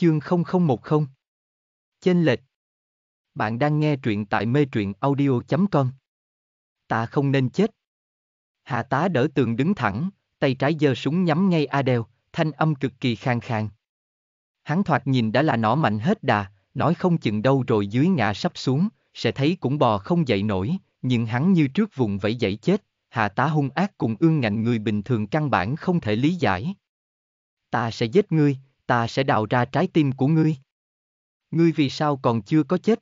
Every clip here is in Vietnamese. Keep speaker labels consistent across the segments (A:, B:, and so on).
A: Chương 0010 Chênh lệch Bạn đang nghe truyện tại mê truyện audio.com Ta không nên chết Hạ tá đỡ tường đứng thẳng, tay trái giơ súng nhắm ngay Adele, thanh âm cực kỳ khàn khàn. Hắn thoạt nhìn đã là nỏ mạnh hết đà, nói không chừng đâu rồi dưới ngã sắp xuống, sẽ thấy cũng bò không dậy nổi, nhưng hắn như trước vùng vẫy dậy chết, hạ tá hung ác cùng ương ngạnh người bình thường căn bản không thể lý giải. Ta sẽ giết ngươi, ta sẽ đào ra trái tim của ngươi. Ngươi vì sao còn chưa có chết?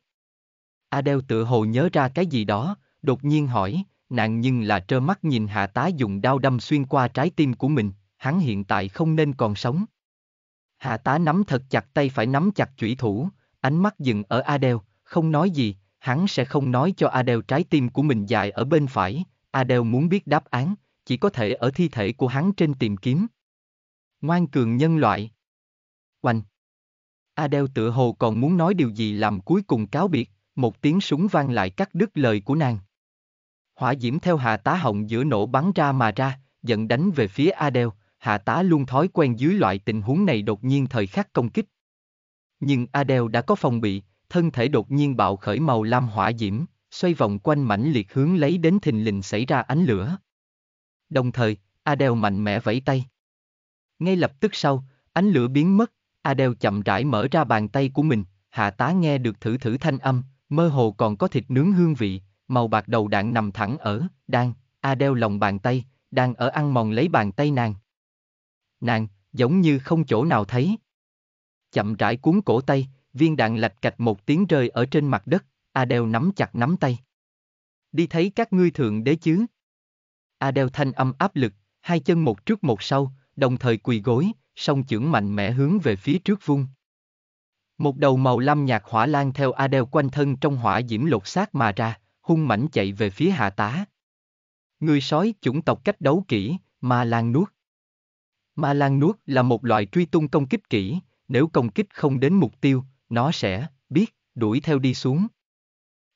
A: Adele tự hồ nhớ ra cái gì đó, đột nhiên hỏi, nàng nhưng là trơ mắt nhìn hạ tá dùng đao đâm xuyên qua trái tim của mình, hắn hiện tại không nên còn sống. Hạ tá nắm thật chặt tay phải nắm chặt chủy thủ, ánh mắt dừng ở Adele, không nói gì, hắn sẽ không nói cho Adele trái tim của mình dài ở bên phải, Adele muốn biết đáp án, chỉ có thể ở thi thể của hắn trên tìm kiếm. Ngoan cường nhân loại Oanh! Adele tựa hồ còn muốn nói điều gì làm cuối cùng cáo biệt, một tiếng súng vang lại cắt đứt lời của nàng. Hỏa diễm theo hạ tá Hồng giữa nổ bắn ra mà ra, giận đánh về phía Adele, hạ tá luôn thói quen dưới loại tình huống này đột nhiên thời khắc công kích. Nhưng Adele đã có phòng bị, thân thể đột nhiên bạo khởi màu lam hỏa diễm, xoay vòng quanh mãnh liệt hướng lấy đến thình lình xảy ra ánh lửa. Đồng thời, Adele mạnh mẽ vẫy tay. Ngay lập tức sau, ánh lửa biến mất, Adele chậm rãi mở ra bàn tay của mình, hạ tá nghe được thử thử thanh âm, mơ hồ còn có thịt nướng hương vị, màu bạc đầu đạn nằm thẳng ở, đang, Adele lòng bàn tay, đang ở ăn mòn lấy bàn tay nàng. Nàng, giống như không chỗ nào thấy. Chậm rãi cuốn cổ tay, viên đạn lạch cạch một tiếng rơi ở trên mặt đất, Adele nắm chặt nắm tay. Đi thấy các ngươi thượng đế chứ. Adele thanh âm áp lực, hai chân một trước một sau, đồng thời quỳ gối, song chưởng mạnh mẽ hướng về phía trước vung. Một đầu màu lam nhạt hỏa lan theo Adel quanh thân trong hỏa diễm lột xác mà ra, hung mảnh chạy về phía hạ tá. Người sói chủng tộc cách đấu kỹ, ma lan nuốt. Ma lan nuốt là một loại truy tung công kích kỹ, nếu công kích không đến mục tiêu, nó sẽ, biết, đuổi theo đi xuống.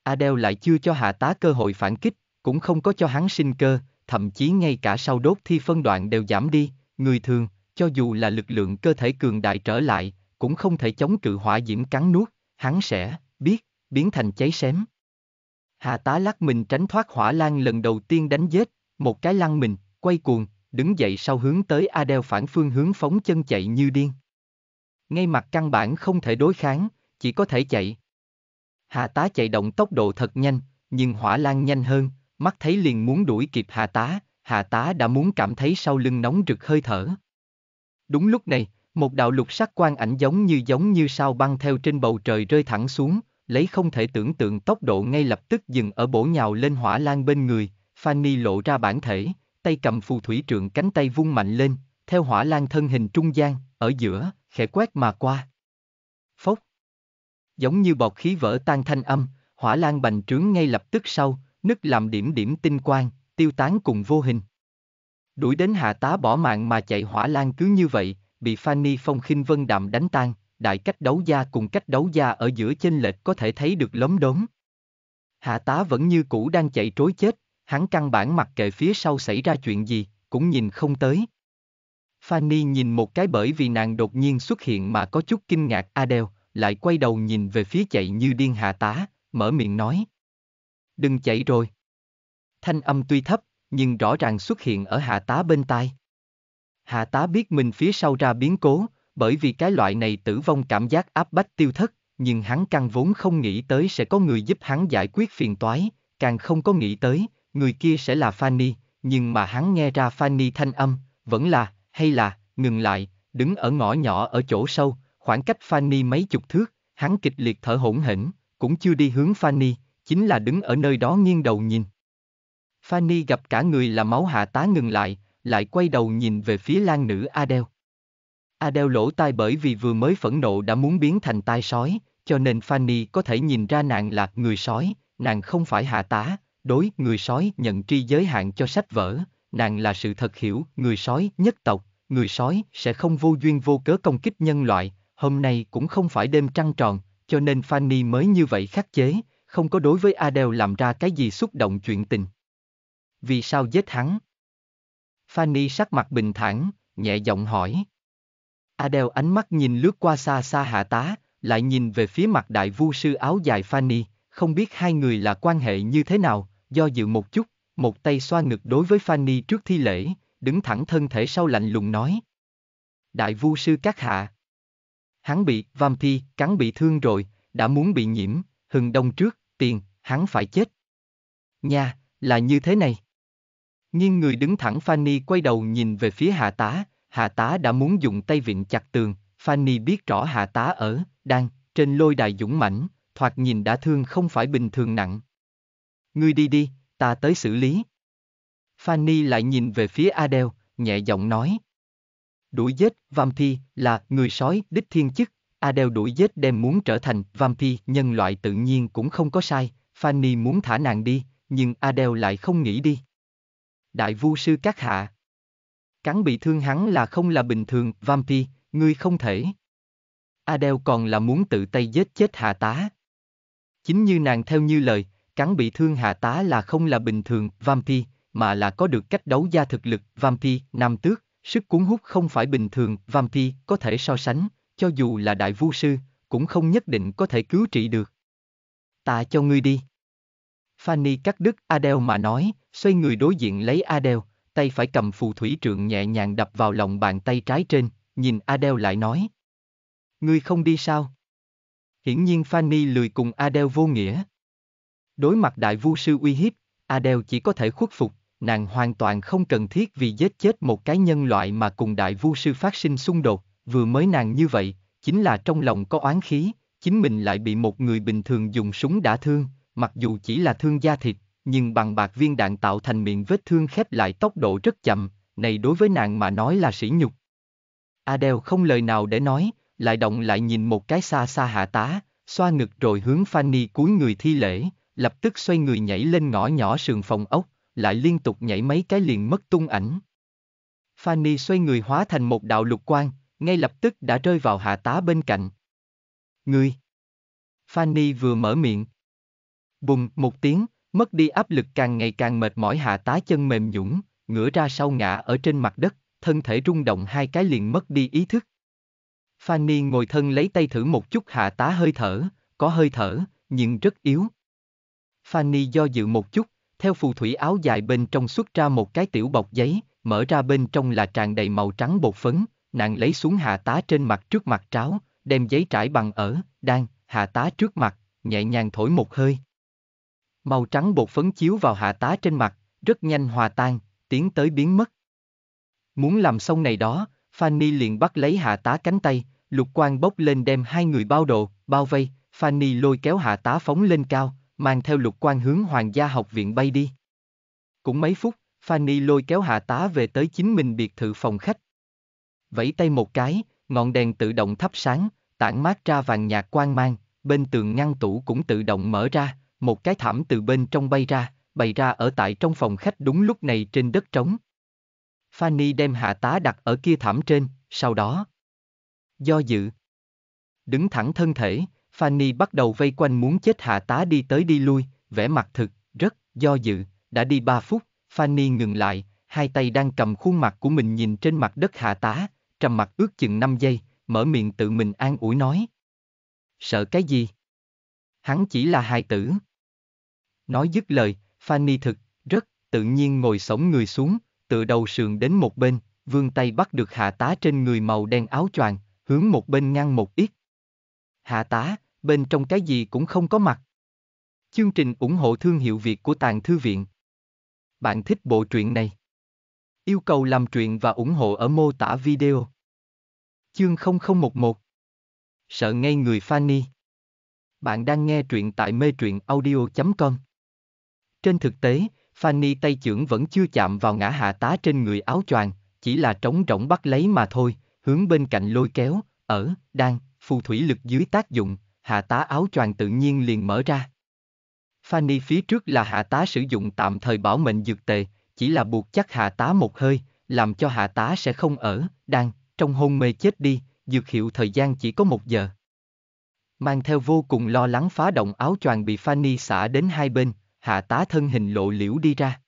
A: Adel lại chưa cho hạ tá cơ hội phản kích, cũng không có cho hắn sinh cơ, thậm chí ngay cả sau đốt thi phân đoạn đều giảm đi, người thường, cho dù là lực lượng cơ thể cường đại trở lại, cũng không thể chống cự hỏa diễm cắn nuốt, hắn sẽ, biết, biến thành cháy xém. Hà tá lắc mình tránh thoát hỏa lan lần đầu tiên đánh giết, một cái lăn mình, quay cuồng, đứng dậy sau hướng tới Adel phản phương hướng phóng chân chạy như điên. Ngay mặt căn bản không thể đối kháng, chỉ có thể chạy. Hà tá chạy động tốc độ thật nhanh, nhưng hỏa lan nhanh hơn, mắt thấy liền muốn đuổi kịp Hà tá, Hà tá đã muốn cảm thấy sau lưng nóng rực hơi thở. Đúng lúc này, một đạo lục sắc quang ảnh giống như giống như sao băng theo trên bầu trời rơi thẳng xuống, lấy không thể tưởng tượng tốc độ ngay lập tức dừng ở bổ nhào lên hỏa lan bên người, Fanny lộ ra bản thể, tay cầm phù thủy trượng cánh tay vung mạnh lên, theo hỏa lan thân hình trung gian, ở giữa, khẽ quét mà qua. Phốc. Giống như bọt khí vỡ tan thanh âm, hỏa lan bành trướng ngay lập tức sau, nứt làm điểm điểm tinh quang, tiêu tán cùng vô hình đuổi đến hạ tá bỏ mạng mà chạy hỏa lan cứ như vậy, bị Fanny Phong khinh Vân Đạm đánh tan, đại cách đấu gia cùng cách đấu gia ở giữa chênh lệch có thể thấy được lấm đốm. Hạ tá vẫn như cũ đang chạy trối chết, hắn căn bản mặc kệ phía sau xảy ra chuyện gì, cũng nhìn không tới. Fanny nhìn một cái bởi vì nàng đột nhiên xuất hiện mà có chút kinh ngạc Adele, lại quay đầu nhìn về phía chạy như điên hạ tá, mở miệng nói. Đừng chạy rồi. Thanh âm tuy thấp, nhưng rõ ràng xuất hiện ở hạ tá bên tai. Hạ tá biết mình phía sau ra biến cố, bởi vì cái loại này tử vong cảm giác áp bách tiêu thất, nhưng hắn căn vốn không nghĩ tới sẽ có người giúp hắn giải quyết phiền toái, càng không có nghĩ tới, người kia sẽ là Fanny, nhưng mà hắn nghe ra Fanny thanh âm, vẫn là, hay là, ngừng lại, đứng ở ngõ nhỏ ở chỗ sâu, khoảng cách Fanny mấy chục thước, hắn kịch liệt thở hổn hển, cũng chưa đi hướng Fanny, chính là đứng ở nơi đó nghiêng đầu nhìn. Fanny gặp cả người là máu hạ tá ngừng lại, lại quay đầu nhìn về phía lan nữ Adele. Adele lỗ tai bởi vì vừa mới phẫn nộ đã muốn biến thành tai sói, cho nên Fanny có thể nhìn ra nàng là người sói, nàng không phải hạ tá, đối người sói nhận tri giới hạn cho sách vở, nàng là sự thật hiểu, người sói nhất tộc, người sói sẽ không vô duyên vô cớ công kích nhân loại, hôm nay cũng không phải đêm trăng tròn, cho nên Fanny mới như vậy khắc chế, không có đối với Adele làm ra cái gì xúc động chuyện tình. Vì sao giết hắn? Fanny sắc mặt bình thản, nhẹ giọng hỏi. Adele ánh mắt nhìn lướt qua xa xa hạ tá, lại nhìn về phía mặt đại vu sư áo dài Fanny, không biết hai người là quan hệ như thế nào, do dự một chút, một tay xoa ngực đối với Fanny trước thi lễ, đứng thẳng thân thể sau lạnh lùng nói. Đại vu sư các hạ. Hắn bị vampi cắn bị thương rồi, đã muốn bị nhiễm, hừng đông trước, tiền, hắn phải chết. Nha, là như thế này. Nhưng người đứng thẳng Fanny quay đầu nhìn về phía hạ tá, hạ tá đã muốn dùng tay vịn chặt tường, Fanny biết rõ hạ tá ở, đang, trên lôi đài dũng mãnh, thoạt nhìn đã thương không phải bình thường nặng. Ngươi đi đi, ta tới xử lý. Fanny lại nhìn về phía Adele, nhẹ giọng nói. Đuổi giết, Vampi, là người sói, đích thiên chức. Adele đuổi giết đem muốn trở thành Vampi, nhân loại tự nhiên cũng không có sai. Fanny muốn thả nàng đi, nhưng Adele lại không nghĩ đi đại vu sư các hạ. Cắn bị thương hắn là không là bình thường, Vampi, ngươi không thể. Adele còn là muốn tự tay giết chết hạ tá. Chính như nàng theo như lời, cắn bị thương hạ tá là không là bình thường, Vampi, mà là có được cách đấu gia thực lực, Vampi, nam tước, sức cuốn hút không phải bình thường, Vampi, có thể so sánh, cho dù là đại vu sư, cũng không nhất định có thể cứu trị được. Ta cho ngươi đi. Fanny cắt đứt Adele mà nói, xoay người đối diện lấy Adele, tay phải cầm phù thủy trượng nhẹ nhàng đập vào lòng bàn tay trái trên, nhìn Adele lại nói. Ngươi không đi sao? Hiển nhiên Fanny lười cùng Adele vô nghĩa. Đối mặt đại vu sư uy hiếp, Adele chỉ có thể khuất phục, nàng hoàn toàn không cần thiết vì giết chết một cái nhân loại mà cùng đại vu sư phát sinh xung đột, vừa mới nàng như vậy, chính là trong lòng có oán khí, chính mình lại bị một người bình thường dùng súng đã thương, mặc dù chỉ là thương da thịt, nhưng bằng bạc viên đạn tạo thành miệng vết thương khép lại tốc độ rất chậm, này đối với nàng mà nói là sỉ nhục. Adele không lời nào để nói, lại động lại nhìn một cái xa xa hạ tá, xoa ngực rồi hướng Fanny cúi người thi lễ, lập tức xoay người nhảy lên ngõ nhỏ sườn phòng ốc, lại liên tục nhảy mấy cái liền mất tung ảnh. Fanny xoay người hóa thành một đạo lục quang, ngay lập tức đã rơi vào hạ tá bên cạnh. Ngươi! Fanny vừa mở miệng, Bùng, một tiếng, mất đi áp lực càng ngày càng mệt mỏi hạ tá chân mềm nhũng, ngửa ra sau ngã ở trên mặt đất, thân thể rung động hai cái liền mất đi ý thức. Fanny ngồi thân lấy tay thử một chút hạ tá hơi thở, có hơi thở, nhưng rất yếu. Fanny do dự một chút, theo phù thủy áo dài bên trong xuất ra một cái tiểu bọc giấy, mở ra bên trong là tràn đầy màu trắng bột phấn, nàng lấy xuống hạ tá trên mặt trước mặt tráo, đem giấy trải bằng ở, đang, hạ tá trước mặt, nhẹ nhàng thổi một hơi màu trắng bột phấn chiếu vào hạ tá trên mặt, rất nhanh hòa tan, tiến tới biến mất. Muốn làm xong này đó, Fanny liền bắt lấy hạ tá cánh tay, lục quang bốc lên đem hai người bao độ, bao vây, Fanny lôi kéo hạ tá phóng lên cao, mang theo lục quang hướng hoàng gia học viện bay đi. Cũng mấy phút, Fanny lôi kéo hạ tá về tới chính mình biệt thự phòng khách. Vẫy tay một cái, ngọn đèn tự động thắp sáng, tản mát ra vàng nhạt quang mang, bên tường ngăn tủ cũng tự động mở ra, một cái thảm từ bên trong bay ra, bày ra ở tại trong phòng khách đúng lúc này trên đất trống. Fanny đem hạ tá đặt ở kia thảm trên, sau đó. Do dự. Đứng thẳng thân thể, Fanny bắt đầu vây quanh muốn chết hạ tá đi tới đi lui, vẻ mặt thực, rất, do dự, đã đi ba phút, Fanny ngừng lại, hai tay đang cầm khuôn mặt của mình nhìn trên mặt đất hạ tá, trầm mặt ước chừng 5 giây, mở miệng tự mình an ủi nói. Sợ cái gì? Hắn chỉ là hài tử. Nói dứt lời, Fanny thực, rất, tự nhiên ngồi sống người xuống, tựa đầu sườn đến một bên, vươn tay bắt được hạ tá trên người màu đen áo choàng, hướng một bên ngăn một ít. Hạ tá, bên trong cái gì cũng không có mặt. Chương trình ủng hộ thương hiệu Việt của Tàng Thư Viện. Bạn thích bộ truyện này? Yêu cầu làm truyện và ủng hộ ở mô tả video. Chương 0011 Sợ ngay người Fanny Bạn đang nghe truyện tại mê truyện audio.com trên thực tế, Fanny tay trưởng vẫn chưa chạm vào ngã hạ tá trên người áo choàng, chỉ là trống rỗng bắt lấy mà thôi, hướng bên cạnh lôi kéo, ở, đang, phù thủy lực dưới tác dụng, hạ tá áo choàng tự nhiên liền mở ra. Fanny phía trước là hạ tá sử dụng tạm thời bảo mệnh dược tề, chỉ là buộc chắc hạ tá một hơi, làm cho hạ tá sẽ không ở, đang, trong hôn mê chết đi, dược hiệu thời gian chỉ có một giờ. Mang theo vô cùng lo lắng phá động áo choàng bị Fanny xả đến hai bên, hạ tá thân hình lộ liễu đi ra.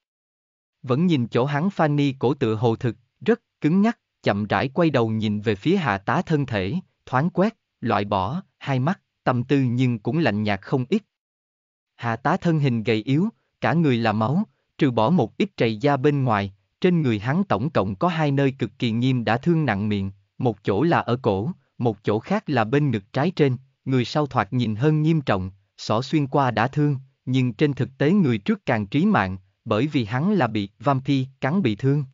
A: Vẫn nhìn chỗ hắn Fanny cổ tựa hồ thực, rất cứng nhắc, chậm rãi quay đầu nhìn về phía hạ tá thân thể, thoáng quét, loại bỏ, hai mắt, tâm tư nhưng cũng lạnh nhạt không ít. Hạ tá thân hình gầy yếu, cả người là máu, trừ bỏ một ít trầy da bên ngoài, trên người hắn tổng cộng có hai nơi cực kỳ nghiêm đã thương nặng miệng, một chỗ là ở cổ, một chỗ khác là bên ngực trái trên, người sau thoạt nhìn hơn nghiêm trọng, xỏ xuyên qua đã thương, nhưng trên thực tế người trước càng trí mạng, bởi vì hắn là bị vampy cắn bị thương.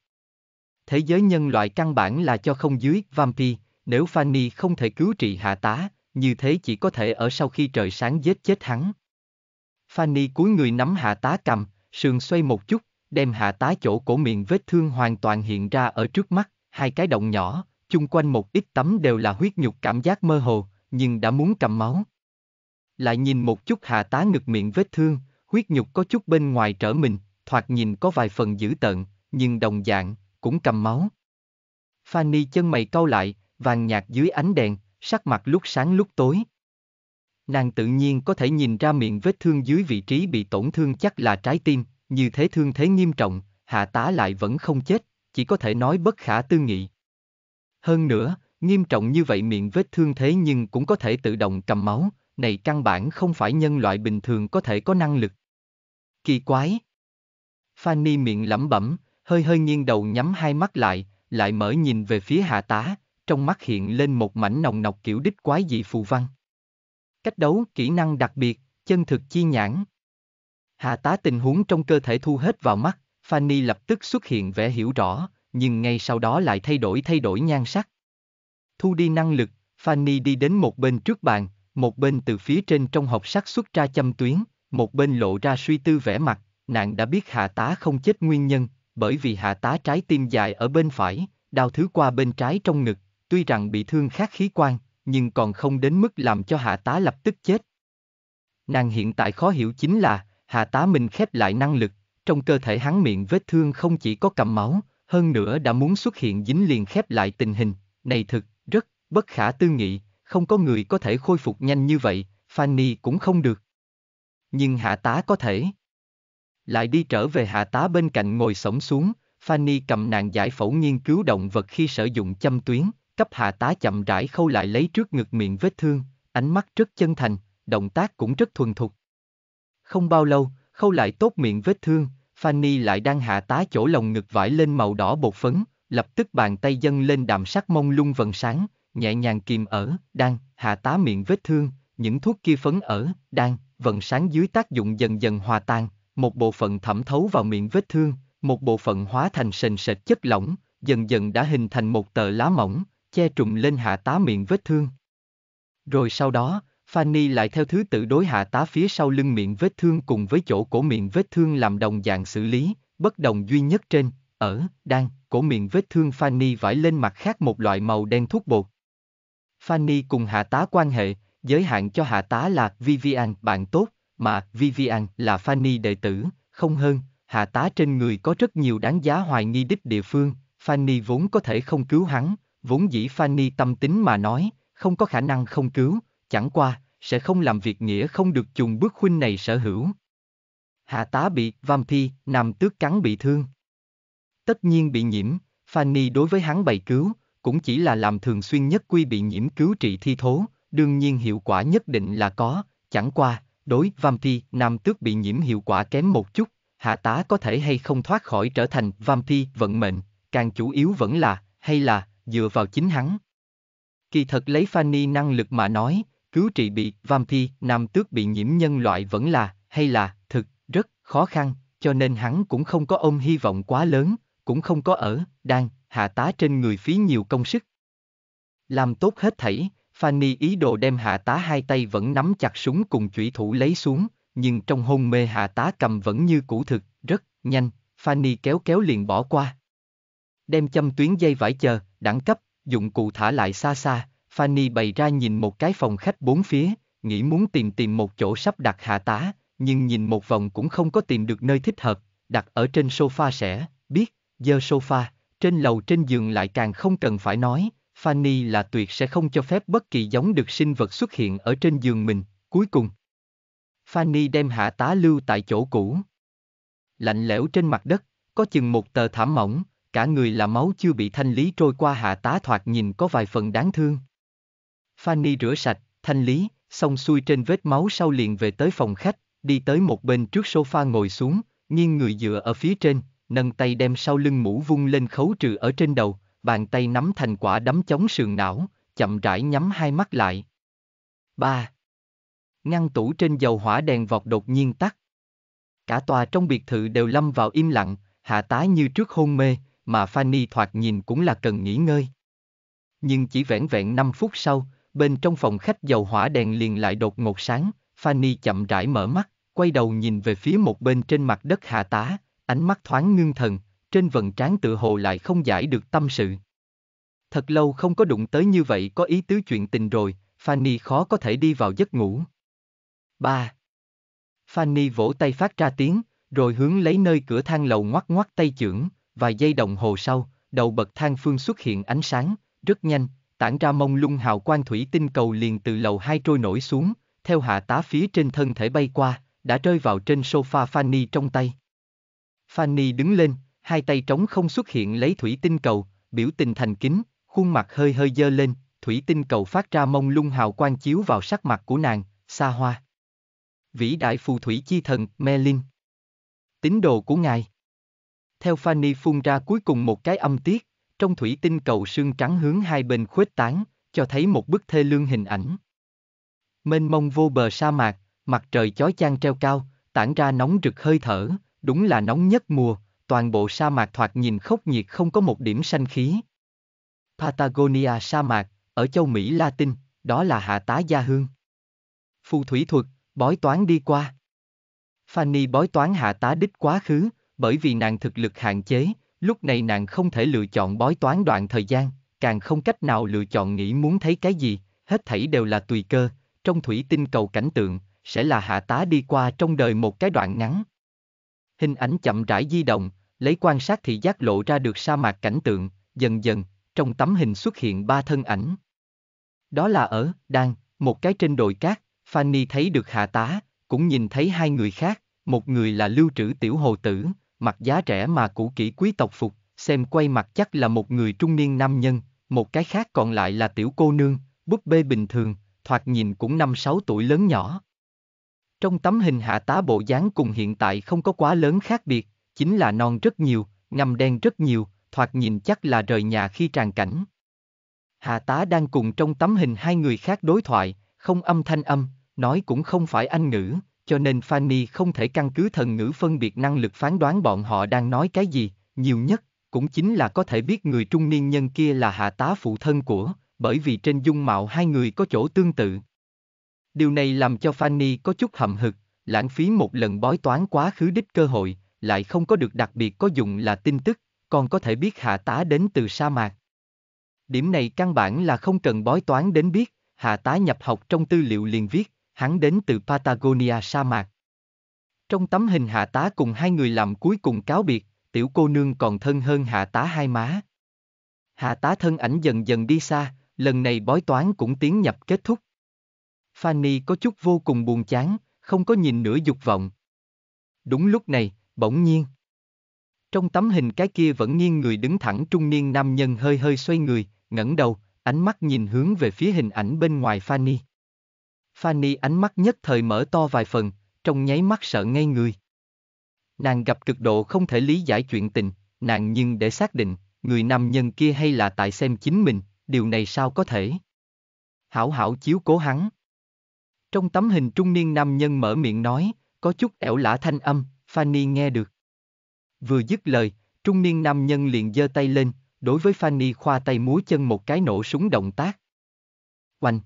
A: Thế giới nhân loại căn bản là cho không dưới vampy, nếu Fanny không thể cứu trị hạ tá, như thế chỉ có thể ở sau khi trời sáng giết chết hắn. Fanny cúi người nắm hạ tá cầm, sườn xoay một chút, đem hạ tá chỗ cổ miệng vết thương hoàn toàn hiện ra ở trước mắt, hai cái động nhỏ, chung quanh một ít tấm đều là huyết nhục cảm giác mơ hồ, nhưng đã muốn cầm máu lại nhìn một chút hạ tá ngực miệng vết thương, huyết nhục có chút bên ngoài trở mình, thoạt nhìn có vài phần dữ tợn, nhưng đồng dạng, cũng cầm máu. Fanny chân mày cau lại, vàng nhạt dưới ánh đèn, sắc mặt lúc sáng lúc tối. Nàng tự nhiên có thể nhìn ra miệng vết thương dưới vị trí bị tổn thương chắc là trái tim, như thế thương thế nghiêm trọng, hạ tá lại vẫn không chết, chỉ có thể nói bất khả tư nghị. Hơn nữa, nghiêm trọng như vậy miệng vết thương thế nhưng cũng có thể tự động cầm máu, này căn bản không phải nhân loại bình thường có thể có năng lực. Kỳ quái. Fanny miệng lẩm bẩm, hơi hơi nghiêng đầu nhắm hai mắt lại, lại mở nhìn về phía hạ tá, trong mắt hiện lên một mảnh nồng nọc kiểu đích quái dị phù văn. Cách đấu, kỹ năng đặc biệt, chân thực chi nhãn. Hạ tá tình huống trong cơ thể thu hết vào mắt, Fanny lập tức xuất hiện vẻ hiểu rõ, nhưng ngay sau đó lại thay đổi thay đổi nhan sắc. Thu đi năng lực, Fanny đi đến một bên trước bàn, một bên từ phía trên trong học sắc xuất ra châm tuyến, một bên lộ ra suy tư vẻ mặt, nàng đã biết hạ tá không chết nguyên nhân, bởi vì hạ tá trái tim dài ở bên phải, đau thứ qua bên trái trong ngực, tuy rằng bị thương khác khí quan, nhưng còn không đến mức làm cho hạ tá lập tức chết. Nàng hiện tại khó hiểu chính là, hạ tá mình khép lại năng lực, trong cơ thể hắn miệng vết thương không chỉ có cầm máu, hơn nữa đã muốn xuất hiện dính liền khép lại tình hình, này thực, rất, bất khả tư nghị, không có người có thể khôi phục nhanh như vậy, Fanny cũng không được. Nhưng hạ tá có thể. Lại đi trở về hạ tá bên cạnh ngồi sống xuống, Fanny cầm nàng giải phẫu nghiên cứu động vật khi sử dụng châm tuyến, cấp hạ tá chậm rãi khâu lại lấy trước ngực miệng vết thương, ánh mắt rất chân thành, động tác cũng rất thuần thục. Không bao lâu, khâu lại tốt miệng vết thương, Fanny lại đang hạ tá chỗ lồng ngực vải lên màu đỏ bột phấn, lập tức bàn tay dâng lên đàm sắc mông lung vần sáng, nhẹ nhàng kìm ở, đang, hạ tá miệng vết thương, những thuốc kia phấn ở, đang, vận sáng dưới tác dụng dần dần hòa tan, một bộ phận thẩm thấu vào miệng vết thương, một bộ phận hóa thành sền sệt chất lỏng, dần dần đã hình thành một tờ lá mỏng, che trùm lên hạ tá miệng vết thương. Rồi sau đó, Fanny lại theo thứ tự đối hạ tá phía sau lưng miệng vết thương cùng với chỗ cổ miệng vết thương làm đồng dạng xử lý, bất đồng duy nhất trên, ở, đang, cổ miệng vết thương Fanny vải lên mặt khác một loại màu đen thuốc bột, Fanny cùng hạ tá quan hệ, giới hạn cho hạ tá là Vivian bạn tốt, mà Vivian là Fanny đệ tử, không hơn, hạ tá trên người có rất nhiều đáng giá hoài nghi đích địa phương, Fanny vốn có thể không cứu hắn, vốn dĩ Fanny tâm tính mà nói, không có khả năng không cứu, chẳng qua, sẽ không làm việc nghĩa không được trùng bước huynh này sở hữu. Hạ tá bị Vampi nằm tước cắn bị thương. Tất nhiên bị nhiễm, Fanny đối với hắn bày cứu, cũng chỉ là làm thường xuyên nhất quy bị nhiễm cứu trị thi thố, đương nhiên hiệu quả nhất định là có, chẳng qua, đối vampi nam tước bị nhiễm hiệu quả kém một chút, hạ tá có thể hay không thoát khỏi trở thành vampi vận mệnh, càng chủ yếu vẫn là, hay là, dựa vào chính hắn. Kỳ thật lấy Fanny năng lực mà nói, cứu trị bị vampi nam tước bị nhiễm nhân loại vẫn là, hay là, thực, rất khó khăn, cho nên hắn cũng không có ôm hy vọng quá lớn, cũng không có ở, đang, hạ tá trên người phí nhiều công sức. Làm tốt hết thảy, Fanny ý đồ đem hạ tá hai tay vẫn nắm chặt súng cùng chủy thủ lấy xuống, nhưng trong hôn mê hạ tá cầm vẫn như cũ thực, rất nhanh, Fanny kéo kéo liền bỏ qua. Đem châm tuyến dây vải chờ, đẳng cấp, dụng cụ thả lại xa xa, Fanny bày ra nhìn một cái phòng khách bốn phía, nghĩ muốn tìm tìm một chỗ sắp đặt hạ tá, nhưng nhìn một vòng cũng không có tìm được nơi thích hợp, đặt ở trên sofa sẽ, biết, dơ sofa, trên lầu trên giường lại càng không cần phải nói, Fanny là tuyệt sẽ không cho phép bất kỳ giống được sinh vật xuất hiện ở trên giường mình, cuối cùng. Fanny đem hạ tá lưu tại chỗ cũ. Lạnh lẽo trên mặt đất, có chừng một tờ thảm mỏng, cả người là máu chưa bị thanh lý trôi qua hạ tá thoạt nhìn có vài phần đáng thương. Fanny rửa sạch, thanh lý, xong xuôi trên vết máu sau liền về tới phòng khách, đi tới một bên trước sofa ngồi xuống, nghiêng người dựa ở phía trên, nâng tay đem sau lưng mũ vung lên khấu trừ ở trên đầu, bàn tay nắm thành quả đấm chống sườn não, chậm rãi nhắm hai mắt lại. 3. Ngăn tủ trên dầu hỏa đèn vọt đột nhiên tắt. Cả tòa trong biệt thự đều lâm vào im lặng, hạ tá như trước hôn mê, mà Fanny thoạt nhìn cũng là cần nghỉ ngơi. Nhưng chỉ vẻn vẹn 5 phút sau, bên trong phòng khách dầu hỏa đèn liền lại đột ngột sáng, Fanny chậm rãi mở mắt, quay đầu nhìn về phía một bên trên mặt đất hạ tá, ánh mắt thoáng ngưng thần, trên vần trán tự hồ lại không giải được tâm sự. Thật lâu không có đụng tới như vậy có ý tứ chuyện tình rồi, Fanny khó có thể đi vào giấc ngủ. 3. Fanny vỗ tay phát ra tiếng, rồi hướng lấy nơi cửa thang lầu ngoắt ngoắt tay chưởng, vài giây đồng hồ sau, đầu bậc thang phương xuất hiện ánh sáng, rất nhanh, tản ra mông lung hào quang thủy tinh cầu liền từ lầu hai trôi nổi xuống, theo hạ tá phía trên thân thể bay qua, đã rơi vào trên sofa Fanny trong tay. Fanny đứng lên, hai tay trống không xuất hiện lấy thủy tinh cầu, biểu tình thành kính, khuôn mặt hơi hơi dơ lên, thủy tinh cầu phát ra mông lung hào quang chiếu vào sắc mặt của nàng, xa hoa. Vĩ đại phù thủy chi thần, Merlin, Tín đồ của ngài. Theo Fanny phun ra cuối cùng một cái âm tiết, trong thủy tinh cầu sương trắng hướng hai bên khuếch tán, cho thấy một bức thê lương hình ảnh. Mênh mông vô bờ sa mạc, mặt trời chói chang treo cao, tản ra nóng rực hơi thở, đúng là nóng nhất mùa, toàn bộ sa mạc thoạt nhìn khốc nhiệt không có một điểm xanh khí. Patagonia sa mạc, ở châu Mỹ Latin, đó là hạ tá gia hương. Phù thủy thuật, bói toán đi qua. Fanny bói toán hạ tá đích quá khứ, bởi vì nàng thực lực hạn chế, lúc này nàng không thể lựa chọn bói toán đoạn thời gian, càng không cách nào lựa chọn nghĩ muốn thấy cái gì, hết thảy đều là tùy cơ, trong thủy tinh cầu cảnh tượng, sẽ là hạ tá đi qua trong đời một cái đoạn ngắn hình ảnh chậm rãi di động, lấy quan sát thị giác lộ ra được sa mạc cảnh tượng, dần dần, trong tấm hình xuất hiện ba thân ảnh. Đó là ở, đang, một cái trên đồi cát, Fanny thấy được hạ tá, cũng nhìn thấy hai người khác, một người là lưu trữ tiểu hồ tử, mặc giá rẻ mà cũ kỹ quý tộc phục, xem quay mặt chắc là một người trung niên nam nhân, một cái khác còn lại là tiểu cô nương, búp bê bình thường, thoạt nhìn cũng năm sáu tuổi lớn nhỏ. Trong tấm hình hạ tá bộ dáng cùng hiện tại không có quá lớn khác biệt, chính là non rất nhiều, ngầm đen rất nhiều, thoạt nhìn chắc là rời nhà khi tràn cảnh. Hạ tá đang cùng trong tấm hình hai người khác đối thoại, không âm thanh âm, nói cũng không phải anh ngữ, cho nên Fanny không thể căn cứ thần ngữ phân biệt năng lực phán đoán bọn họ đang nói cái gì, nhiều nhất, cũng chính là có thể biết người trung niên nhân kia là hạ tá phụ thân của, bởi vì trên dung mạo hai người có chỗ tương tự. Điều này làm cho Fanny có chút hậm hực, lãng phí một lần bói toán quá khứ đích cơ hội, lại không có được đặc biệt có dụng là tin tức, còn có thể biết hạ tá đến từ sa mạc. Điểm này căn bản là không cần bói toán đến biết, hạ tá nhập học trong tư liệu liền viết, hắn đến từ Patagonia sa mạc. Trong tấm hình hạ tá cùng hai người làm cuối cùng cáo biệt, tiểu cô nương còn thân hơn hạ tá hai má. Hạ tá thân ảnh dần dần đi xa, lần này bói toán cũng tiến nhập kết thúc, Fanny có chút vô cùng buồn chán, không có nhìn nửa dục vọng. Đúng lúc này, bỗng nhiên. Trong tấm hình cái kia vẫn nghiêng người đứng thẳng trung niên nam nhân hơi hơi xoay người, ngẩng đầu, ánh mắt nhìn hướng về phía hình ảnh bên ngoài Fanny. Fanny ánh mắt nhất thời mở to vài phần, trong nháy mắt sợ ngay người. Nàng gặp cực độ không thể lý giải chuyện tình, nàng nhưng để xác định, người nam nhân kia hay là tại xem chính mình, điều này sao có thể. Hảo hảo chiếu cố hắn. Trong tấm hình trung niên nam nhân mở miệng nói, có chút ẻo lả thanh âm, Fanny nghe được. Vừa dứt lời, trung niên nam nhân liền giơ tay lên, đối với Fanny khoa tay múa chân một cái nổ súng động tác. Oanh!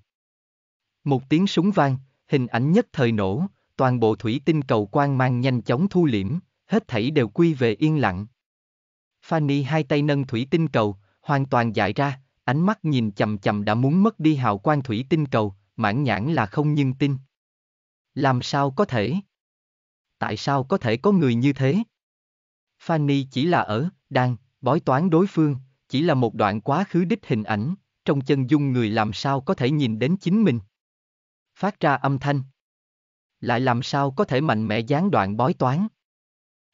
A: Một tiếng súng vang, hình ảnh nhất thời nổ, toàn bộ thủy tinh cầu quang mang nhanh chóng thu liễm, hết thảy đều quy về yên lặng. Fanny hai tay nâng thủy tinh cầu, hoàn toàn dại ra, ánh mắt nhìn chầm chầm đã muốn mất đi hào quang thủy tinh cầu, mãn nhãn là không nhưng tin. Làm sao có thể? Tại sao có thể có người như thế? Fanny chỉ là ở, đang, bói toán đối phương, chỉ là một đoạn quá khứ đích hình ảnh, trong chân dung người làm sao có thể nhìn đến chính mình. Phát ra âm thanh. Lại làm sao có thể mạnh mẽ gián đoạn bói toán.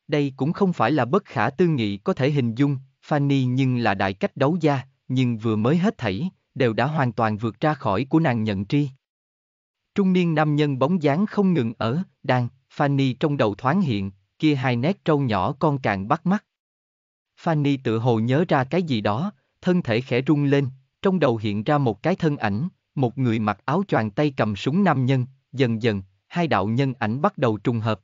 A: Đây cũng không phải là bất khả tư nghị có thể hình dung, Fanny nhưng là đại cách đấu gia, nhưng vừa mới hết thảy, đều đã hoàn toàn vượt ra khỏi của nàng nhận tri trung niên nam nhân bóng dáng không ngừng ở, đang, Fanny trong đầu thoáng hiện, kia hai nét trâu nhỏ con càng bắt mắt. Fanny tự hồ nhớ ra cái gì đó, thân thể khẽ rung lên, trong đầu hiện ra một cái thân ảnh, một người mặc áo choàng tay cầm súng nam nhân, dần dần, hai đạo nhân ảnh bắt đầu trùng hợp.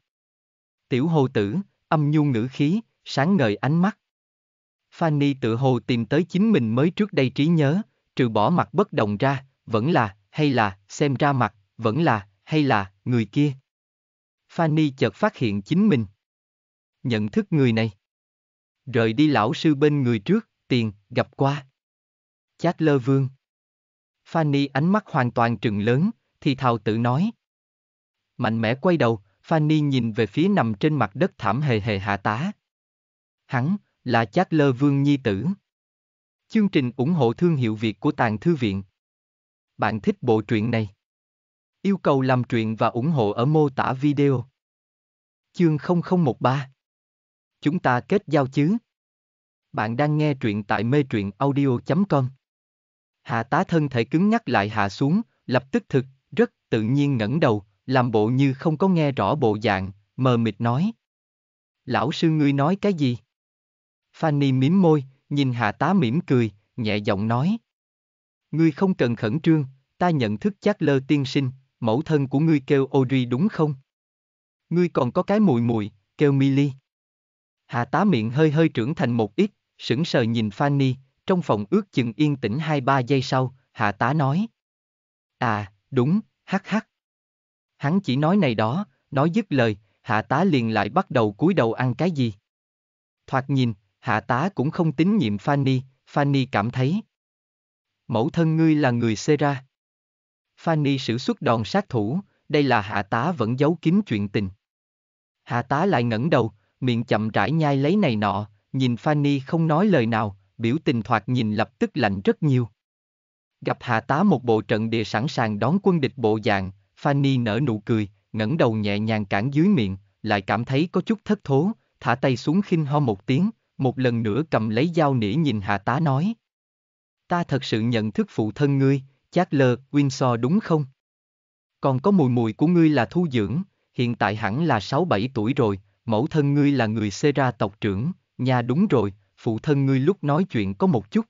A: Tiểu hồ tử, âm nhu ngữ khí, sáng ngời ánh mắt. Fanny tự hồ tìm tới chính mình mới trước đây trí nhớ, trừ bỏ mặt bất động ra, vẫn là, hay là, xem ra mặt, vẫn là, hay là, người kia. Fanny chợt phát hiện chính mình. Nhận thức người này. Rời đi lão sư bên người trước, tiền, gặp qua. Chát lơ vương. Fanny ánh mắt hoàn toàn trừng lớn, thì thào tự nói. Mạnh mẽ quay đầu, Fanny nhìn về phía nằm trên mặt đất thảm hề hề hạ tá. Hắn, là Chát lơ vương nhi tử. Chương trình ủng hộ thương hiệu Việt của Tàng Thư Viện. Bạn thích bộ truyện này? Yêu cầu làm truyện và ủng hộ ở mô tả video. Chương 0013 Chúng ta kết giao chứ? Bạn đang nghe truyện tại mê truyện audio.com Hạ tá thân thể cứng nhắc lại hạ xuống, lập tức thực, rất tự nhiên ngẩng đầu, làm bộ như không có nghe rõ bộ dạng, mờ mịt nói. Lão sư ngươi nói cái gì? Fanny mím môi, nhìn hạ tá mỉm cười, nhẹ giọng nói. Ngươi không cần khẩn trương, ta nhận thức chắc lơ tiên sinh, mẫu thân của ngươi kêu Audrey đúng không? Ngươi còn có cái mùi mùi, kêu Millie. Hạ tá miệng hơi hơi trưởng thành một ít, sững sờ nhìn Fanny, trong phòng ước chừng yên tĩnh hai ba giây sau, hạ tá nói. À, đúng, hắc hắc. Hắn chỉ nói này đó, nói dứt lời, hạ tá liền lại bắt đầu cúi đầu ăn cái gì. Thoạt nhìn, hạ tá cũng không tín nhiệm Fanny, Fanny cảm thấy. Mẫu thân ngươi là người xê Fanny sử xuất đòn sát thủ, đây là hạ tá vẫn giấu kín chuyện tình. Hạ tá lại ngẩng đầu, miệng chậm rãi nhai lấy này nọ, nhìn Fanny không nói lời nào, biểu tình thoạt nhìn lập tức lạnh rất nhiều. Gặp hạ tá một bộ trận địa sẵn sàng đón quân địch bộ dạng, Fanny nở nụ cười, ngẩng đầu nhẹ nhàng cản dưới miệng, lại cảm thấy có chút thất thố, thả tay xuống khinh ho một tiếng, một lần nữa cầm lấy dao nỉ nhìn hạ tá nói. Ta thật sự nhận thức phụ thân ngươi, Chát lơ, Windsor đúng không? Còn có mùi mùi của ngươi là thu dưỡng, hiện tại hẳn là 6-7 tuổi rồi, mẫu thân ngươi là người ra tộc trưởng, nhà đúng rồi, phụ thân ngươi lúc nói chuyện có một chút.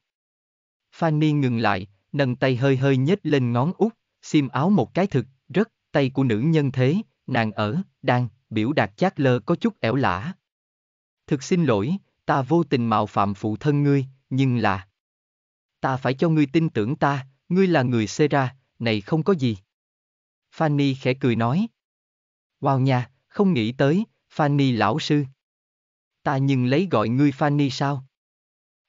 A: Fanny ngừng lại, nâng tay hơi hơi nhếch lên ngón út, xiêm áo một cái thực, rất, tay của nữ nhân thế, nàng ở, đang, biểu đạt chát lơ có chút ẻo lả. Thực xin lỗi, ta vô tình mạo phạm phụ thân ngươi, nhưng là... Ta phải cho ngươi tin tưởng ta, ngươi là người xê ra, này không có gì. Fanny khẽ cười nói. Wow nha, không nghĩ tới, Fanny lão sư. Ta nhưng lấy gọi ngươi Fanny sao?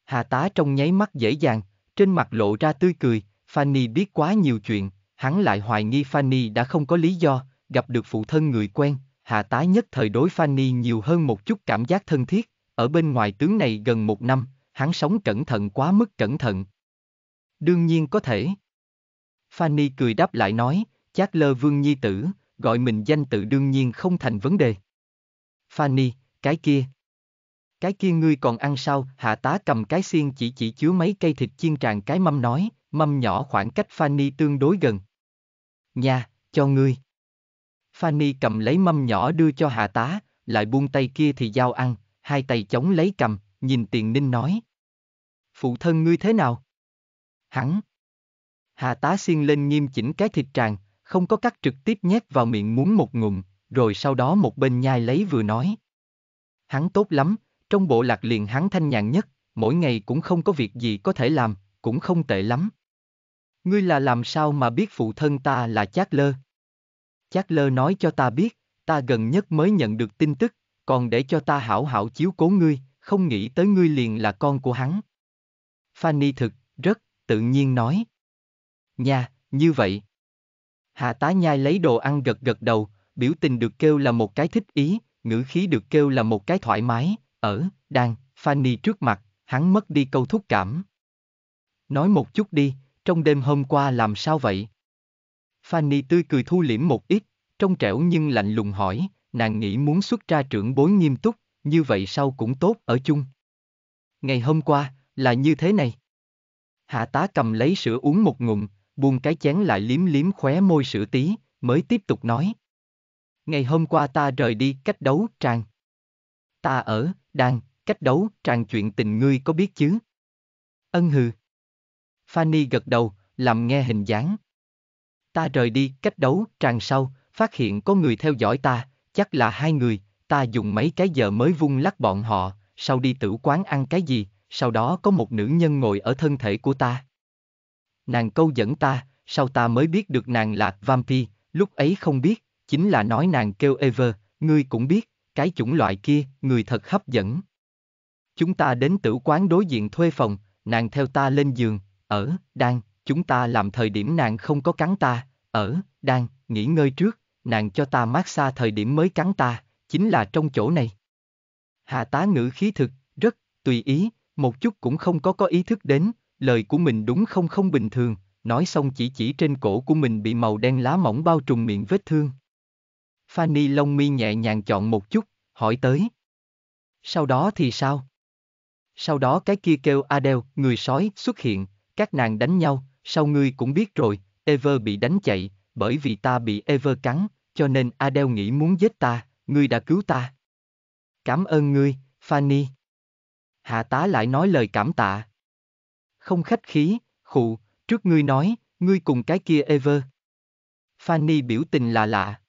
A: Hà tá trong nháy mắt dễ dàng, trên mặt lộ ra tươi cười, Fanny biết quá nhiều chuyện, hắn lại hoài nghi Fanny đã không có lý do, gặp được phụ thân người quen, Hà tá nhất thời đối Fanny nhiều hơn một chút cảm giác thân thiết, ở bên ngoài tướng này gần một năm, hắn sống cẩn thận quá mức cẩn thận, Đương nhiên có thể. Fanny cười đáp lại nói, chát lơ vương nhi tử, gọi mình danh tự đương nhiên không thành vấn đề. Fanny, cái kia. Cái kia ngươi còn ăn sao, hạ tá cầm cái xiên chỉ chỉ chứa mấy cây thịt chiên tràn cái mâm nói, mâm nhỏ khoảng cách Fanny tương đối gần. Nha, cho ngươi. Fanny cầm lấy mâm nhỏ đưa cho hạ tá, lại buông tay kia thì giao ăn, hai tay chống lấy cầm, nhìn tiền ninh nói. Phụ thân ngươi thế nào? hắn. hà tá xiên lên nghiêm chỉnh cái thịt tràn, không có cắt trực tiếp nhét vào miệng muốn một ngụm, rồi sau đó một bên nhai lấy vừa nói. Hắn tốt lắm, trong bộ lạc liền hắn thanh nhàn nhất, mỗi ngày cũng không có việc gì có thể làm, cũng không tệ lắm. Ngươi là làm sao mà biết phụ thân ta là Chát Lơ? Chát Lơ nói cho ta biết, ta gần nhất mới nhận được tin tức, còn để cho ta hảo hảo chiếu cố ngươi, không nghĩ tới ngươi liền là con của hắn. Fanny thực, rất, tự nhiên nói. Nha, như vậy. Hạ tá nhai lấy đồ ăn gật gật đầu, biểu tình được kêu là một cái thích ý, ngữ khí được kêu là một cái thoải mái, ở, đang, Fanny trước mặt, hắn mất đi câu thúc cảm. Nói một chút đi, trong đêm hôm qua làm sao vậy? Fanny tươi cười thu liễm một ít, trong trẻo nhưng lạnh lùng hỏi, nàng nghĩ muốn xuất ra trưởng bối nghiêm túc, như vậy sau cũng tốt ở chung. Ngày hôm qua, là như thế này. Hạ tá cầm lấy sữa uống một ngụm, buông cái chén lại liếm liếm khóe môi sữa tí, mới tiếp tục nói. Ngày hôm qua ta rời đi cách đấu tràng. Ta ở, đang, cách đấu tràng chuyện tình ngươi có biết chứ? Ân hừ. Fanny gật đầu, làm nghe hình dáng. Ta rời đi cách đấu tràng sau, phát hiện có người theo dõi ta, chắc là hai người, ta dùng mấy cái giờ mới vung lắc bọn họ, sau đi tử quán ăn cái gì, sau đó có một nữ nhân ngồi ở thân thể của ta. Nàng câu dẫn ta, sau ta mới biết được nàng là vampy, lúc ấy không biết, chính là nói nàng kêu Ever, ngươi cũng biết, cái chủng loại kia, người thật hấp dẫn. Chúng ta đến tử quán đối diện thuê phòng, nàng theo ta lên giường, ở, đang, chúng ta làm thời điểm nàng không có cắn ta, ở, đang, nghỉ ngơi trước, nàng cho ta mát xa thời điểm mới cắn ta, chính là trong chỗ này. Hạ tá ngữ khí thực, rất, tùy ý, một chút cũng không có có ý thức đến, lời của mình đúng không không bình thường, nói xong chỉ chỉ trên cổ của mình bị màu đen lá mỏng bao trùm miệng vết thương. Fanny lông mi nhẹ nhàng chọn một chút, hỏi tới. Sau đó thì sao? Sau đó cái kia kêu Adele, người sói, xuất hiện, các nàng đánh nhau, sau ngươi cũng biết rồi, Ever bị đánh chạy, bởi vì ta bị Ever cắn, cho nên Adele nghĩ muốn giết ta, ngươi đã cứu ta. Cảm ơn ngươi, Fanny hạ tá lại nói lời cảm tạ. Không khách khí, khụ, trước ngươi nói, ngươi cùng cái kia ever. Fanny biểu tình là lạ.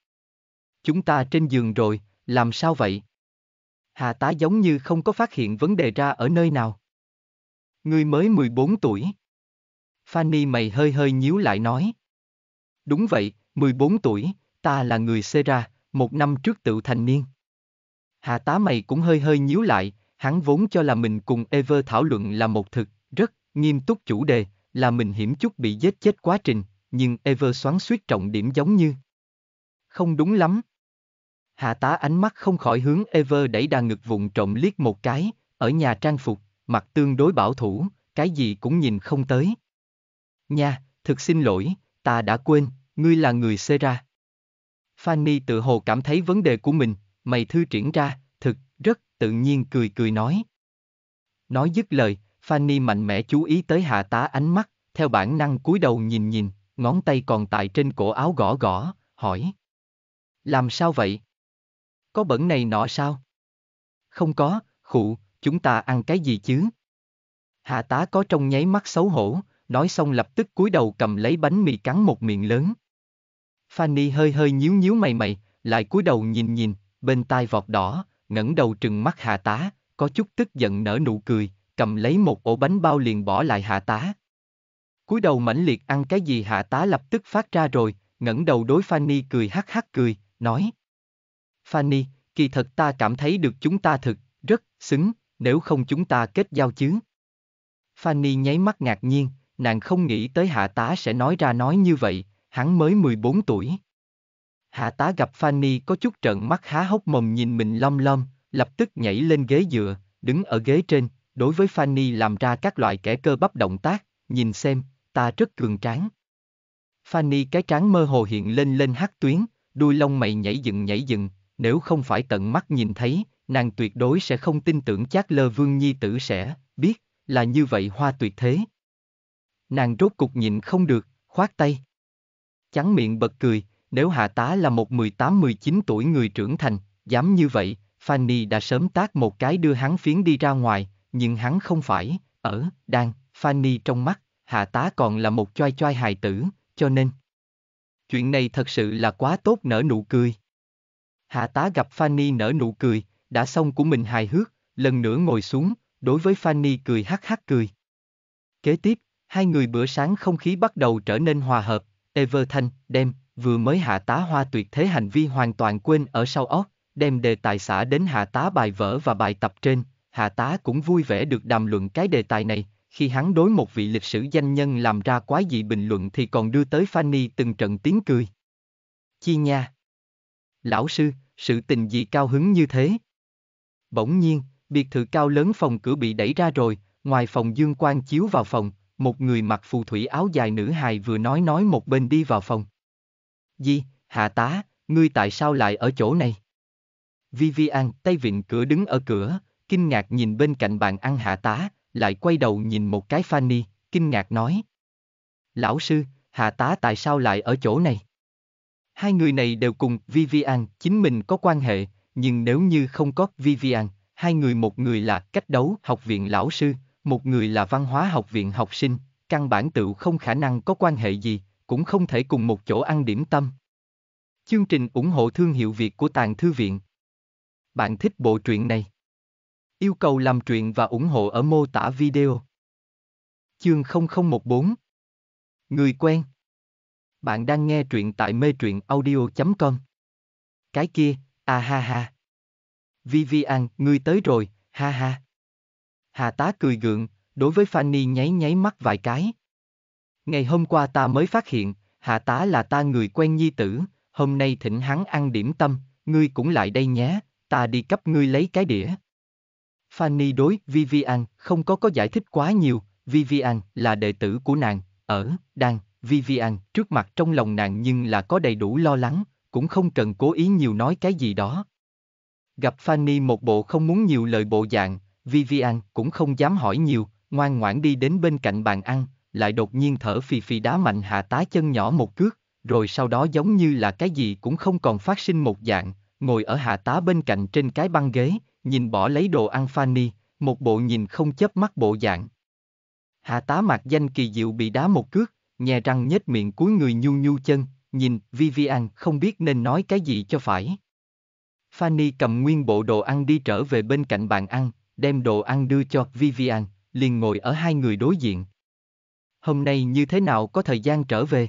A: Chúng ta trên giường rồi, làm sao vậy? Hạ tá giống như không có phát hiện vấn đề ra ở nơi nào. Ngươi mới 14 tuổi. Fanny mày hơi hơi nhíu lại nói. Đúng vậy, 14 tuổi, ta là người xê ra, một năm trước tự thành niên. Hạ tá mày cũng hơi hơi nhíu lại, Hắn vốn cho là mình cùng Ever thảo luận là một thực, rất, nghiêm túc chủ đề, là mình hiểm chút bị giết chết quá trình, nhưng Ever xoắn suýt trọng điểm giống như. Không đúng lắm. Hạ tá ánh mắt không khỏi hướng Ever đẩy đà ngực vụn trộm liếc một cái, ở nhà trang phục, mặt tương đối bảo thủ, cái gì cũng nhìn không tới. Nha, thực xin lỗi, ta đã quên, ngươi là người xê ra. Fanny tự hồ cảm thấy vấn đề của mình, mày thư triển ra, thực, rất, tự nhiên cười cười nói. Nói dứt lời, Fanny mạnh mẽ chú ý tới hạ tá ánh mắt, theo bản năng cúi đầu nhìn nhìn, ngón tay còn tại trên cổ áo gõ gõ, hỏi. Làm sao vậy? Có bẩn này nọ sao? Không có, khụ, chúng ta ăn cái gì chứ? Hạ tá có trong nháy mắt xấu hổ, nói xong lập tức cúi đầu cầm lấy bánh mì cắn một miệng lớn. Fanny hơi hơi nhíu nhíu mày mày, lại cúi đầu nhìn nhìn, bên tai vọt đỏ, ngẩng đầu trừng mắt hạ tá, có chút tức giận nở nụ cười, cầm lấy một ổ bánh bao liền bỏ lại hạ tá. cúi đầu mãnh liệt ăn cái gì hạ tá lập tức phát ra rồi, ngẩng đầu đối Fanny cười hắc hắc cười, nói. Fanny, kỳ thật ta cảm thấy được chúng ta thực, rất, xứng, nếu không chúng ta kết giao chứ. Fanny nháy mắt ngạc nhiên, nàng không nghĩ tới hạ tá sẽ nói ra nói như vậy, hắn mới 14 tuổi. Hạ tá gặp Fanny có chút trợn mắt há hốc mồm nhìn mình lom lom, lập tức nhảy lên ghế dựa, đứng ở ghế trên, đối với Fanny làm ra các loại kẻ cơ bắp động tác, nhìn xem, ta rất cường tráng. Fanny cái tráng mơ hồ hiện lên lên hát tuyến, đuôi lông mày nhảy dựng nhảy dựng, nếu không phải tận mắt nhìn thấy, nàng tuyệt đối sẽ không tin tưởng chắc lơ vương nhi tử sẽ, biết, là như vậy hoa tuyệt thế. Nàng rốt cục nhịn không được, khoát tay. Trắng miệng bật cười, nếu hạ tá là một 18-19 tuổi người trưởng thành, dám như vậy, Fanny đã sớm tác một cái đưa hắn phiến đi ra ngoài, nhưng hắn không phải, ở, đang, Fanny trong mắt, hạ tá còn là một choai choai hài tử, cho nên. Chuyện này thật sự là quá tốt nở nụ cười. Hạ tá gặp Fanny nở nụ cười, đã xong của mình hài hước, lần nữa ngồi xuống, đối với Fanny cười hắc hắc cười. Kế tiếp, hai người bữa sáng không khí bắt đầu trở nên hòa hợp, Ever Thanh, đem, vừa mới hạ tá hoa tuyệt thế hành vi hoàn toàn quên ở sau óc, đem đề tài xã đến hạ tá bài vở và bài tập trên, hạ tá cũng vui vẻ được đàm luận cái đề tài này, khi hắn đối một vị lịch sử danh nhân làm ra quá dị bình luận thì còn đưa tới Fanny từng trận tiếng cười. Chi nha! Lão sư, sự tình gì cao hứng như thế? Bỗng nhiên, biệt thự cao lớn phòng cửa bị đẩy ra rồi, ngoài phòng dương quang chiếu vào phòng, một người mặc phù thủy áo dài nữ hài vừa nói nói một bên đi vào phòng. Di, hạ tá, ngươi tại sao lại ở chỗ này? Vivian tay vịn cửa đứng ở cửa, kinh ngạc nhìn bên cạnh bàn ăn hạ tá, lại quay đầu nhìn một cái Fanny, kinh ngạc nói. Lão sư, hạ tá tại sao lại ở chỗ này? Hai người này đều cùng Vivian, chính mình có quan hệ, nhưng nếu như không có Vivian, hai người một người là cách đấu học viện lão sư, một người là văn hóa học viện học sinh, căn bản tự không khả năng có quan hệ gì, cũng không thể cùng một chỗ ăn điểm tâm. Chương trình ủng hộ thương hiệu Việt của Tàng Thư Viện Bạn thích bộ truyện này? Yêu cầu làm truyện và ủng hộ ở mô tả video. Chương 0014 Người quen Bạn đang nghe truyện tại mê truyện audio.com Cái kia, à ha ha. Vivian, ngươi tới rồi, ha ha. Hà tá cười gượng, đối với Fanny nháy nháy mắt vài cái. Ngày hôm qua ta mới phát hiện, hạ tá là ta người quen nhi tử, hôm nay thỉnh hắn ăn điểm tâm, ngươi cũng lại đây nhé, ta đi cấp ngươi lấy cái đĩa. Fanny đối Vivian không có có giải thích quá nhiều, Vivian là đệ tử của nàng, ở, đang, Vivian trước mặt trong lòng nàng nhưng là có đầy đủ lo lắng, cũng không cần cố ý nhiều nói cái gì đó. Gặp Fanny một bộ không muốn nhiều lời bộ dạng, Vivian cũng không dám hỏi nhiều, ngoan ngoãn đi đến bên cạnh bàn ăn, lại đột nhiên thở phì phì đá mạnh hạ tá chân nhỏ một cước, rồi sau đó giống như là cái gì cũng không còn phát sinh một dạng, ngồi ở hạ tá bên cạnh trên cái băng ghế, nhìn bỏ lấy đồ ăn Fanny, một bộ nhìn không chớp mắt bộ dạng. Hạ tá mặt danh kỳ diệu bị đá một cước, nhè răng nhếch miệng cúi người nhu nhu chân, nhìn Vivian không biết nên nói cái gì cho phải. Fanny cầm nguyên bộ đồ ăn đi trở về bên cạnh bàn ăn, đem đồ ăn đưa cho Vivian, liền ngồi ở hai người đối diện. Hôm nay như thế nào có thời gian trở về?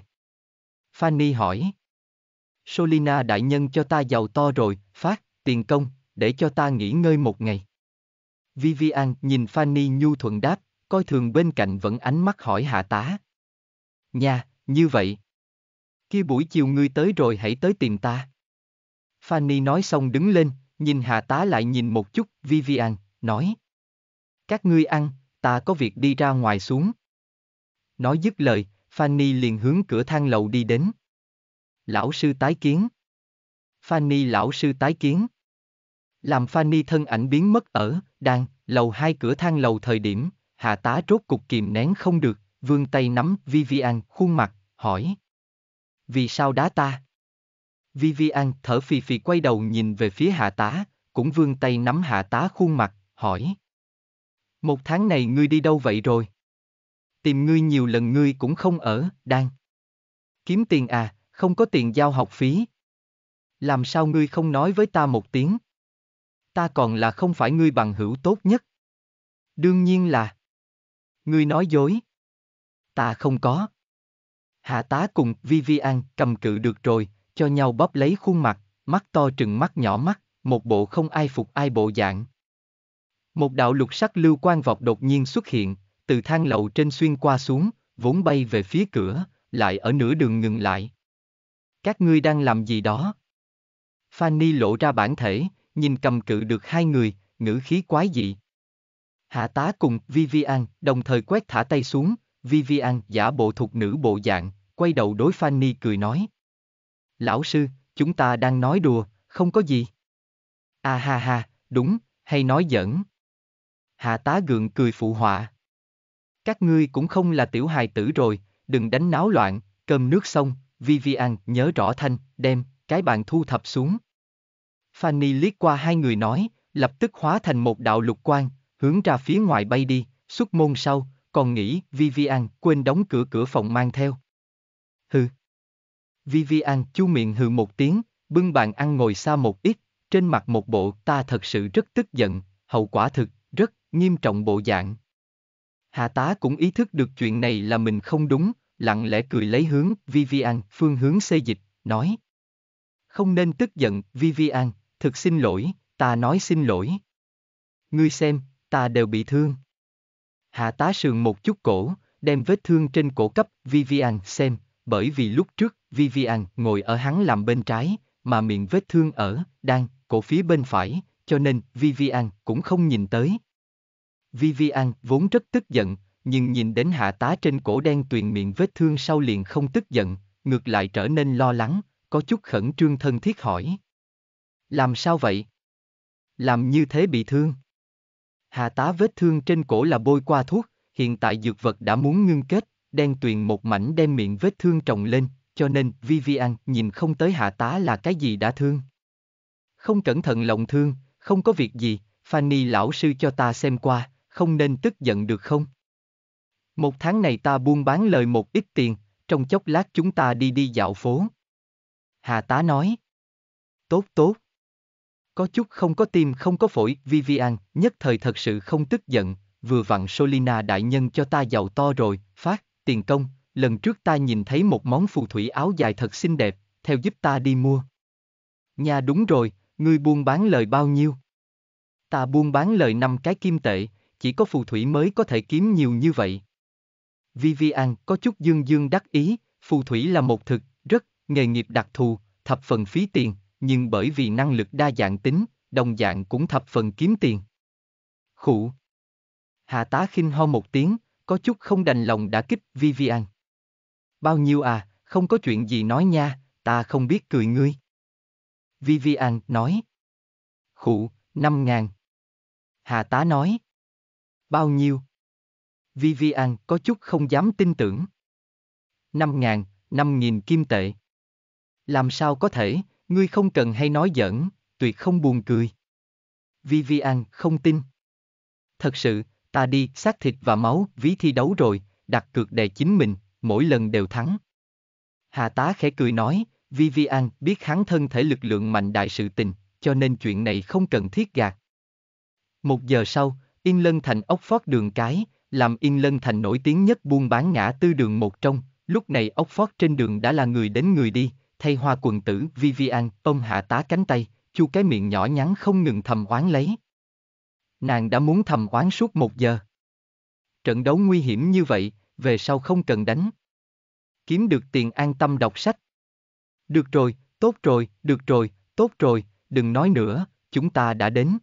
A: Fanny hỏi. Solina đại nhân cho ta giàu to rồi, phát, tiền công, để cho ta nghỉ ngơi một ngày. Vivian nhìn Fanny nhu thuận đáp, coi thường bên cạnh vẫn ánh mắt hỏi hạ tá. Nha, như vậy. Khi buổi chiều ngươi tới rồi hãy tới tìm ta. Fanny nói xong đứng lên, nhìn hạ tá lại nhìn một chút, Vivian, nói. Các ngươi ăn, ta có việc đi ra ngoài xuống. Nói dứt lời, Fanny liền hướng cửa thang lầu đi đến. Lão sư tái kiến. Fanny lão sư tái kiến. Làm Fanny thân ảnh biến mất ở, đang, lầu hai cửa thang lầu thời điểm, hạ tá rốt cục kìm nén không được, vươn tay nắm Vivian khuôn mặt, hỏi. Vì sao đá ta? Vivian thở phì phì quay đầu nhìn về phía hạ tá, cũng vươn tay nắm hạ tá khuôn mặt, hỏi. Một tháng này ngươi đi đâu vậy rồi? tìm ngươi nhiều lần ngươi cũng không ở, đang. Kiếm tiền à, không có tiền giao học phí. Làm sao ngươi không nói với ta một tiếng? Ta còn là không phải ngươi bằng hữu tốt nhất. Đương nhiên là. Ngươi nói dối. Ta không có. Hạ tá cùng Vivian cầm cự được rồi, cho nhau bóp lấy khuôn mặt, mắt to trừng mắt nhỏ mắt, một bộ không ai phục ai bộ dạng. Một đạo lục sắc lưu quan vọc đột nhiên xuất hiện, từ thang lầu trên xuyên qua xuống, vốn bay về phía cửa, lại ở nửa đường ngừng lại. Các ngươi đang làm gì đó? Fanny lộ ra bản thể, nhìn cầm cự được hai người, ngữ khí quái dị. Hạ tá cùng Vivian đồng thời quét thả tay xuống, Vivian giả bộ thuộc nữ bộ dạng, quay đầu đối Fanny cười nói. Lão sư, chúng ta đang nói đùa, không có gì. À ha ha, đúng, hay nói giỡn. Hạ tá gượng cười phụ họa. Các ngươi cũng không là tiểu hài tử rồi, đừng đánh náo loạn, cơm nước xong, Vivian nhớ rõ thanh, đem, cái bàn thu thập xuống. Fanny liếc qua hai người nói, lập tức hóa thành một đạo lục quang, hướng ra phía ngoài bay đi, xuất môn sau, còn nghĩ Vivian quên đóng cửa cửa phòng mang theo. Hừ. Vivian chu miệng hừ một tiếng, bưng bàn ăn ngồi xa một ít, trên mặt một bộ ta thật sự rất tức giận, hậu quả thực, rất nghiêm trọng bộ dạng. Hà tá cũng ý thức được chuyện này là mình không đúng, lặng lẽ cười lấy hướng Vivian, phương hướng xê dịch, nói. Không nên tức giận, Vivian, thực xin lỗi, ta nói xin lỗi. Ngươi xem, ta đều bị thương. Hạ tá sườn một chút cổ, đem vết thương trên cổ cấp Vivian xem, bởi vì lúc trước Vivian ngồi ở hắn làm bên trái, mà miệng vết thương ở, đang, cổ phía bên phải, cho nên Vivian cũng không nhìn tới. Vivian vốn rất tức giận, nhưng nhìn đến hạ tá trên cổ đen tuyền miệng vết thương sau liền không tức giận, ngược lại trở nên lo lắng, có chút khẩn trương thân thiết hỏi. Làm sao vậy? Làm như thế bị thương. Hạ tá vết thương trên cổ là bôi qua thuốc, hiện tại dược vật đã muốn ngưng kết, đen tuyền một mảnh đem miệng vết thương trồng lên, cho nên Vivian nhìn không tới hạ tá là cái gì đã thương. Không cẩn thận lòng thương, không có việc gì, Fanny lão sư cho ta xem qua, không nên tức giận được không? Một tháng này ta buôn bán lời một ít tiền, trong chốc lát chúng ta đi đi dạo phố. Hà tá nói. Tốt tốt. Có chút không có tim không có phổi, Vivian, nhất thời thật sự không tức giận, vừa vặn Solina đại nhân cho ta giàu to rồi, phát, tiền công, lần trước ta nhìn thấy một món phù thủy áo dài thật xinh đẹp, theo giúp ta đi mua. Nhà đúng rồi, ngươi buôn bán lời bao nhiêu? Ta buôn bán lời năm cái kim tệ, chỉ có phù thủy mới có thể kiếm nhiều như vậy. Vivian có chút dương dương đắc ý, phù thủy là một thực, rất, nghề nghiệp đặc thù, thập phần phí tiền, nhưng bởi vì năng lực đa dạng tính, đồng dạng cũng thập phần kiếm tiền. Khụ. Hạ tá khinh ho một tiếng, có chút không đành lòng đã kích Vivian. Bao nhiêu à, không có chuyện gì nói nha, ta không biết cười ngươi. Vivian nói. Khụ, năm ngàn. Hà tá nói. Bao nhiêu? Vivian có chút không dám tin tưởng. Năm ngàn, năm nghìn kim tệ. Làm sao có thể, ngươi không cần hay nói giỡn, tuyệt không buồn cười. Vivian không tin. Thật sự, ta đi xác thịt và máu, ví thi đấu rồi, đặt cược đề chính mình, mỗi lần đều thắng. Hà tá khẽ cười nói, Vivian biết hắn thân thể lực lượng mạnh đại sự tình, cho nên chuyện này không cần thiết gạt. Một giờ sau, Yên Lân Thành ốc phót đường cái, làm Yên Lân Thành nổi tiếng nhất buôn bán ngã tư đường một trong, lúc này ốc phót trên đường đã là người đến người đi, thay hoa quần tử Vivian ôm hạ tá cánh tay, chu cái miệng nhỏ nhắn không ngừng thầm oán lấy. Nàng đã muốn thầm oán suốt một giờ. Trận đấu nguy hiểm như vậy, về sau không cần đánh. Kiếm được tiền an tâm đọc sách. Được rồi, tốt rồi, được rồi, tốt rồi, đừng nói nữa, chúng ta đã đến.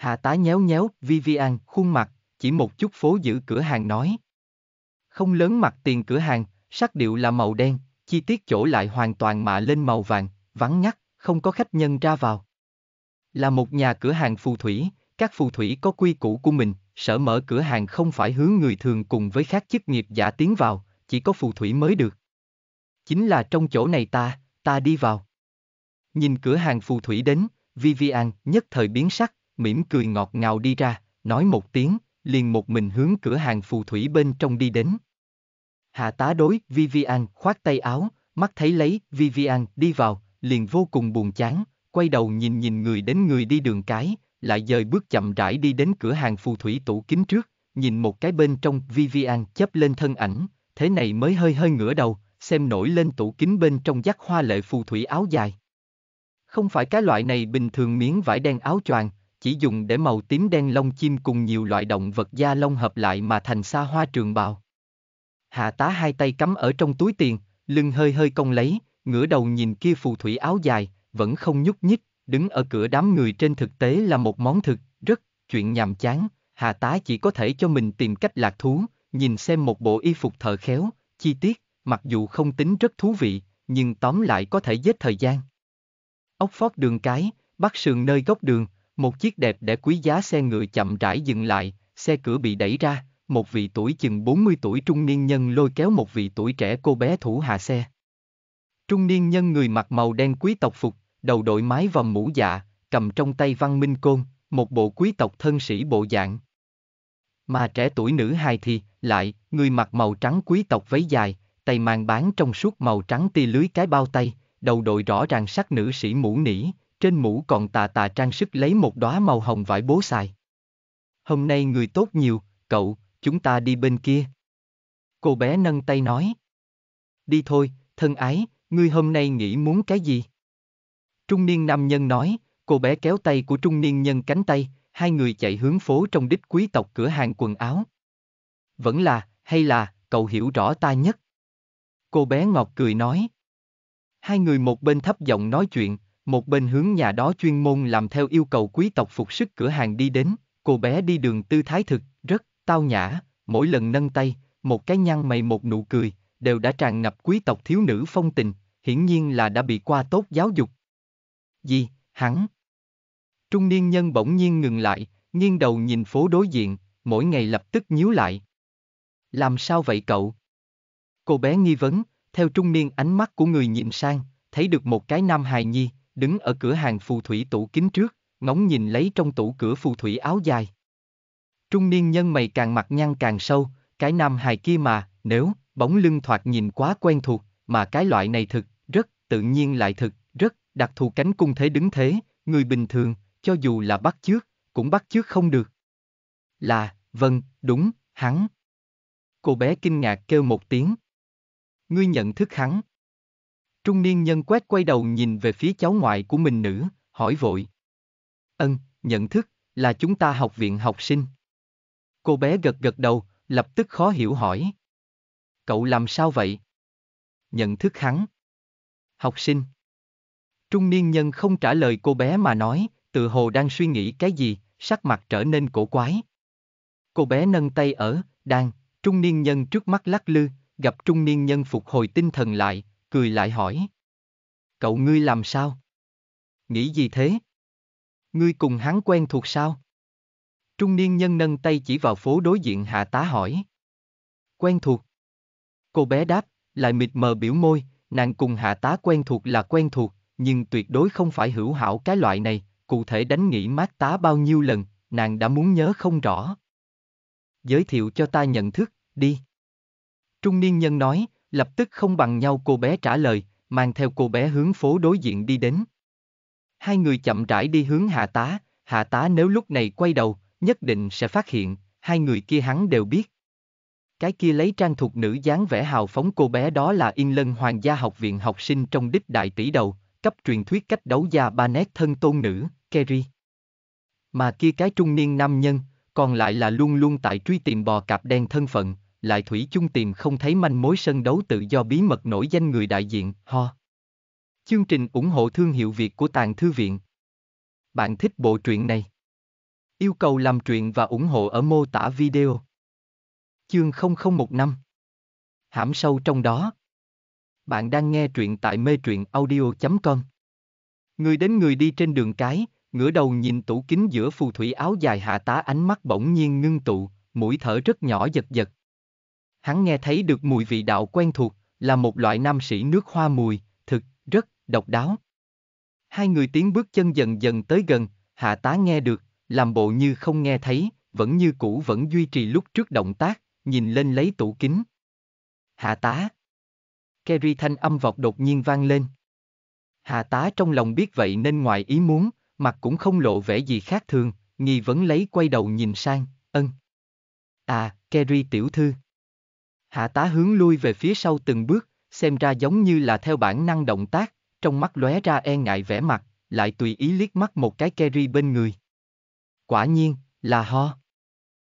A: Hạ tá nhéo nhéo, Vivian, khuôn mặt, chỉ một chút phố giữ cửa hàng nói. Không lớn mặt tiền cửa hàng, sắc điệu là màu đen, chi tiết chỗ lại hoàn toàn mạ lên màu vàng, vắng ngắt, không có khách nhân ra vào. Là một nhà cửa hàng phù thủy, các phù thủy có quy củ của mình, sở mở cửa hàng không phải hướng người thường cùng với các chức nghiệp giả tiến vào, chỉ có phù thủy mới được. Chính là trong chỗ này ta, ta đi vào. Nhìn cửa hàng phù thủy đến, Vivian nhất thời biến sắc, mỉm cười ngọt ngào đi ra, nói một tiếng, liền một mình hướng cửa hàng phù thủy bên trong đi đến. Hạ tá đối Vivian khoát tay áo, mắt thấy lấy Vivian đi vào, liền vô cùng buồn chán, quay đầu nhìn nhìn người đến người đi đường cái, lại dời bước chậm rãi đi đến cửa hàng phù thủy tủ kính trước, nhìn một cái bên trong Vivian chấp lên thân ảnh, thế này mới hơi hơi ngửa đầu, xem nổi lên tủ kính bên trong dắt hoa lệ phù thủy áo dài. Không phải cái loại này bình thường miếng vải đen áo choàng, chỉ dùng để màu tím đen lông chim cùng nhiều loại động vật da lông hợp lại mà thành xa hoa trường bào. Hạ tá hai tay cắm ở trong túi tiền, lưng hơi hơi cong lấy, ngửa đầu nhìn kia phù thủy áo dài, vẫn không nhúc nhích, đứng ở cửa đám người trên thực tế là một món thực, rất, chuyện nhàm chán, hạ tá chỉ có thể cho mình tìm cách lạc thú, nhìn xem một bộ y phục thợ khéo, chi tiết, mặc dù không tính rất thú vị, nhưng tóm lại có thể giết thời gian. Ốc phót đường cái, bắt sườn nơi góc đường, một chiếc đẹp đẽ quý giá xe ngựa chậm rãi dừng lại, xe cửa bị đẩy ra, một vị tuổi chừng 40 tuổi trung niên nhân lôi kéo một vị tuổi trẻ cô bé thủ hạ xe. Trung niên nhân người mặc màu đen quý tộc phục, đầu đội mái vòng mũ dạ, cầm trong tay văn minh côn, một bộ quý tộc thân sĩ bộ dạng. Mà trẻ tuổi nữ hài thì, lại, người mặc màu trắng quý tộc váy dài, tay mang bán trong suốt màu trắng tia lưới cái bao tay, đầu đội rõ ràng sắc nữ sĩ mũ nỉ, trên mũ còn tà tà trang sức lấy một đóa màu hồng vải bố xài. Hôm nay người tốt nhiều, cậu, chúng ta đi bên kia. Cô bé nâng tay nói. Đi thôi, thân ái, ngươi hôm nay nghĩ muốn cái gì? Trung niên nam nhân nói, cô bé kéo tay của trung niên nhân cánh tay, hai người chạy hướng phố trong đích quý tộc cửa hàng quần áo. Vẫn là, hay là, cậu hiểu rõ ta nhất. Cô bé ngọt cười nói. Hai người một bên thấp giọng nói chuyện, một bên hướng nhà đó chuyên môn làm theo yêu cầu quý tộc phục sức cửa hàng đi đến, cô bé đi đường tư thái thực, rất, tao nhã, mỗi lần nâng tay, một cái nhăn mày một nụ cười, đều đã tràn ngập quý tộc thiếu nữ phong tình, hiển nhiên là đã bị qua tốt giáo dục. Gì, hắn? Trung niên nhân bỗng nhiên ngừng lại, nghiêng đầu nhìn phố đối diện, mỗi ngày lập tức nhíu lại. Làm sao vậy cậu? Cô bé nghi vấn, theo trung niên ánh mắt của người nhịn sang, thấy được một cái nam hài nhi, đứng ở cửa hàng phù thủy tủ kính trước, ngóng nhìn lấy trong tủ cửa phù thủy áo dài. Trung niên nhân mày càng mặt nhăn càng sâu, cái nam hài kia mà, nếu, bóng lưng thoạt nhìn quá quen thuộc, mà cái loại này thực, rất, tự nhiên lại thực, rất, đặc thù cánh cung thế đứng thế, người bình thường, cho dù là bắt trước cũng bắt trước không được. Là, vâng, đúng, hắn. Cô bé kinh ngạc kêu một tiếng. Ngươi nhận thức hắn. Trung niên nhân quét quay đầu nhìn về phía cháu ngoại của mình nữ, hỏi vội. Ân, nhận thức, là chúng ta học viện học sinh. Cô bé gật gật đầu, lập tức khó hiểu hỏi. Cậu làm sao vậy? Nhận thức hắn. Học sinh. Trung niên nhân không trả lời cô bé mà nói, tự hồ đang suy nghĩ cái gì, sắc mặt trở nên cổ quái. Cô bé nâng tay ở, đang, trung niên nhân trước mắt lắc lư, gặp trung niên nhân phục hồi tinh thần lại, cười lại hỏi. Cậu ngươi làm sao? Nghĩ gì thế? Ngươi cùng hắn quen thuộc sao? Trung niên nhân nâng tay chỉ vào phố đối diện hạ tá hỏi. Quen thuộc. Cô bé đáp, lại mịt mờ biểu môi, nàng cùng hạ tá quen thuộc là quen thuộc, nhưng tuyệt đối không phải hữu hảo cái loại này, cụ thể đánh nghĩ mát tá bao nhiêu lần, nàng đã muốn nhớ không rõ. Giới thiệu cho ta nhận thức, đi. Trung niên nhân nói, Lập tức không bằng nhau cô bé trả lời, mang theo cô bé hướng phố đối diện đi đến. Hai người chậm rãi đi hướng hạ tá, hạ tá nếu lúc này quay đầu, nhất định sẽ phát hiện, hai người kia hắn đều biết. Cái kia lấy trang thuộc nữ dáng vẻ hào phóng cô bé đó là Yên Lân Hoàng gia học viện học sinh trong đích đại tỷ đầu, cấp truyền thuyết cách đấu gia ba nét thân tôn nữ, Kerry. Mà kia cái trung niên nam nhân, còn lại là luôn luôn tại truy tìm bò cạp đen thân phận, lại Thủy chung tìm không thấy manh mối sân đấu tự do bí mật nổi danh người đại diện, ho. Chương trình ủng hộ thương hiệu Việt của Tàng Thư Viện. Bạn thích bộ truyện này? Yêu cầu làm truyện và ủng hộ ở mô tả video. Chương 0015 Hãm sâu trong đó Bạn đang nghe truyện tại mê truyện audio.com Người đến người đi trên đường cái, ngửa đầu nhìn tủ kính giữa phù thủy áo dài hạ tá ánh mắt bỗng nhiên ngưng tụ, mũi thở rất nhỏ giật giật, hắn nghe thấy được mùi vị đạo quen thuộc, là một loại nam sĩ nước hoa mùi, thực, rất, độc đáo. Hai người tiến bước chân dần dần tới gần, hạ tá nghe được, làm bộ như không nghe thấy, vẫn như cũ vẫn duy trì lúc trước động tác, nhìn lên lấy tủ kính. Hạ tá. Kerry thanh âm vọt đột nhiên vang lên. Hạ tá trong lòng biết vậy nên ngoài ý muốn, mặt cũng không lộ vẻ gì khác thường, nghi vấn lấy quay đầu nhìn sang, ân. À, Kerry tiểu thư. Hạ tá hướng lui về phía sau từng bước, xem ra giống như là theo bản năng động tác, trong mắt lóe ra e ngại vẻ mặt, lại tùy ý liếc mắt một cái Kerry bên người. Quả nhiên, là ho.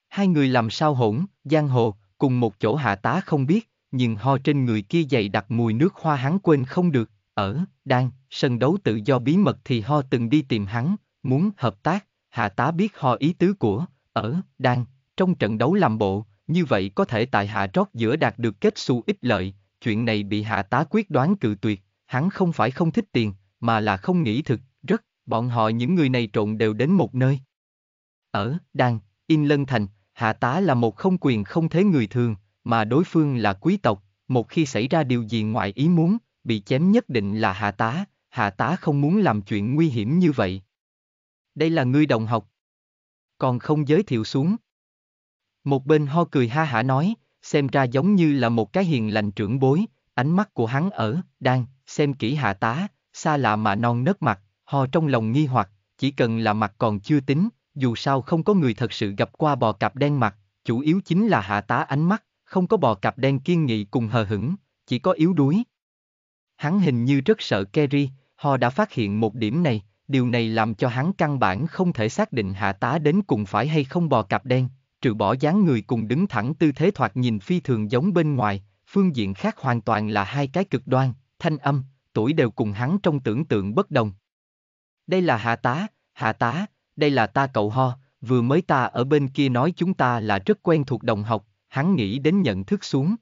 A: Hai người làm sao hỗn, giang hồ, cùng một chỗ hạ tá không biết, nhưng ho trên người kia dày đặc mùi nước hoa hắn quên không được, ở, đang, sân đấu tự do bí mật thì ho từng đi tìm hắn, muốn hợp tác, hạ tá biết ho ý tứ của, ở, đang, trong trận đấu làm bộ, như vậy có thể tại hạ trót giữa đạt được kết xu ích lợi, chuyện này bị hạ tá quyết đoán cự tuyệt, hắn không phải không thích tiền, mà là không nghĩ thực, rất, bọn họ những người này trộn đều đến một nơi. Ở, Đan, In Lân Thành, hạ tá là một không quyền không thế người thường, mà đối phương là quý tộc, một khi xảy ra điều gì ngoài ý muốn, bị chém nhất định là hạ tá, hạ tá không muốn làm chuyện nguy hiểm như vậy. Đây là ngươi đồng học. Còn không giới thiệu xuống, một bên ho cười ha hả nói, xem ra giống như là một cái hiền lành trưởng bối, ánh mắt của hắn ở, đang, xem kỹ hạ tá, xa lạ mà non nớt mặt, ho trong lòng nghi hoặc, chỉ cần là mặt còn chưa tính, dù sao không có người thật sự gặp qua bò cạp đen mặt, chủ yếu chính là hạ tá ánh mắt, không có bò cạp đen kiên nghị cùng hờ hững, chỉ có yếu đuối. Hắn hình như rất sợ Kerry, ho đã phát hiện một điểm này, điều này làm cho hắn căn bản không thể xác định hạ tá đến cùng phải hay không bò cạp đen, trừ bỏ dáng người cùng đứng thẳng tư thế thoạt nhìn phi thường giống bên ngoài, phương diện khác hoàn toàn là hai cái cực đoan, thanh âm, tuổi đều cùng hắn trong tưởng tượng bất đồng. Đây là hạ tá, hạ tá, đây là ta cậu ho, vừa mới ta ở bên kia nói chúng ta là rất quen thuộc đồng học, hắn nghĩ đến nhận thức xuống.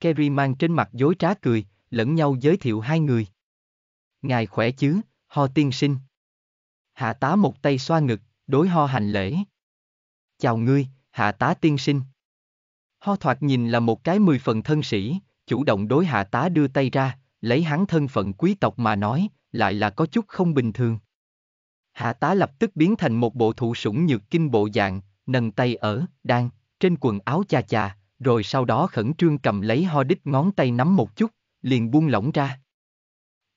A: Kerry mang trên mặt dối trá cười, lẫn nhau giới thiệu hai người. Ngài khỏe chứ, ho tiên sinh. Hạ tá một tay xoa ngực, đối ho hành lễ chào ngươi, hạ tá tiên sinh. Ho thoạt nhìn là một cái mười phần thân sĩ, chủ động đối hạ tá đưa tay ra, lấy hắn thân phận quý tộc mà nói, lại là có chút không bình thường. Hạ tá lập tức biến thành một bộ thụ sủng nhược kinh bộ dạng, nâng tay ở, đang, trên quần áo cha cha, rồi sau đó khẩn trương cầm lấy ho đít ngón tay nắm một chút, liền buông lỏng ra.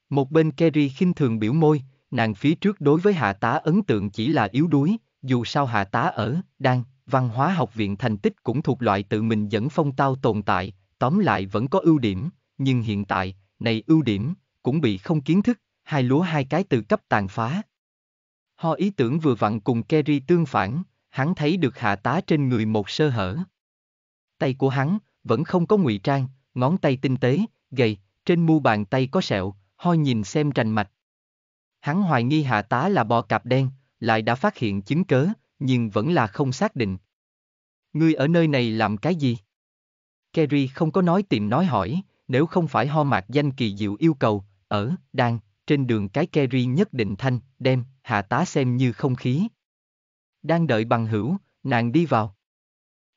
A: Một bên Kerry khinh thường biểu môi, nàng phía trước đối với hạ tá ấn tượng chỉ là yếu đuối, dù sao hạ tá ở, đang, văn hóa học viện thành tích cũng thuộc loại tự mình dẫn phong tao tồn tại, tóm lại vẫn có ưu điểm, nhưng hiện tại, này ưu điểm, cũng bị không kiến thức, hai lúa hai cái từ cấp tàn phá. Ho ý tưởng vừa vặn cùng Kerry tương phản, hắn thấy được hạ tá trên người một sơ hở. Tay của hắn, vẫn không có ngụy trang, ngón tay tinh tế, gầy, trên mu bàn tay có sẹo, ho nhìn xem rành mạch. Hắn hoài nghi hạ tá là bò cạp đen, lại đã phát hiện chứng cớ, nhưng vẫn là không xác định. Ngươi ở nơi này làm cái gì? Kerry không có nói tìm nói hỏi, nếu không phải ho mạc danh kỳ diệu yêu cầu, ở, đang, trên đường cái Kerry nhất định thanh, đem, hạ tá xem như không khí. Đang đợi bằng hữu, nàng đi vào.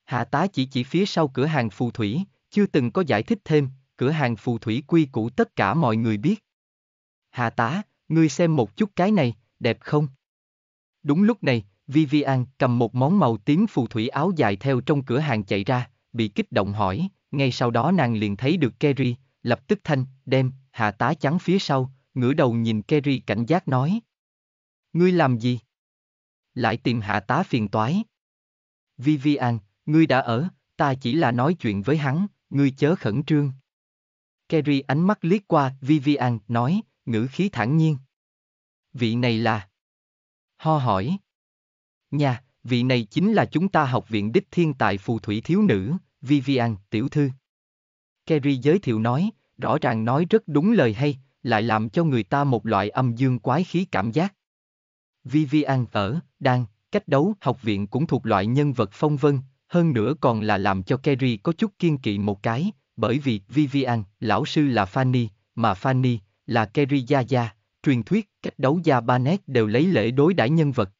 A: Hạ tá chỉ chỉ phía sau cửa hàng phù thủy, chưa từng có giải thích thêm, cửa hàng phù thủy quy củ tất cả mọi người biết. Hạ tá, ngươi xem một chút cái này, đẹp không? Đúng lúc này, Vivian cầm một món màu tím phù thủy áo dài theo trong cửa hàng chạy ra, bị kích động hỏi, ngay sau đó nàng liền thấy được Kerry, lập tức thanh, đem, hạ tá chắn phía sau, ngửa đầu nhìn Kerry cảnh giác nói. Ngươi làm gì? Lại tìm hạ tá phiền toái. Vivian, ngươi đã ở, ta chỉ là nói chuyện với hắn, ngươi chớ khẩn trương. Kerry ánh mắt liếc qua Vivian, nói, ngữ khí thản nhiên. Vị này là... Ho hỏi. Nhà, vị này chính là chúng ta học viện đích thiên tài phù thủy thiếu nữ, Vivian, tiểu thư. Kerry giới thiệu nói, rõ ràng nói rất đúng lời hay, lại làm cho người ta một loại âm dương quái khí cảm giác. Vivian ở, đang, cách đấu học viện cũng thuộc loại nhân vật phong vân, hơn nữa còn là làm cho Kerry có chút kiên kỵ một cái, bởi vì Vivian, lão sư là Fanny, mà Fanny, là Kerry Gia Gia, truyền thuyết, cách đấu gia Barnett đều lấy lễ đối đãi nhân vật.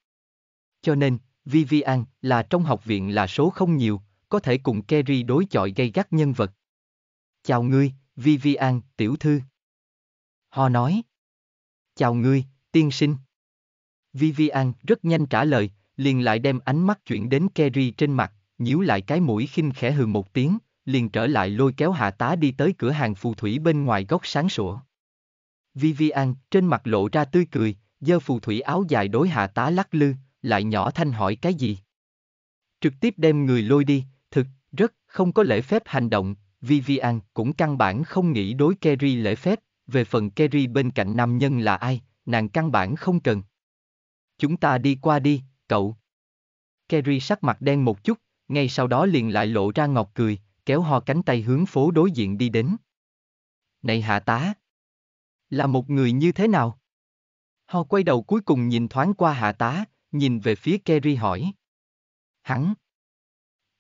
A: Cho nên, Vivian là trong học viện là số không nhiều, có thể cùng Kerry đối chọi gây gắt nhân vật. Chào ngươi, Vivian, tiểu thư. Ho nói. Chào ngươi, tiên sinh. Vivian rất nhanh trả lời, liền lại đem ánh mắt chuyển đến Kerry trên mặt, nhíu lại cái mũi khinh khẽ hừ một tiếng, liền trở lại lôi kéo hạ tá đi tới cửa hàng phù thủy bên ngoài góc sáng sủa. Vivian, trên mặt lộ ra tươi cười, giơ phù thủy áo dài đối hạ tá lắc lư, lại nhỏ thanh hỏi cái gì. Trực tiếp đem người lôi đi, thực, rất, không có lễ phép hành động, Vivian cũng căn bản không nghĩ đối Kerry lễ phép, về phần Kerry bên cạnh nam nhân là ai, nàng căn bản không cần. Chúng ta đi qua đi, cậu. Kerry sắc mặt đen một chút, ngay sau đó liền lại lộ ra ngọt cười, kéo ho cánh tay hướng phố đối diện đi đến. Này hạ tá! Là một người như thế nào? Họ quay đầu cuối cùng nhìn thoáng qua hạ tá, nhìn về phía Kerry hỏi. Hắn.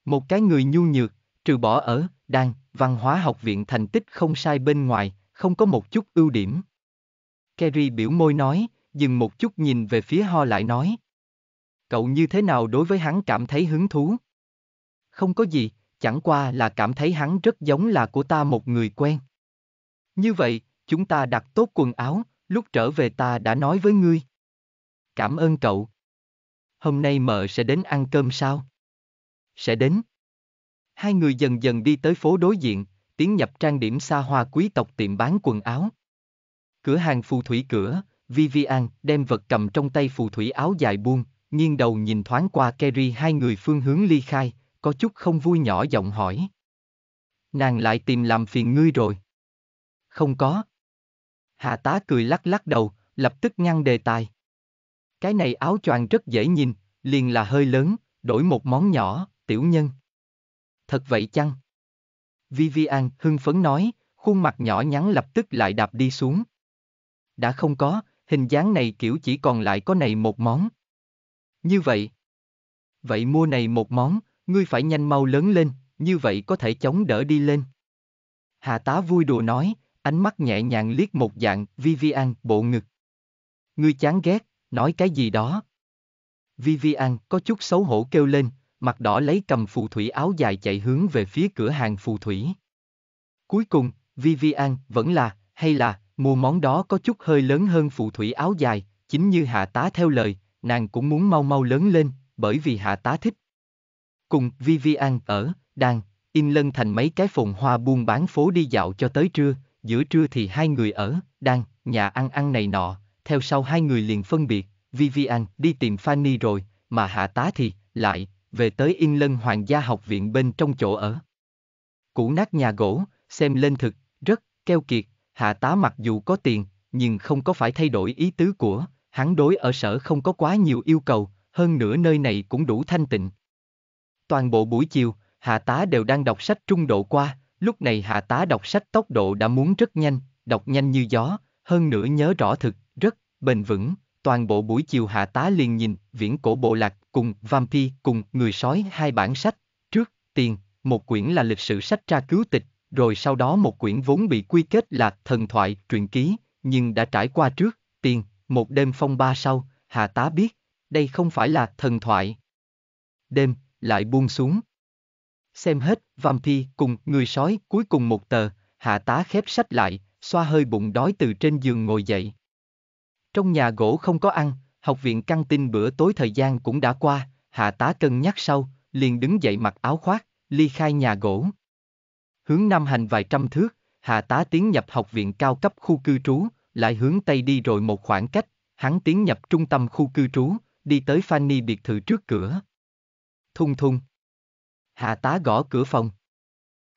A: Một cái người nhu nhược, trừ bỏ ở, đang, văn hóa học viện thành tích không sai bên ngoài, không có một chút ưu điểm. Kerry biểu môi nói, dừng một chút nhìn về phía ho lại nói. Cậu như thế nào đối với hắn cảm thấy hứng thú? Không có gì, chẳng qua là cảm thấy hắn rất giống là của ta một người quen. Như vậy, chúng ta đặt tốt quần áo, lúc trở về ta đã nói với ngươi. Cảm ơn cậu. Hôm nay mợ sẽ đến ăn cơm sao? Sẽ đến. Hai người dần dần đi tới phố đối diện, tiến nhập trang điểm xa hoa quý tộc tiệm bán quần áo. Cửa hàng phù thủy cửa, Vivian đem vật cầm trong tay phù thủy áo dài buông, nghiêng đầu nhìn thoáng qua Kerry hai người phương hướng ly khai, có chút không vui nhỏ giọng hỏi. Nàng lại tìm làm phiền ngươi rồi. Không có. Hạ tá cười lắc lắc đầu, lập tức ngăn đề tài. Cái này áo choàng rất dễ nhìn, liền là hơi lớn, đổi một món nhỏ, tiểu nhân. Thật vậy chăng? Vivian hưng phấn nói, khuôn mặt nhỏ nhắn lập tức lại đạp đi xuống. Đã không có, hình dáng này kiểu chỉ còn lại có này một món. Như vậy. Vậy mua này một món, ngươi phải nhanh mau lớn lên, như vậy có thể chống đỡ đi lên. Hà tá vui đùa nói, ánh mắt nhẹ nhàng liếc một dạng Vivian bộ ngực. Ngươi chán ghét, nói cái gì đó. Vivian có chút xấu hổ kêu lên, mặt đỏ lấy cầm phù thủy áo dài chạy hướng về phía cửa hàng phù thủy. Cuối cùng, Vivian vẫn là, hay là, mua món đó có chút hơi lớn hơn phù thủy áo dài, chính như hạ tá theo lời, nàng cũng muốn mau mau lớn lên, bởi vì hạ tá thích. Cùng Vivian ở, đang, in lân thành mấy cái phồn hoa buôn bán phố đi dạo cho tới trưa, giữa trưa thì hai người ở, đang, nhà ăn ăn này nọ, theo sau hai người liền phân biệt, Vivian đi tìm Fanny rồi, mà hạ tá thì, lại, về tới Yên Lân Hoàng gia học viện bên trong chỗ ở. Cũ nát nhà gỗ, xem lên thực, rất, keo kiệt, hạ tá mặc dù có tiền, nhưng không có phải thay đổi ý tứ của, hắn đối ở sở không có quá nhiều yêu cầu, hơn nữa nơi này cũng đủ thanh tịnh. Toàn bộ buổi chiều, hạ tá đều đang đọc sách trung độ qua, Lúc này hạ tá đọc sách tốc độ đã muốn rất nhanh, đọc nhanh như gió, hơn nữa nhớ rõ thực, rất, bền vững. Toàn bộ buổi chiều hạ tá liền nhìn, viễn cổ bộ lạc, cùng, vampi, cùng, người sói hai bản sách, trước, tiền, một quyển là lịch sử sách tra cứu tịch, rồi sau đó một quyển vốn bị quy kết là thần thoại, truyền ký, nhưng đã trải qua trước, tiền, một đêm phong ba sau, hạ tá biết, đây không phải là thần thoại. Đêm, lại buông xuống xem hết, Vampi cùng người sói cuối cùng một tờ, hạ tá khép sách lại, xoa hơi bụng đói từ trên giường ngồi dậy. Trong nhà gỗ không có ăn, học viện căng tin bữa tối thời gian cũng đã qua, hạ tá cân nhắc sau, liền đứng dậy mặc áo khoác, ly khai nhà gỗ. Hướng nam hành vài trăm thước, hạ tá tiến nhập học viện cao cấp khu cư trú, lại hướng tây đi rồi một khoảng cách, hắn tiến nhập trung tâm khu cư trú, đi tới Fanny biệt thự trước cửa. Thung thung hạ tá gõ cửa phòng.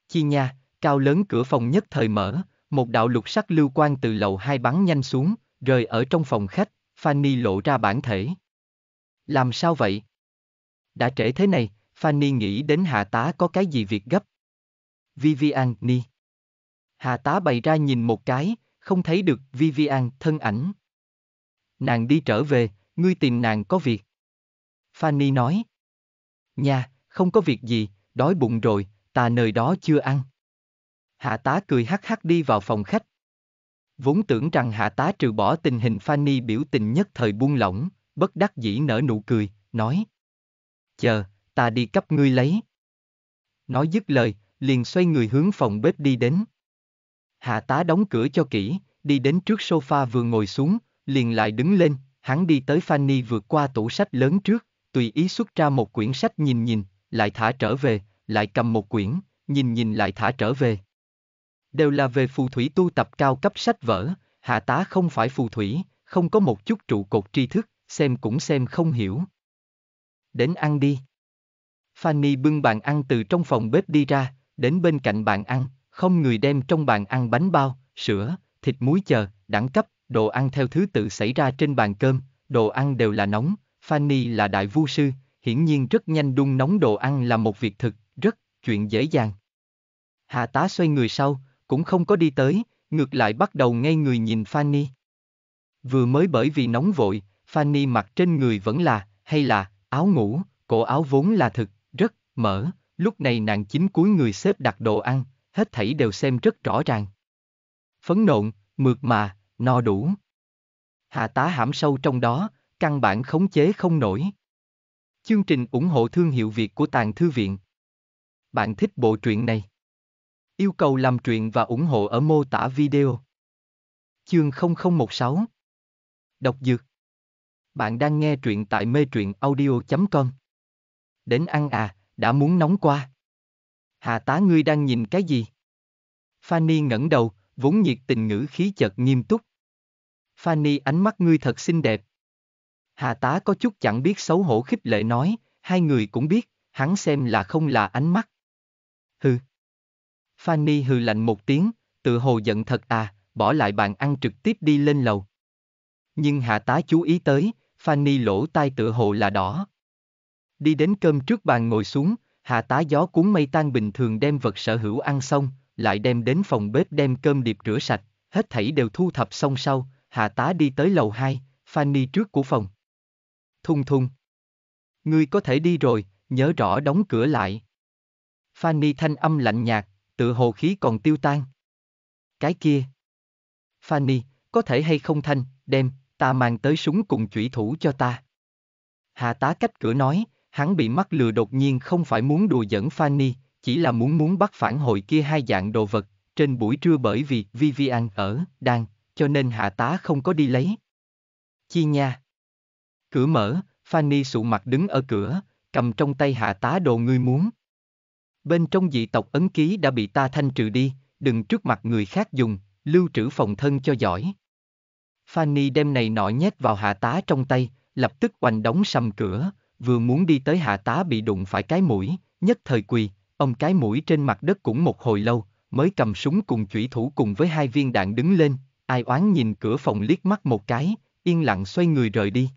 A: Chi nha, cao lớn cửa phòng nhất thời mở, một đạo lục sắc lưu quan từ lầu hai bắn nhanh xuống, rời ở trong phòng khách, Fanny lộ ra bản thể. Làm sao vậy? Đã trễ thế này, Fanny nghĩ đến hạ tá có cái gì việc gấp. Vivian Ni. Hạ tá bày ra nhìn một cái, không thấy được Vivian thân ảnh. Nàng đi trở về, ngươi tìm nàng có việc. Fanny nói. Nha, không có việc gì, đói bụng rồi, ta nơi đó chưa ăn. Hạ tá cười hắc hắc đi vào phòng khách. Vốn tưởng rằng hạ tá trừ bỏ tình hình Fanny biểu tình nhất thời buông lỏng, bất đắc dĩ nở nụ cười, nói. Chờ, ta đi cấp ngươi lấy. Nói dứt lời, liền xoay người hướng phòng bếp đi đến. Hạ tá đóng cửa cho kỹ, đi đến trước sofa vừa ngồi xuống, liền lại đứng lên, hắn đi tới Fanny vượt qua tủ sách lớn trước, tùy ý xuất ra một quyển sách nhìn nhìn, lại thả trở về, lại cầm một quyển, nhìn nhìn lại thả trở về. Đều là về phù thủy tu tập cao cấp sách vở, hạ tá không phải phù thủy, không có một chút trụ cột tri thức, xem cũng xem không hiểu. Đến ăn đi. Fanny bưng bàn ăn từ trong phòng bếp đi ra, đến bên cạnh bàn ăn, không người đem trong bàn ăn bánh bao, sữa, thịt muối chờ, đẳng cấp, đồ ăn theo thứ tự xảy ra trên bàn cơm, đồ ăn đều là nóng, Fanny là đại vu sư, hiển nhiên rất nhanh đun nóng đồ ăn là một việc thực, rất, chuyện dễ dàng. Hạ tá xoay người sau, cũng không có đi tới, ngược lại bắt đầu ngay người nhìn Fanny. Vừa mới bởi vì nóng vội, Fanny mặc trên người vẫn là, hay là, áo ngủ, cổ áo vốn là thực, rất, mở, lúc này nàng chính cuối người xếp đặt đồ ăn, hết thảy đều xem rất rõ ràng. Phấn nộn, mượt mà, no đủ. Hạ tá hãm sâu trong đó, căn bản khống chế không nổi. Chương trình ủng hộ thương hiệu Việt của Tàng Thư Viện. Bạn thích bộ truyện này? Yêu cầu làm truyện và ủng hộ ở mô tả video. Chương 0016 Đọc Dược Bạn đang nghe truyện tại mê truyện audio.com Đến ăn à, đã muốn nóng qua. Hà tá ngươi đang nhìn cái gì? Fanny ngẩng đầu, vốn nhiệt tình ngữ khí chợt nghiêm túc. Fanny ánh mắt ngươi thật xinh đẹp, Hà tá có chút chẳng biết xấu hổ khích lệ nói, hai người cũng biết, hắn xem là không là ánh mắt. Hừ. Fanny hừ lạnh một tiếng, tự hồ giận thật à, bỏ lại bàn ăn trực tiếp đi lên lầu. Nhưng hạ tá chú ý tới, Fanny lỗ tai tự hồ là đỏ. Đi đến cơm trước bàn ngồi xuống, hạ tá gió cuốn mây tan bình thường đem vật sở hữu ăn xong, lại đem đến phòng bếp đem cơm điệp rửa sạch, hết thảy đều thu thập xong sau, hạ tá đi tới lầu 2, Fanny trước của phòng thung thung. Ngươi có thể đi rồi, nhớ rõ đóng cửa lại. Fanny thanh âm lạnh nhạt, tự hồ khí còn tiêu tan. Cái kia. Fanny, có thể hay không thanh, đem, ta mang tới súng cùng chủy thủ cho ta. Hạ tá cách cửa nói, hắn bị mắc lừa đột nhiên không phải muốn đùa dẫn Fanny, chỉ là muốn muốn bắt phản hồi kia hai dạng đồ vật, trên buổi trưa bởi vì Vivian ở, đang, cho nên hạ tá không có đi lấy. Chi nha. Cửa mở, Fanny sụ mặt đứng ở cửa, cầm trong tay hạ tá đồ ngươi muốn. Bên trong dị tộc ấn ký đã bị ta thanh trừ đi, đừng trước mặt người khác dùng, lưu trữ phòng thân cho giỏi. Fanny đem này nọ nhét vào hạ tá trong tay, lập tức oanh đóng sầm cửa, vừa muốn đi tới hạ tá bị đụng phải cái mũi, nhất thời quỳ, ông cái mũi trên mặt đất cũng một hồi lâu, mới cầm súng cùng chủy thủ cùng với hai viên đạn đứng lên, ai oán nhìn cửa phòng liếc mắt một cái, yên lặng xoay người rời đi.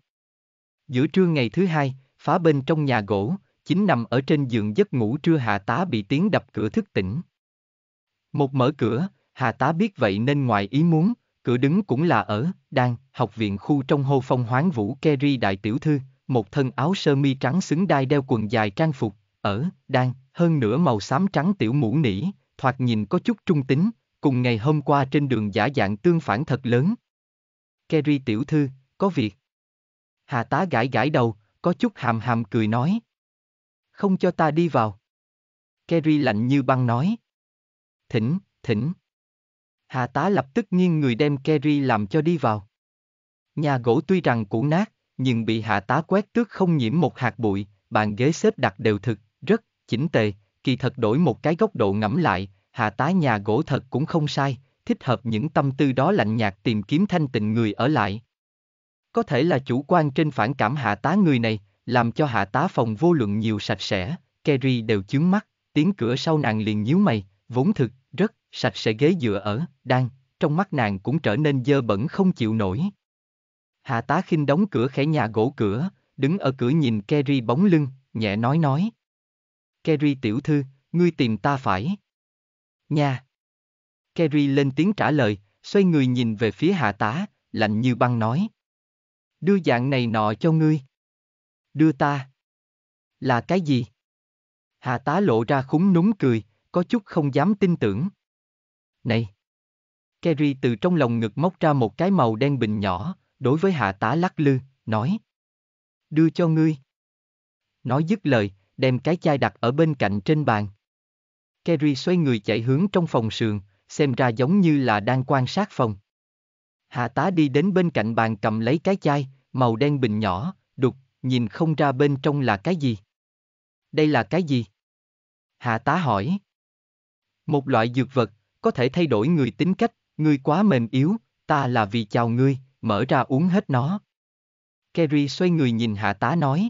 A: Giữa trưa ngày thứ hai, phá bên trong nhà gỗ, chính nằm ở trên giường giấc ngủ trưa Hà tá bị tiếng đập cửa thức tỉnh. Một mở cửa, Hà tá biết vậy nên ngoài ý muốn, cửa đứng cũng là ở, đang, học viện khu trong hô phong hoáng vũ Kerry đại tiểu thư, một thân áo sơ mi trắng xứng đai đeo quần dài trang phục, ở, đang, hơn nửa màu xám trắng tiểu mũ nỉ, thoạt nhìn có chút trung tính, cùng ngày hôm qua trên đường giả dạng tương phản thật lớn. Kerry tiểu thư, có việc. Hà tá gãi gãi đầu, có chút hàm hàm cười nói. Không cho ta đi vào. Kerry lạnh như băng nói. Thỉnh, thỉnh. Hà tá lập tức nghiêng người đem Kerry làm cho đi vào. Nhà gỗ tuy rằng cũ nát, nhưng bị hạ tá quét tước không nhiễm một hạt bụi, bàn ghế xếp đặt đều thực, rất, chỉnh tề, kỳ thật đổi một cái góc độ ngẫm lại, hạ tá nhà gỗ thật cũng không sai, thích hợp những tâm tư đó lạnh nhạt tìm kiếm thanh tịnh người ở lại. Có thể là chủ quan trên phản cảm hạ tá người này, làm cho hạ tá phòng vô luận nhiều sạch sẽ, Kerry đều chướng mắt, tiếng cửa sau nàng liền nhíu mày, vốn thực, rất, sạch sẽ ghế dựa ở, đang, trong mắt nàng cũng trở nên dơ bẩn không chịu nổi. Hạ tá khinh đóng cửa khẽ nhà gỗ cửa, đứng ở cửa nhìn Kerry bóng lưng, nhẹ nói nói. Kerry tiểu thư, ngươi tìm ta phải. Nha. Kerry lên tiếng trả lời, xoay người nhìn về phía hạ tá, lạnh như băng nói. Đưa dạng này nọ cho ngươi. Đưa ta. Là cái gì? Hạ tá lộ ra khúng núng cười, có chút không dám tin tưởng. Này! Kerry từ trong lòng ngực móc ra một cái màu đen bình nhỏ, đối với hạ tá lắc lư, nói. Đưa cho ngươi. Nói dứt lời, đem cái chai đặt ở bên cạnh trên bàn. Kerry xoay người chạy hướng trong phòng sườn, xem ra giống như là đang quan sát phòng. Hạ tá đi đến bên cạnh bàn cầm lấy cái chai, màu đen bình nhỏ, đục, nhìn không ra bên trong là cái gì. Đây là cái gì? Hạ tá hỏi. Một loại dược vật, có thể thay đổi người tính cách, người quá mềm yếu, ta là vì chào ngươi, mở ra uống hết nó. Kerry xoay người nhìn hạ tá nói.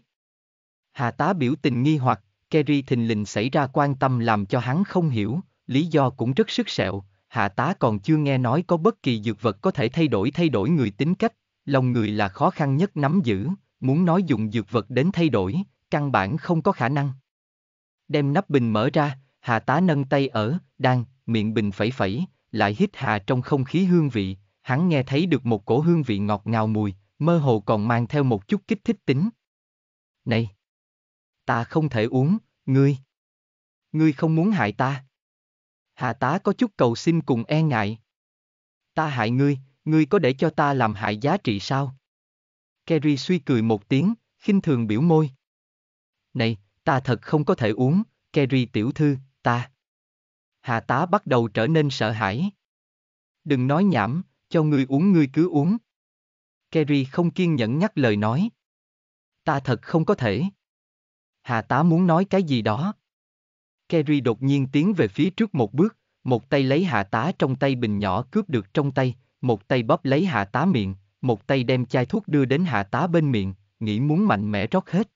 A: Hạ tá biểu tình nghi hoặc, Kerry thình lình xảy ra quan tâm làm cho hắn không hiểu, lý do cũng rất sức sẹo, hạ tá còn chưa nghe nói có bất kỳ dược vật có thể thay đổi thay đổi người tính cách, lòng người là khó khăn nhất nắm giữ, muốn nói dùng dược vật đến thay đổi, căn bản không có khả năng. Đem nắp bình mở ra, hạ tá nâng tay ở, đang, miệng bình phẩy phẩy, lại hít hà trong không khí hương vị, hắn nghe thấy được một cổ hương vị ngọt ngào mùi, mơ hồ còn mang theo một chút kích thích tính. Này! Ta không thể uống, ngươi! Ngươi không muốn hại ta! Hà tá có chút cầu xin cùng e ngại. Ta hại ngươi, ngươi có để cho ta làm hại giá trị sao? Kerry suy cười một tiếng, khinh thường biểu môi. Này, ta thật không có thể uống, Kerry tiểu thư, ta. Hà tá bắt đầu trở nên sợ hãi. Đừng nói nhảm, cho ngươi uống ngươi cứ uống. Kerry không kiên nhẫn nhắc lời nói. Ta thật không có thể. Hà tá muốn nói cái gì đó. Kerry đột nhiên tiến về phía trước một bước, một tay lấy hạ tá trong tay bình nhỏ cướp được trong tay, một tay bóp lấy hạ tá miệng, một tay đem chai thuốc đưa đến hạ tá bên miệng, nghĩ muốn mạnh mẽ rót hết.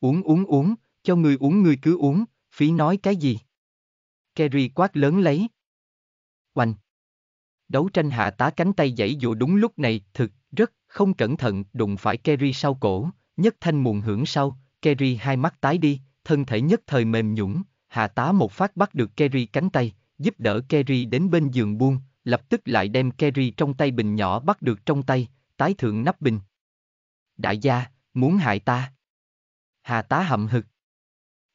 A: Uống uống uống, cho người uống người cứ uống, phí nói cái gì? Kerry quát lớn lấy. Oanh! Đấu tranh hạ tá cánh tay dãy dụ đúng lúc này, thực, rất, không cẩn thận, đụng phải Kerry sau cổ, nhất thanh muộn hưởng sau, Kerry hai mắt tái đi, thân thể nhất thời mềm nhũng, Hà tá một phát bắt được Kerry cánh tay, giúp đỡ Kerry đến bên giường buông, lập tức lại đem Kerry trong tay bình nhỏ bắt được trong tay, tái thượng nắp bình. Đại gia, muốn hại ta. Hà tá hậm hực.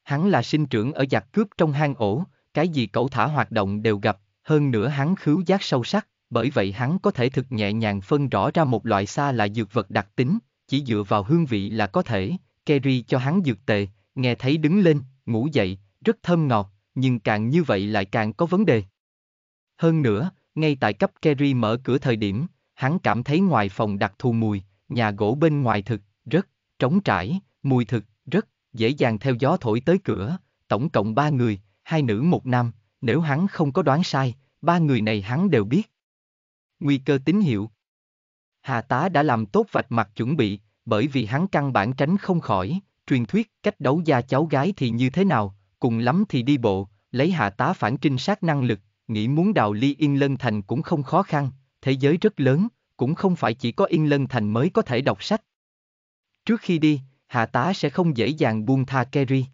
A: Hắn là sinh trưởng ở giặc cướp trong hang ổ, cái gì cậu thả hoạt động đều gặp, hơn nữa hắn khứu giác sâu sắc, bởi vậy hắn có thể thực nhẹ nhàng phân rõ ra một loại xa là dược vật đặc tính, chỉ dựa vào hương vị là có thể, Kerry cho hắn dược tề, nghe thấy đứng lên, ngủ dậy, rất thơm ngọt, nhưng càng như vậy lại càng có vấn đề. Hơn nữa, ngay tại cấp Kerry mở cửa thời điểm, hắn cảm thấy ngoài phòng đặc thù mùi, nhà gỗ bên ngoài thực, rất, trống trải, mùi thực, rất, dễ dàng theo gió thổi tới cửa, tổng cộng ba người, hai nữ một nam, nếu hắn không có đoán sai, ba người này hắn đều biết. Nguy cơ tín hiệu Hà tá đã làm tốt vạch mặt chuẩn bị, bởi vì hắn căn bản tránh không khỏi, truyền thuyết cách đấu gia cháu gái thì như thế nào, cùng lắm thì đi bộ, lấy hạ tá phản trinh sát năng lực, nghĩ muốn đào ly Yên Lân Thành cũng không khó khăn, thế giới rất lớn, cũng không phải chỉ có Yên Lân Thành mới có thể đọc sách. Trước khi đi, hạ tá sẽ không dễ dàng buông tha Kerry.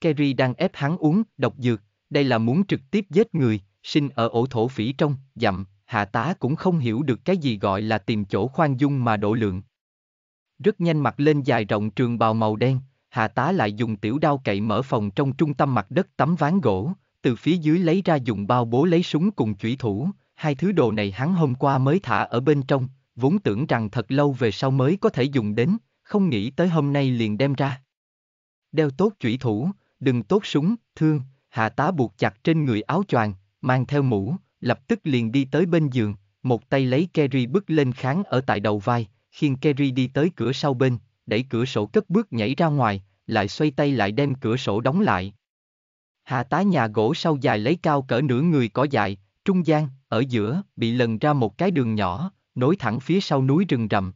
A: Kerry đang ép hắn uống độc dược, đây là muốn trực tiếp giết người, sinh ở ổ thổ phỉ trong, dặm, hạ tá cũng không hiểu được cái gì gọi là tìm chỗ khoan dung mà độ lượng. Rất nhanh mặc lên dài rộng trường bào màu đen, Hạ tá lại dùng tiểu đao cậy mở phòng trong trung tâm mặt đất tấm ván gỗ, từ phía dưới lấy ra dùng bao bố lấy súng cùng chủy thủ, hai thứ đồ này hắn hôm qua mới thả ở bên trong, vốn tưởng rằng thật lâu về sau mới có thể dùng đến, không nghĩ tới hôm nay liền đem ra. Đeo tốt chủy thủ, đừng tốt súng, thương, hạ tá buộc chặt trên người áo choàng, mang theo mũ, lập tức liền đi tới bên giường, một tay lấy Kerry bước lên kháng ở tại đầu vai, khiến Kerry đi tới cửa sau bên, đẩy cửa sổ cất bước nhảy ra ngoài, lại xoay tay lại đem cửa sổ đóng lại. Hà tá nhà gỗ sau dài lấy cao cỡ nửa người có dài, trung gian, ở giữa, bị lần ra một cái đường nhỏ, nối thẳng phía sau núi rừng rậm.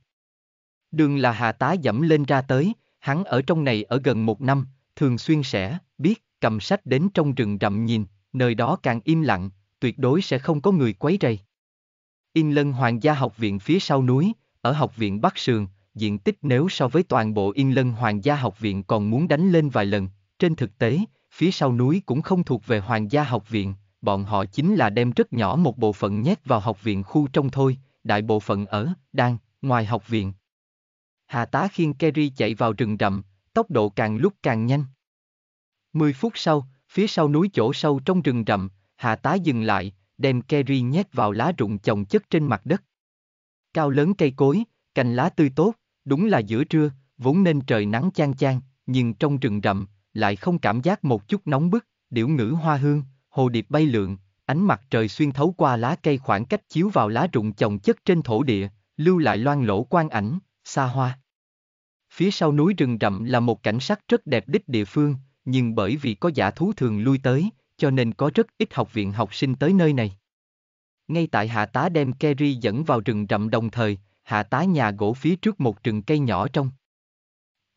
A: Đường là Hà tá dẫm lên ra tới, hắn ở trong này ở gần một năm, thường xuyên sẽ, biết, cầm sách đến trong rừng rậm nhìn, nơi đó càng im lặng, tuyệt đối sẽ không có người quấy rầy. In lân hoàng gia học viện phía sau núi, ở học viện Bắc Sườn, diện tích nếu so với toàn bộ Yên Lân Hoàng gia học viện còn muốn đánh lên vài lần, trên thực tế, phía sau núi cũng không thuộc về Hoàng gia học viện, bọn họ chính là đem rất nhỏ một bộ phận nhét vào học viện khu trong thôi, đại bộ phận ở, đang, ngoài học viện. Hà tá khiên Kerry chạy vào rừng rậm, tốc độ càng lúc càng nhanh. Mười phút sau, phía sau núi chỗ sâu trong rừng rậm, Hà tá dừng lại, đem Kerry nhét vào lá rụng chồng chất trên mặt đất. Cao lớn cây cối, cành lá tươi tốt, Đúng là giữa trưa, vốn nên trời nắng chan chan, nhưng trong rừng rậm, lại không cảm giác một chút nóng bức, điểu ngữ hoa hương, hồ điệp bay lượn, ánh mặt trời xuyên thấu qua lá cây khoảng cách chiếu vào lá rụng chồng chất trên thổ địa, lưu lại loan lỗ quang ảnh, xa hoa. Phía sau núi rừng rậm là một cảnh sắc rất đẹp đích địa phương, nhưng bởi vì có giả thú thường lui tới, cho nên có rất ít học viện học sinh tới nơi này. Ngay tại hạ tá đem Kerry dẫn vào rừng rậm đồng thời, hạ tá nhà gỗ phía trước một rừng cây nhỏ trong.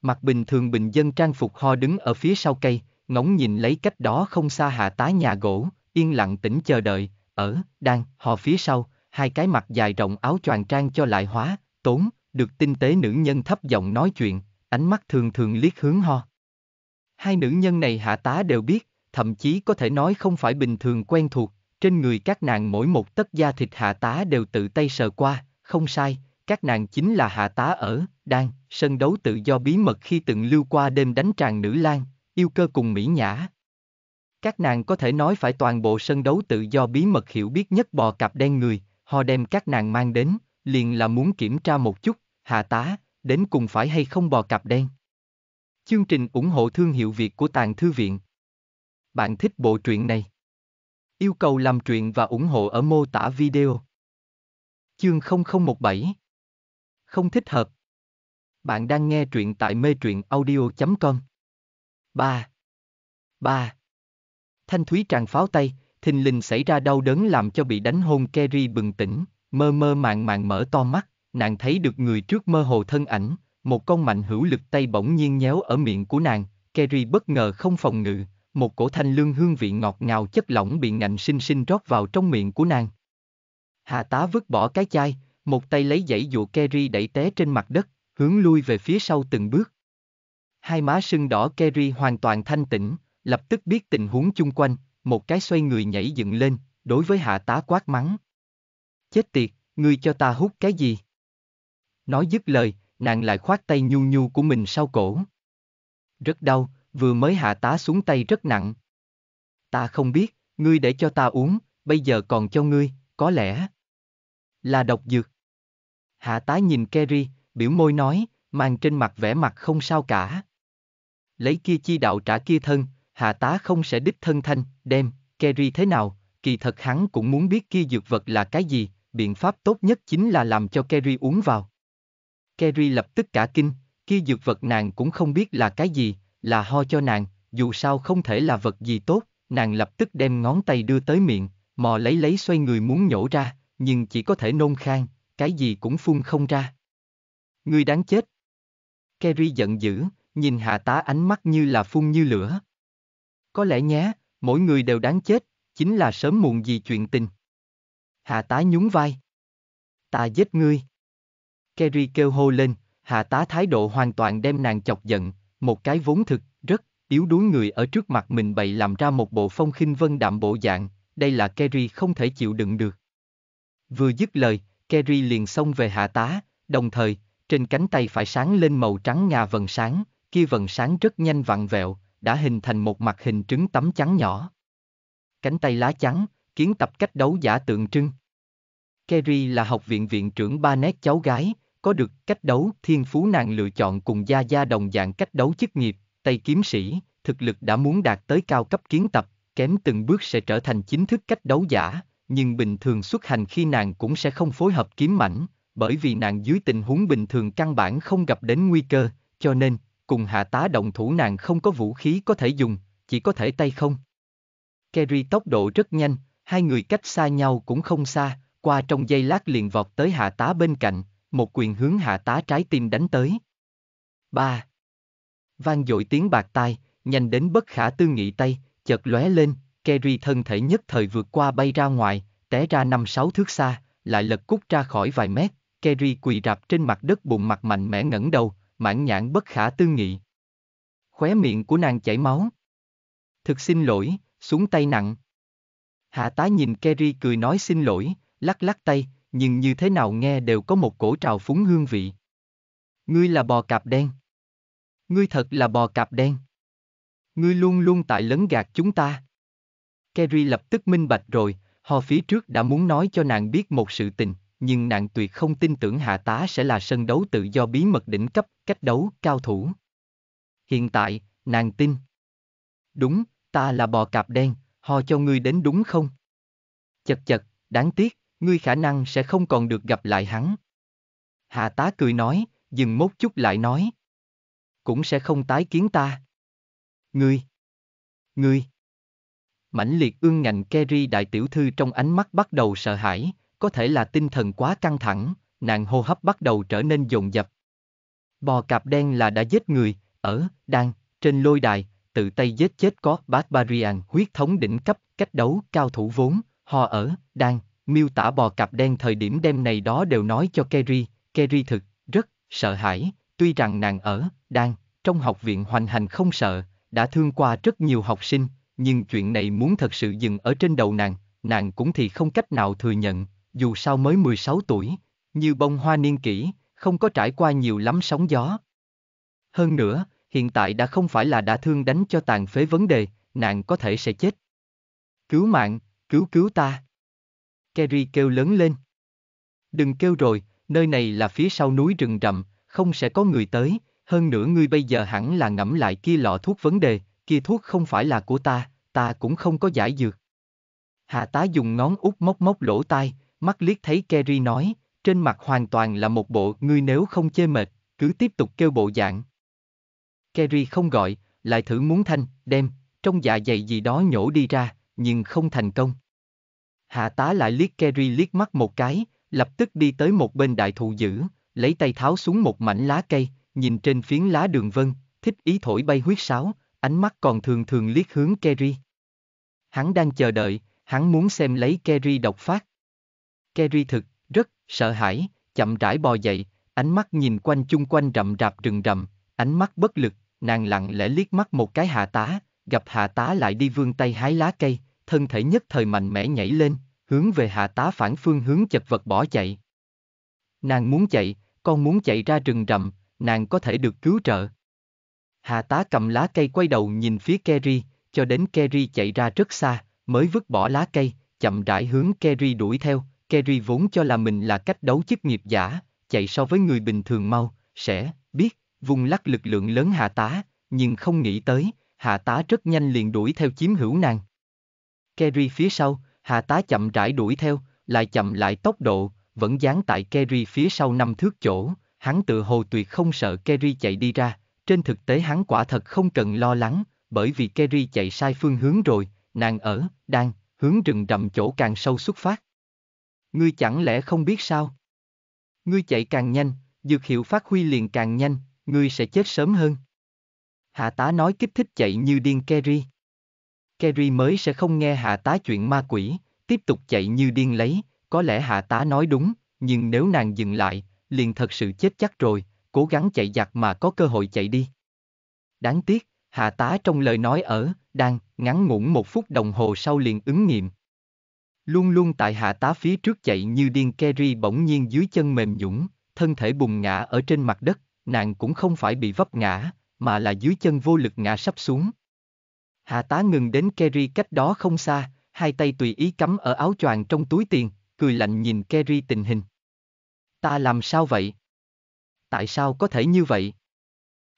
A: Mặt bình thường bình dân trang phục ho đứng ở phía sau cây, ngóng nhìn lấy cách đó không xa hạ tá nhà gỗ, yên lặng tĩnh chờ đợi, ở, đang, hò phía sau, hai cái mặt dài rộng áo choàng trang cho lại hóa, tốn, được tinh tế nữ nhân thấp giọng nói chuyện, ánh mắt thường thường liếc hướng ho. Hai nữ nhân này hạ tá đều biết, thậm chí có thể nói không phải bình thường quen thuộc, trên người các nàng mỗi một tấc da thịt hạ tá đều tự tay sờ qua, không sai, các nàng chính là hạ tá ở, đang, sân đấu tự do bí mật khi từng lưu qua đêm đánh tràn nữ lang, yêu cơ cùng Mỹ Nhã. Các nàng có thể nói phải toàn bộ sân đấu tự do bí mật hiểu biết nhất bò cặp đen người, họ đem các nàng mang đến, liền là muốn kiểm tra một chút, hạ tá, đến cùng phải hay không bò cặp đen. Chương trình ủng hộ thương hiệu Việt của Tàng Thư Viện. Bạn thích bộ truyện này? Yêu cầu làm truyện và ủng hộ ở mô tả video. Chương 0017 không thích hợp. Bạn đang nghe truyện tại mê truyện audio.com. 3. 3. Thanh Thúy tràn pháo tay, thình lình xảy ra đau đớn làm cho bị đánh hôn Kerry bừng tỉnh, mơ mơ màng màng mở to mắt, nàng thấy được người trước mơ hồ thân ảnh, một con mạnh hữu lực tay bỗng nhiên nhéo ở miệng của nàng, Kerry bất ngờ không phòng ngự, một cổ thanh lương hương vị ngọt ngào chất lỏng bị ngạnh sinh sinh rót vào trong miệng của nàng. Hạ tá vứt bỏ cái chai, một tay lấy dãy dụa Kerry đẩy té trên mặt đất, hướng lui về phía sau từng bước. Hai má sưng đỏ Kerry hoàn toàn thanh tĩnh, lập tức biết tình huống chung quanh, một cái xoay người nhảy dựng lên, đối với hạ tá quát mắng. Chết tiệt, ngươi cho ta hút cái gì? Nói dứt lời, nàng lại khoát tay nhu nhu của mình sau cổ. Rất đau, vừa mới hạ tá xuống tay rất nặng. Ta không biết, ngươi để cho ta uống, bây giờ còn cho ngươi, có lẽ là độc dược. Hạ tái nhìn Kerry, biểu môi nói, mang trên mặt vẻ mặt không sao cả. Lấy kia chi đạo trả kia thân, hạ tá không sẽ đích thân thanh, đem, Kerry thế nào, kỳ thật hắn cũng muốn biết kia dược vật là cái gì, biện pháp tốt nhất chính là làm cho Kerry uống vào. Kerry lập tức cả kinh, kia dược vật nàng cũng không biết là cái gì, là ho cho nàng, dù sao không thể là vật gì tốt, nàng lập tức đem ngón tay đưa tới miệng, mò lấy lấy xoay người muốn nhổ ra, nhưng chỉ có thể nôn khang, cái gì cũng phun không ra. người đáng chết. Kerry giận dữ, nhìn hạ tá ánh mắt như là phun như lửa. Có lẽ nhé, mỗi người đều đáng chết, chính là sớm muộn gì chuyện tình. Hạ tá nhún vai. Ta giết ngươi. Kerry kêu hô lên, hạ tá thái độ hoàn toàn đem nàng chọc giận, một cái vốn thực, rất, yếu đuối người ở trước mặt mình bậy làm ra một bộ phong khinh vân đạm bộ dạng, đây là Kerry không thể chịu đựng được. Vừa dứt lời, Kerry liền xông về hạ tá, đồng thời, trên cánh tay phải sáng lên màu trắng ngà vần sáng, kia vần sáng rất nhanh vặn vẹo, đã hình thành một mặt hình trứng tấm trắng nhỏ. Cánh tay lá trắng, kiến tập cách đấu giả tượng trưng. Kerry là học viện viện trưởng ba nét cháu gái, có được cách đấu thiên phú nàng lựa chọn cùng gia gia đồng dạng cách đấu chức nghiệp, tay kiếm sĩ, thực lực đã muốn đạt tới cao cấp kiến tập, kém từng bước sẽ trở thành chính thức cách đấu giả, nhưng bình thường xuất hành khi nàng cũng sẽ không phối hợp kiếm mảnh, bởi vì nàng dưới tình huống bình thường căn bản không gặp đến nguy cơ, cho nên, cùng hạ tá động thủ nàng không có vũ khí có thể dùng, chỉ có thể tay không. Kerry tốc độ rất nhanh, hai người cách xa nhau cũng không xa, qua trong giây lát liền vọt tới hạ tá bên cạnh, một quyền hướng hạ tá trái tim đánh tới. 3. Vang dội tiếng bạc tai, nhanh đến bất khả tư nghị tay, chợt lóe lên, Kerry thân thể nhất thời vượt qua bay ra ngoài, té ra năm sáu thước xa, lại lật cút ra khỏi vài mét, Kerry quỳ rạp trên mặt đất bụng mặt mạnh mẽ ngẩng đầu, mãn nhãn bất khả tư nghị. Khóe miệng của nàng chảy máu. Thực xin lỗi, xuống tay nặng. Hạ tá nhìn Kerry cười nói xin lỗi, lắc lắc tay, nhưng như thế nào nghe đều có một cổ trào phúng hương vị. Ngươi là bò cạp đen. Ngươi thật là bò cạp đen. Ngươi luôn luôn tại lấn gạt chúng ta. Kerry lập tức minh bạch rồi, họ phía trước đã muốn nói cho nàng biết một sự tình, nhưng nàng tuyệt không tin tưởng hạ tá sẽ là sân đấu tự do bí mật đỉnh cấp, cách đấu, cao thủ. Hiện tại, nàng tin. Đúng, ta là bò cạp đen, họ cho ngươi đến đúng không? Chật chật, đáng tiếc, ngươi khả năng sẽ không còn được gặp lại hắn. Hạ tá cười nói, dừng mốt chút lại nói. Cũng sẽ không tái kiến ta. Ngươi. Ngươi. Mãnh liệt ương ngạnh Kerry đại tiểu thư trong ánh mắt bắt đầu sợ hãi, có thể là tinh thần quá căng thẳng, nàng hô hấp bắt đầu trở nên dồn dập. Bò cạp đen là đã giết người, ở, đang, trên lôi đài, tự tay giết chết có Barbarian huyết thống đỉnh cấp, cách đấu, cao thủ vốn, họ ở, đang, miêu tả bò cạp đen thời điểm đêm này đó đều nói cho Kerry, Kerry thực, rất, sợ hãi, tuy rằng nàng ở, đang, trong học viện hoành hành không sợ, đã thương qua rất nhiều học sinh, nhưng chuyện này muốn thật sự dừng ở trên đầu nàng, nàng cũng thì không cách nào thừa nhận, dù sao mới 16 tuổi, như bông hoa niên kỷ, không có trải qua nhiều lắm sóng gió. Hơn nữa, hiện tại đã không phải là đã thương đánh cho tàn phế vấn đề, nàng có thể sẽ chết. Cứu mạng, cứu cứu ta. Kerry kêu lớn lên. Đừng kêu rồi, nơi này là phía sau núi rừng rậm, không sẽ có người tới, hơn nữa ngươi bây giờ hẳn là ngẫm lại kia lọ thuốc vấn đề, kia thuốc không phải là của ta, ta cũng không có giải dược. Hạ tá dùng ngón út móc móc lỗ tai, mắt liếc thấy Kerry nói, trên mặt hoàn toàn là một bộ ngươi nếu không chê mệt, cứ tiếp tục kêu bộ dạng. Kerry không gọi, lại thử muốn thanh, đem, trong dạ dày gì đó nhổ đi ra, nhưng không thành công. Hạ tá lại liếc Kerry liếc mắt một cái, lập tức đi tới một bên đại thụ dữ, lấy tay tháo xuống một mảnh lá cây, nhìn trên phiến lá đường vân, thích ý thổi bay huyết sáo, ánh mắt còn thường thường liếc hướng Kerry. Hắn đang chờ đợi, hắn muốn xem lấy Kerry độc phát. Kerry thực, rất, sợ hãi, chậm rãi bò dậy, ánh mắt nhìn quanh chung quanh rậm rạp rừng rậm, ánh mắt bất lực, nàng lặng lẽ liếc mắt một cái hạ tá, gặp hạ tá lại đi vươn tay hái lá cây, thân thể nhất thời mạnh mẽ nhảy lên, hướng về hạ tá phản phương hướng chật vật bỏ chạy. Nàng muốn chạy, con muốn chạy ra rừng rậm, nàng có thể được cứu trợ. Hà tá cầm lá cây quay đầu nhìn phía Kerry, cho đến Kerry chạy ra rất xa, mới vứt bỏ lá cây, chậm rãi hướng Kerry đuổi theo. Kerry vốn cho là mình là cách đấu chức nghiệp giả, chạy so với người bình thường mau, sẽ, biết, vùng lắc lực lượng lớn hạ tá, nhưng không nghĩ tới, hạ tá rất nhanh liền đuổi theo chiếm hữu nàng. Kerry phía sau, hạ tá chậm rãi đuổi theo, lại chậm lại tốc độ, vẫn dán tại Kerry phía sau năm thước chỗ, hắn tự hồ tuyệt không sợ Kerry chạy đi ra, trên thực tế hắn quả thật không cần lo lắng, bởi vì Kerry chạy sai phương hướng rồi, nàng ở, đang, hướng rừng rậm chỗ càng sâu xuất phát. Ngươi chẳng lẽ không biết sao? Ngươi chạy càng nhanh, dược hiệu phát huy liền càng nhanh, ngươi sẽ chết sớm hơn. Hạ tá nói kích thích chạy như điên Kerry. Kerry mới sẽ không nghe hạ tá chuyện ma quỷ, tiếp tục chạy như điên lấy, có lẽ hạ tá nói đúng, nhưng nếu nàng dừng lại, liền thật sự chết chắc rồi, cố gắng chạy giặc mà có cơ hội chạy đi. Đáng tiếc, hạ tá trong lời nói ở, đang, ngắn ngủn một phút đồng hồ sau liền ứng nghiệm. Luôn luôn tại hạ tá phía trước chạy như điên Kerry bỗng nhiên dưới chân mềm nhũng, thân thể bùng ngã ở trên mặt đất, nàng cũng không phải bị vấp ngã, mà là dưới chân vô lực ngã sắp xuống. Hạ tá ngừng đến Kerry cách đó không xa, hai tay tùy ý cắm ở áo choàng trong túi tiền, cười lạnh nhìn Kerry tình hình. Ta làm sao vậy? tại sao có thể như vậy?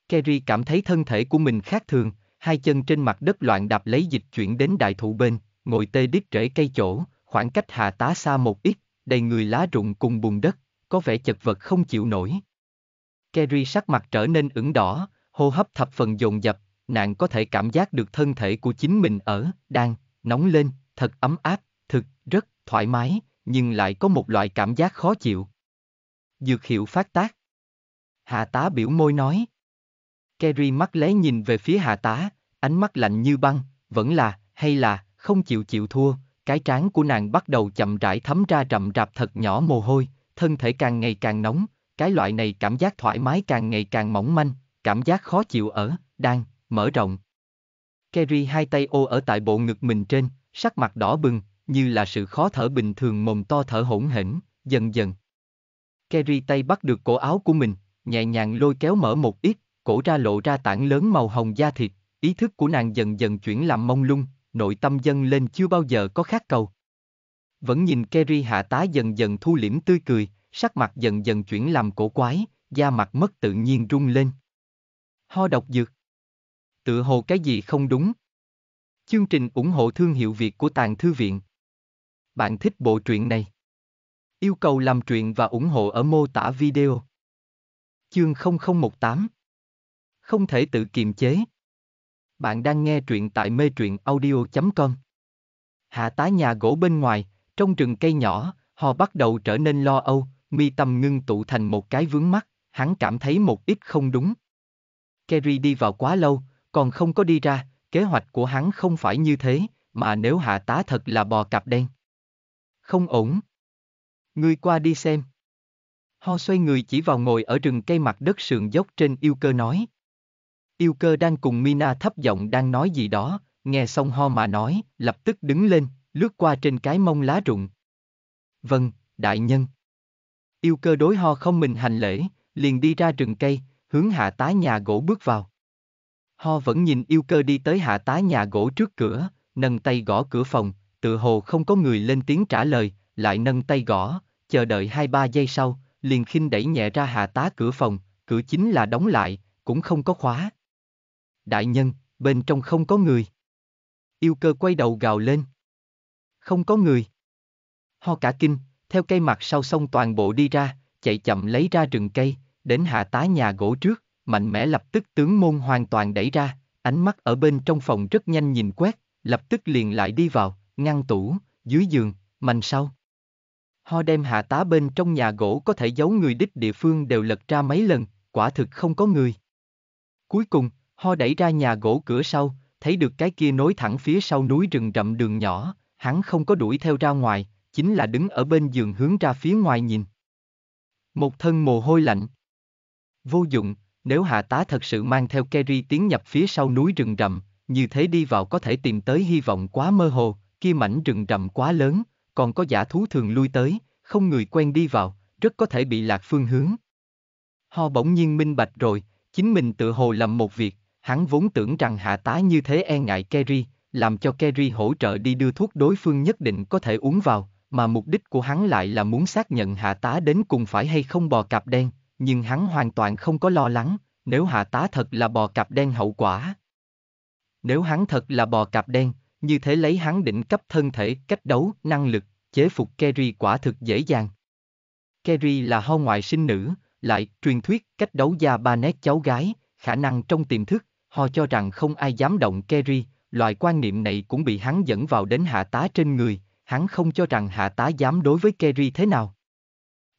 A: Kerry cảm thấy thân thể của mình khác thường, hai chân trên mặt đất loạn đạp lấy dịch chuyển đến đại thụ bên, ngồi tê đít rễ cây chỗ, khoảng cách hạ tá xa một ít, đầy người lá rụng cùng bùn đất, có vẻ chật vật không chịu nổi. Kerry sắc mặt trở nên ửng đỏ, hô hấp thập phần dồn dập, nàng có thể cảm giác được thân thể của chính mình ở, đang, nóng lên, thật ấm áp, thực, rất, thoải mái, nhưng lại có một loại cảm giác khó chịu. Dược hiệu phát tác Hạ tá biểu môi nói. Kerry mắt lé nhìn về phía hạ tá, ánh mắt lạnh như băng, vẫn là, hay là, không chịu chịu thua, cái trán của nàng bắt đầu chậm rãi thấm ra rậm rạp thật nhỏ mồ hôi, thân thể càng ngày càng nóng, cái loại này cảm giác thoải mái càng ngày càng mỏng manh, cảm giác khó chịu ở, đang, mở rộng. Kerry hai tay ô ở tại bộ ngực mình trên, sắc mặt đỏ bừng, như là sự khó thở bình thường mồm to thở hỗn hển, dần dần. Kerry tay bắt được cổ áo của mình, nhẹ nhàng lôi kéo mở một ít, cổ ra lộ ra tảng lớn màu hồng da thịt, ý thức của nàng dần dần chuyển làm mông lung, nội tâm dâng lên chưa bao giờ có khác cầu. Vẫn nhìn Kerry hạ tá dần dần thu liễm tươi cười, sắc mặt dần dần chuyển làm cổ quái, da mặt mất tự nhiên rung lên. Ho độc dược. Tự hồ cái gì không đúng. Chương trình ủng hộ thương hiệu Việt của Tàng Thư Viện. Bạn thích bộ truyện này? Yêu cầu làm truyện và ủng hộ ở mô tả video. Chương 0018 Không thể tự kiềm chế Bạn đang nghe truyện tại mê truyện audio.com Hạ tá nhà gỗ bên ngoài, trong rừng cây nhỏ, họ bắt đầu trở nên lo âu, mi tâm ngưng tụ thành một cái vướng mắt, hắn cảm thấy một ít không đúng. Kerry đi vào quá lâu, còn không có đi ra, kế hoạch của hắn không phải như thế, mà nếu hạ tá thật là bò cặp đen. Không ổn. Ngươi qua đi xem. Ho xoay người chỉ vào ngồi ở rừng cây mặt đất sườn dốc trên yêu cơ nói. Yêu cơ đang cùng Mina thấp giọng đang nói gì đó, nghe xong ho mà nói, lập tức đứng lên, lướt qua trên cái mông lá rụng. Vâng, đại nhân. Yêu cơ đối ho không mình hành lễ, liền đi ra rừng cây, hướng hạ tá nhà gỗ bước vào. Ho vẫn nhìn yêu cơ đi tới hạ tá nhà gỗ trước cửa, nâng tay gõ cửa phòng, tự hồ không có người lên tiếng trả lời, lại nâng tay gõ, chờ đợi hai ba giây sau, liền khinh đẩy nhẹ ra hạ tá cửa phòng, cửa chính là đóng lại, cũng không có khóa. Đại nhân, bên trong không có người. Yêu cơ quay đầu gào lên. Không có người. Ho cả kinh, theo cây mặt sau sông toàn bộ đi ra, chạy chậm lấy ra rừng cây, đến hạ tá nhà gỗ trước, mạnh mẽ lập tức tướng môn hoàn toàn đẩy ra, ánh mắt ở bên trong phòng rất nhanh nhìn quét, lập tức liền lại đi vào, ngăn tủ, dưới giường, mành sau, Ho đem hạ tá bên trong nhà gỗ có thể giấu người đích địa phương đều lật ra mấy lần, quả thực không có người. Cuối cùng, Ho đẩy ra nhà gỗ cửa sau, thấy được cái kia nối thẳng phía sau núi rừng rậm đường nhỏ, hắn không có đuổi theo ra ngoài, chính là đứng ở bên giường hướng ra phía ngoài nhìn. Một thân mồ hôi lạnh. Vô dụng, nếu hạ tá thật sự mang theo Kerry tiến nhập phía sau núi rừng rậm, như thế đi vào có thể tìm tới hy vọng quá mơ hồ, kia mảnh rừng rậm quá lớn, còn có giả thú thường lui tới, không người quen đi vào, rất có thể bị lạc phương hướng. Ho bỗng nhiên minh bạch rồi, chính mình tự hồ làm một việc, hắn vốn tưởng rằng hạ tá như thế e ngại Kerry, làm cho Kerry hỗ trợ đi đưa thuốc đối phương nhất định có thể uống vào, mà mục đích của hắn lại là muốn xác nhận hạ tá đến cùng phải hay không bò cạp đen, nhưng hắn hoàn toàn không có lo lắng, nếu hạ tá thật là bò cạp đen hậu quả. Nếu hắn thật là bò cạp đen, như thế lấy hắn đỉnh cấp thân thể, cách đấu, năng lực, chế phục Kerry quả thực dễ dàng. Kerry là ho ngoại sinh nữ, lại, truyền thuyết, cách đấu gia ba nét cháu gái, khả năng trong tiềm thức, họ cho rằng không ai dám động Kerry, loại quan niệm này cũng bị hắn dẫn vào đến hạ tá trên người, hắn không cho rằng hạ tá dám đối với Kerry thế nào.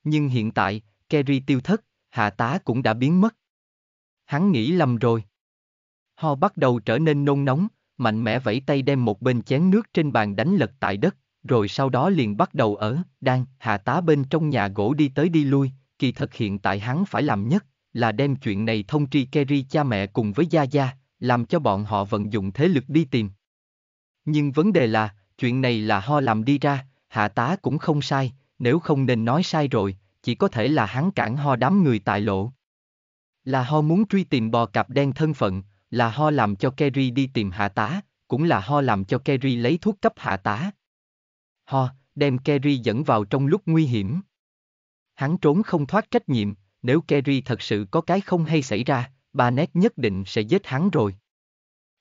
A: Nhưng hiện tại, Kerry tiêu thất, hạ tá cũng đã biến mất. Hắn nghĩ lầm rồi. Họ bắt đầu trở nên nôn nóng, mạnh mẽ vẫy tay đem một bên chén nước trên bàn đánh lật tại đất, rồi sau đó liền bắt đầu ở, đang, hạ tá bên trong nhà gỗ đi tới đi lui, kỳ thực hiện tại hắn phải làm nhất, là đem chuyện này thông tri Kerry cha mẹ cùng với Gia Gia, làm cho bọn họ vận dụng thế lực đi tìm. Nhưng vấn đề là, chuyện này là ho làm đi ra, hạ tá cũng không sai, nếu không nên nói sai rồi, chỉ có thể là hắn cản ho đám người tại lộ. Là ho muốn truy tìm bò cạp đen thân phận, là ho làm cho Kerry đi tìm hạ tá, cũng là ho làm cho Kerry lấy thuốc cấp hạ tá. Ho, đem Kerry dẫn vào trong lúc nguy hiểm. Hắn trốn không thoát trách nhiệm, nếu Kerry thật sự có cái không hay xảy ra, bà Nét nhất định sẽ giết hắn rồi.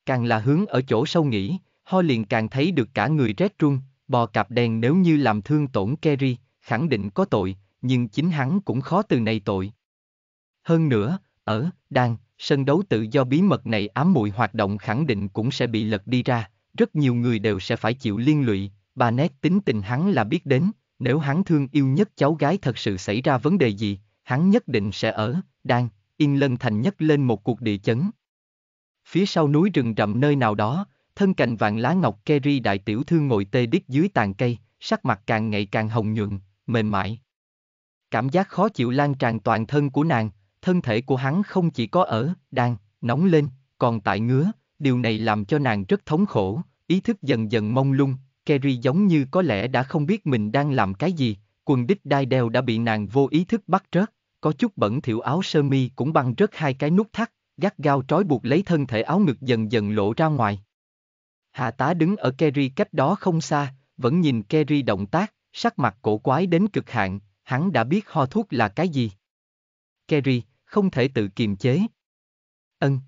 A: Càng là hướng ở chỗ sâu nghĩ, Ho liền càng thấy được cả người rét run, bò cạp đèn nếu như làm thương tổn Kerry, khẳng định có tội, nhưng chính hắn cũng khó từ này tội. Hơn nữa, ở, đang, sân đấu tự do bí mật này ám muội hoạt động khẳng định cũng sẽ bị lật đi ra, rất nhiều người đều sẽ phải chịu liên lụy, bà nét tính tình hắn là biết đến, nếu hắn thương yêu nhất cháu gái thật sự xảy ra vấn đề gì, hắn nhất định sẽ ở, đang, yên lân thành nhất lên một cuộc địa chấn. Phía sau núi rừng rậm nơi nào đó, thân cành vạn lá ngọc Kerry đại tiểu thư ngồi tê đít dưới tàn cây, sắc mặt càng ngày càng hồng nhuận, mềm mại. Cảm giác khó chịu lan tràn toàn thân của nàng, thân thể của hắn không chỉ có ở, đang, nóng lên, còn tại ngứa, điều này làm cho nàng rất thống khổ, ý thức dần dần mông lung, Kerry giống như có lẽ đã không biết mình đang làm cái gì, quần đít đai đeo đã bị nàng vô ý thức bắt rớt, có chút bẩn thỉu áo sơ mi cũng băng rớt hai cái nút thắt, gắt gao trói buộc lấy thân thể áo ngực dần dần lộ ra ngoài. Hạ tá đứng ở Kerry cách đó không xa, vẫn nhìn Kerry động tác, sắc mặt cổ quái đến cực hạn, hắn đã biết ho thuốc là cái gì. Kerry, không thể tự kiềm chế. Ân.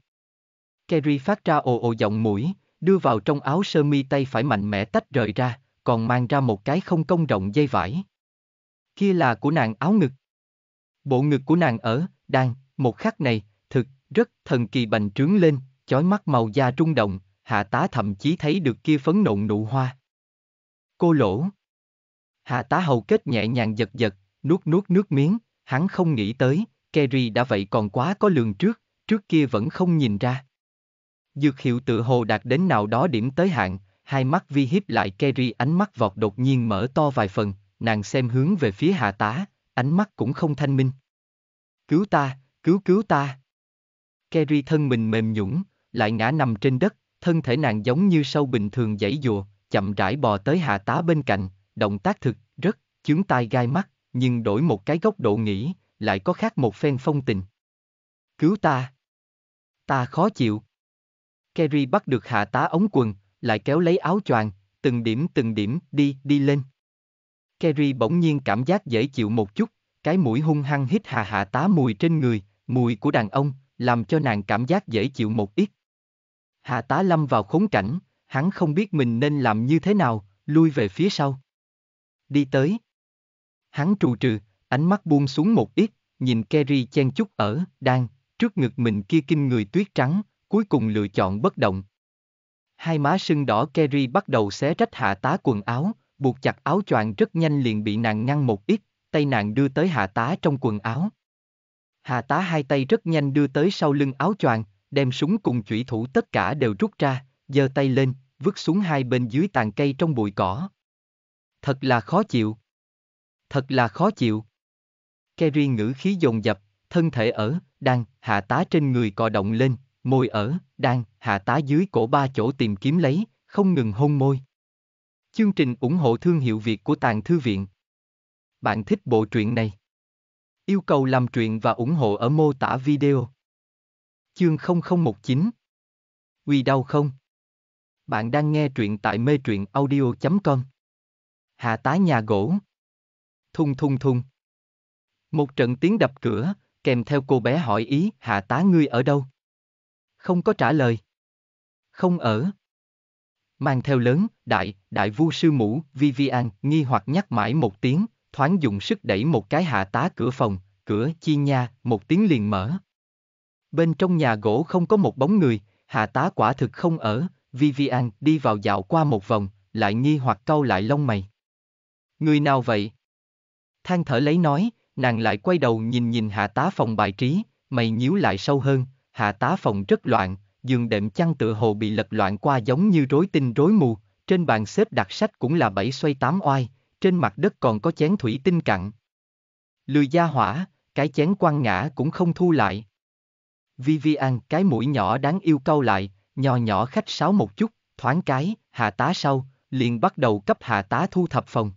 A: Kerry phát ra ồ ồ giọng mũi, đưa vào trong áo sơ mi tay phải mạnh mẽ tách rời ra, còn mang ra một cái không công rộng dây vải. Kia là của nàng áo ngực. Bộ ngực của nàng ở, đang, một khắc này, thực, rất thần kỳ bành trướng lên, chói mắt màu da rung động, hạ tá thậm chí thấy được kia phấn nộn nụ hoa. Cô lỗ. Hạ tá hầu kết nhẹ nhàng giật giật, nuốt nuốt nước miếng, hắn không nghĩ tới, Kerry đã vậy còn quá có lường trước, trước kia vẫn không nhìn ra. Dược hiệu tự hồ đạt đến nào đó điểm tới hạn, hai mắt vi hiếp lại Kerry ánh mắt vọt đột nhiên mở to vài phần, nàng xem hướng về phía hạ tá, ánh mắt cũng không thanh minh. Cứu ta, cứu cứu ta. Kerry thân mình mềm nhũng, lại ngã nằm trên đất, thân thể nàng giống như sâu bình thường dãy dùa, chậm rãi bò tới hạ tá bên cạnh, động tác thực, rất, chướng tai gai mắt, nhưng đổi một cái góc độ nghĩ, lại có khác một phen phong tình. Cứu ta! Ta khó chịu! Kerry bắt được hạ tá ống quần, lại kéo lấy áo choàng, từng điểm từng điểm, đi, đi lên. Kerry bỗng nhiên cảm giác dễ chịu một chút, cái mũi hung hăng hít hà hạ tá mùi trên người, mùi của đàn ông, làm cho nàng cảm giác dễ chịu một ít. Hạ tá lâm vào khốn cảnh, hắn không biết mình nên làm như thế nào, lui về phía sau. Đi tới. Hắn trù trừ, ánh mắt buông xuống một ít, nhìn Kerry chen chút ở, đang, trước ngực mình kia kinh người tuyết trắng, cuối cùng lựa chọn bất động. Hai má sưng đỏ Kerry bắt đầu xé rách hạ tá quần áo, buộc chặt áo choàng rất nhanh liền bị nàng ngăn một ít, tay nàng đưa tới hạ tá trong quần áo. Hạ tá hai tay rất nhanh đưa tới sau lưng áo choàng, đem súng cùng chủy thủ tất cả đều rút ra, giơ tay lên, vứt xuống hai bên dưới tàn cây trong bụi cỏ. Thật là khó chịu. Thật là khó chịu. Kerry ngữ khí dồn dập, thân thể ở, đang, hạ tá trên người cò động lên, môi ở, đang, hạ tá dưới cổ ba chỗ tìm kiếm lấy, không ngừng hôn môi. Chương trình ủng hộ thương hiệu Việt của Tàng Thư Viện. Bạn thích bộ truyện này? Yêu cầu làm truyện và ủng hộ ở mô tả video. Chương 0019 Uy đau không? Bạn đang nghe truyện tại mê truyện audio.com Hạ tá nhà gỗ Thung thung thung một trận tiếng đập cửa, kèm theo cô bé hỏi ý hạ tá ngươi ở đâu. Không có trả lời. Không ở. Mang theo lớn, đại, đại vua sư mũ, Vivian, nghi hoặc nhắc mãi một tiếng, thoáng dùng sức đẩy một cái hạ tá cửa phòng, cửa chi nha, một tiếng liền mở. Bên trong nhà gỗ không có một bóng người, hạ tá quả thực không ở, Vivian đi vào dạo qua một vòng, lại nghi hoặc cau lại lông mày. Người nào vậy? Than thở lấy nói, nàng lại quay đầu nhìn nhìn hạ tá phòng bài trí, mày nhíu lại sâu hơn, hạ tá phòng rất loạn, giường đệm chăn tựa hồ bị lật loạn qua giống như rối tinh rối mù, trên bàn xếp đặt sách cũng là bảy xoay tám oai, trên mặt đất còn có chén thủy tinh cặn. Lười gia hỏa, cái chén quăng ngã cũng không thu lại. Vivian cái mũi nhỏ đáng yêu câu lại, nho nhỏ khách sáo một chút, thoáng cái, hạ tá sau, liền bắt đầu cấp hạ tá thu thập phòng.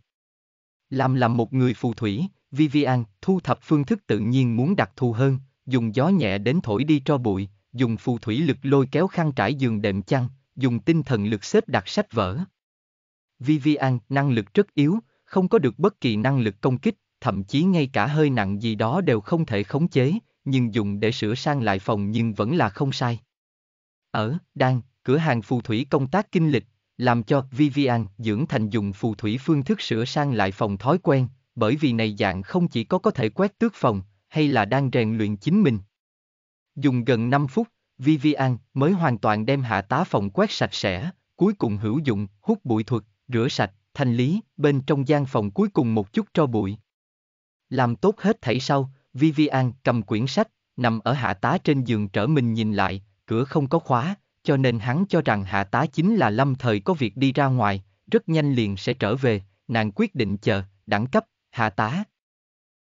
A: Làm làm một người phù thủy, Vivian, thu thập phương thức tự nhiên muốn đặc thù hơn, dùng gió nhẹ đến thổi đi cho bụi, dùng phù thủy lực lôi kéo khăn trải giường đệm chăn, dùng tinh thần lực xếp đặt sách vở. Vivian, năng lực rất yếu, không có được bất kỳ năng lực công kích, thậm chí ngay cả hơi nặng gì đó đều không thể khống chế, nhưng dùng để sửa sang lại phòng nhưng vẫn là không sai. Ở, đang, cửa hàng phù thủy công tác kinh lịch, làm cho Vivian dưỡng thành dùng phù thủy phương thức sửa sang lại phòng thói quen, bởi vì này dạng không chỉ có có thể quét tước phòng, hay là đang rèn luyện chính mình. Dùng gần 5 phút, Vivian mới hoàn toàn đem hạ tá phòng quét sạch sẽ, cuối cùng hữu dụng, hút bụi thuật, rửa sạch, thanh lý, bên trong gian phòng cuối cùng một chút cho bụi. Làm tốt hết thảy sau, Vivian cầm quyển sách, nằm ở hạ tá trên giường trở mình nhìn lại, cửa không có khóa, cho nên hắn cho rằng hạ tá chính là lâm thời có việc đi ra ngoài, rất nhanh liền sẽ trở về, nàng quyết định chờ, đẳng cấp, hạ tá.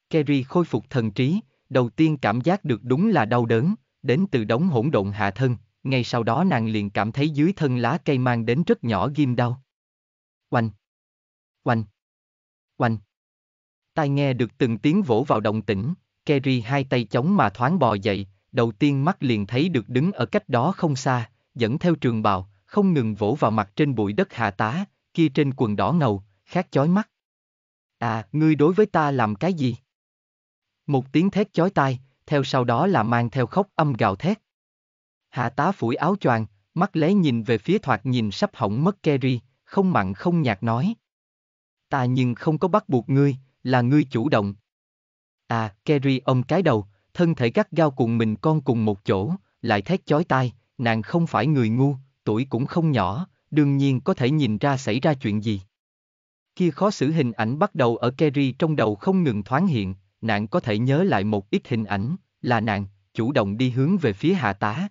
A: Kerry khôi phục thần trí, đầu tiên cảm giác được đúng là đau đớn, đến từ đống hỗn độn hạ thân, ngay sau đó nàng liền cảm thấy dưới thân lá cây mang đến rất nhỏ ghim đau. Oanh! Oanh! Oanh! Tai nghe được từng tiếng vỗ vào động tĩnh, Kerry hai tay chống mà thoáng bò dậy, đầu tiên mắt liền thấy được đứng ở cách đó không xa, dẫn theo trường bào, không ngừng vỗ vào mặt trên bụi đất hạ tá, kia trên quần đỏ ngầu, khát chói mắt à, ngươi đối với ta làm cái gì? Một tiếng thét chói tai, theo sau đó là mang theo khóc âm gào thét. Hạ tá phủi áo choàng, mắt lé nhìn về phía thoạt nhìn sắp hỏng mất Kerry, không mặn không nhạt nói. Ta nhưng không có bắt buộc ngươi, là ngươi chủ động. À, Kerry ôm cái đầu, thân thể gắt gao cùng mình con cùng một chỗ, lại thét chói tai, nàng không phải người ngu, tuổi cũng không nhỏ, đương nhiên có thể nhìn ra xảy ra chuyện gì. Kia khó xử hình ảnh bắt đầu ở Kerry trong đầu không ngừng thoáng hiện, nạn có thể nhớ lại một ít hình ảnh, là nạn chủ động đi hướng về phía hạ tá.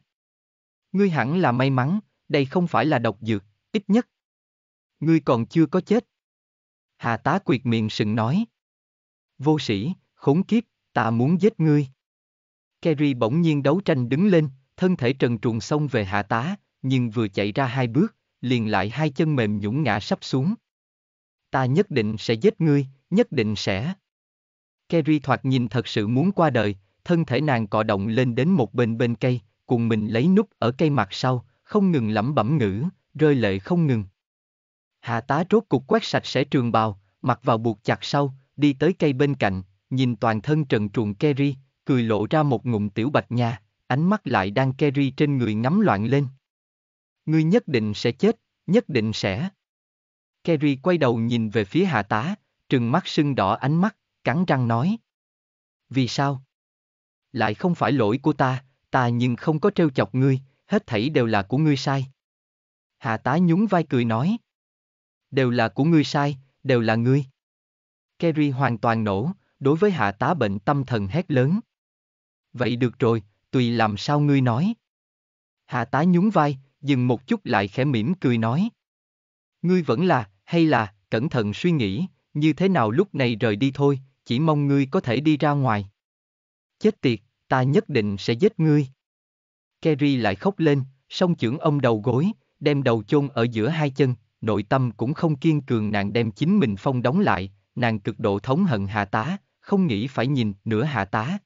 A: Ngươi hẳn là may mắn, đây không phải là độc dược, ít nhất. Ngươi còn chưa có chết. Hà tá quyệt miệng sừng nói. Vô sĩ, khốn kiếp, ta muốn giết ngươi. Kerry bỗng nhiên đấu tranh đứng lên, thân thể trần truồng xông về hạ tá, nhưng vừa chạy ra hai bước, liền lại hai chân mềm nhũng ngã sắp xuống ta nhất định sẽ giết ngươi, nhất định sẽ. Kerry thoạt nhìn thật sự muốn qua đời, thân thể nàng cọ động lên đến một bên bên cây, cùng mình lấy nút ở cây mặt sau, không ngừng lẩm bẩm ngữ, rơi lệ không ngừng. Hạ tá rốt cục quét sạch sẽ trường bào, mặc vào buộc chặt sau, đi tới cây bên cạnh, nhìn toàn thân trần truồng Kerry, cười lộ ra một ngụm tiểu bạch nha, ánh mắt lại đang Kerry trên người ngắm loạn lên. Ngươi nhất định sẽ chết, nhất định sẽ. Kerry quay đầu nhìn về phía hạ tá, trừng mắt sưng đỏ ánh mắt, cắn răng nói. Vì sao? Lại không phải lỗi của ta, ta nhưng không có trêu chọc ngươi, hết thảy đều là của ngươi sai. Hạ tá nhún vai cười nói. Đều là của ngươi sai, đều là ngươi. Kerry hoàn toàn nổ, đối với hạ tá bệnh tâm thần hét lớn. Vậy được rồi, tùy làm sao ngươi nói. Hạ tá nhún vai, dừng một chút lại khẽ mỉm cười nói. Ngươi vẫn là, hay là, cẩn thận suy nghĩ, như thế nào lúc này rời đi thôi, chỉ mong ngươi có thể đi ra ngoài. Chết tiệt, ta nhất định sẽ giết ngươi. Kerry lại khóc lên, song trưởng ông đầu gối, đem đầu chôn ở giữa hai chân, nội tâm cũng không kiên cường nàng đem chính mình phong đóng lại, nàng cực độ thống hận hạ tá, không nghĩ phải nhìn nữa hạ tá.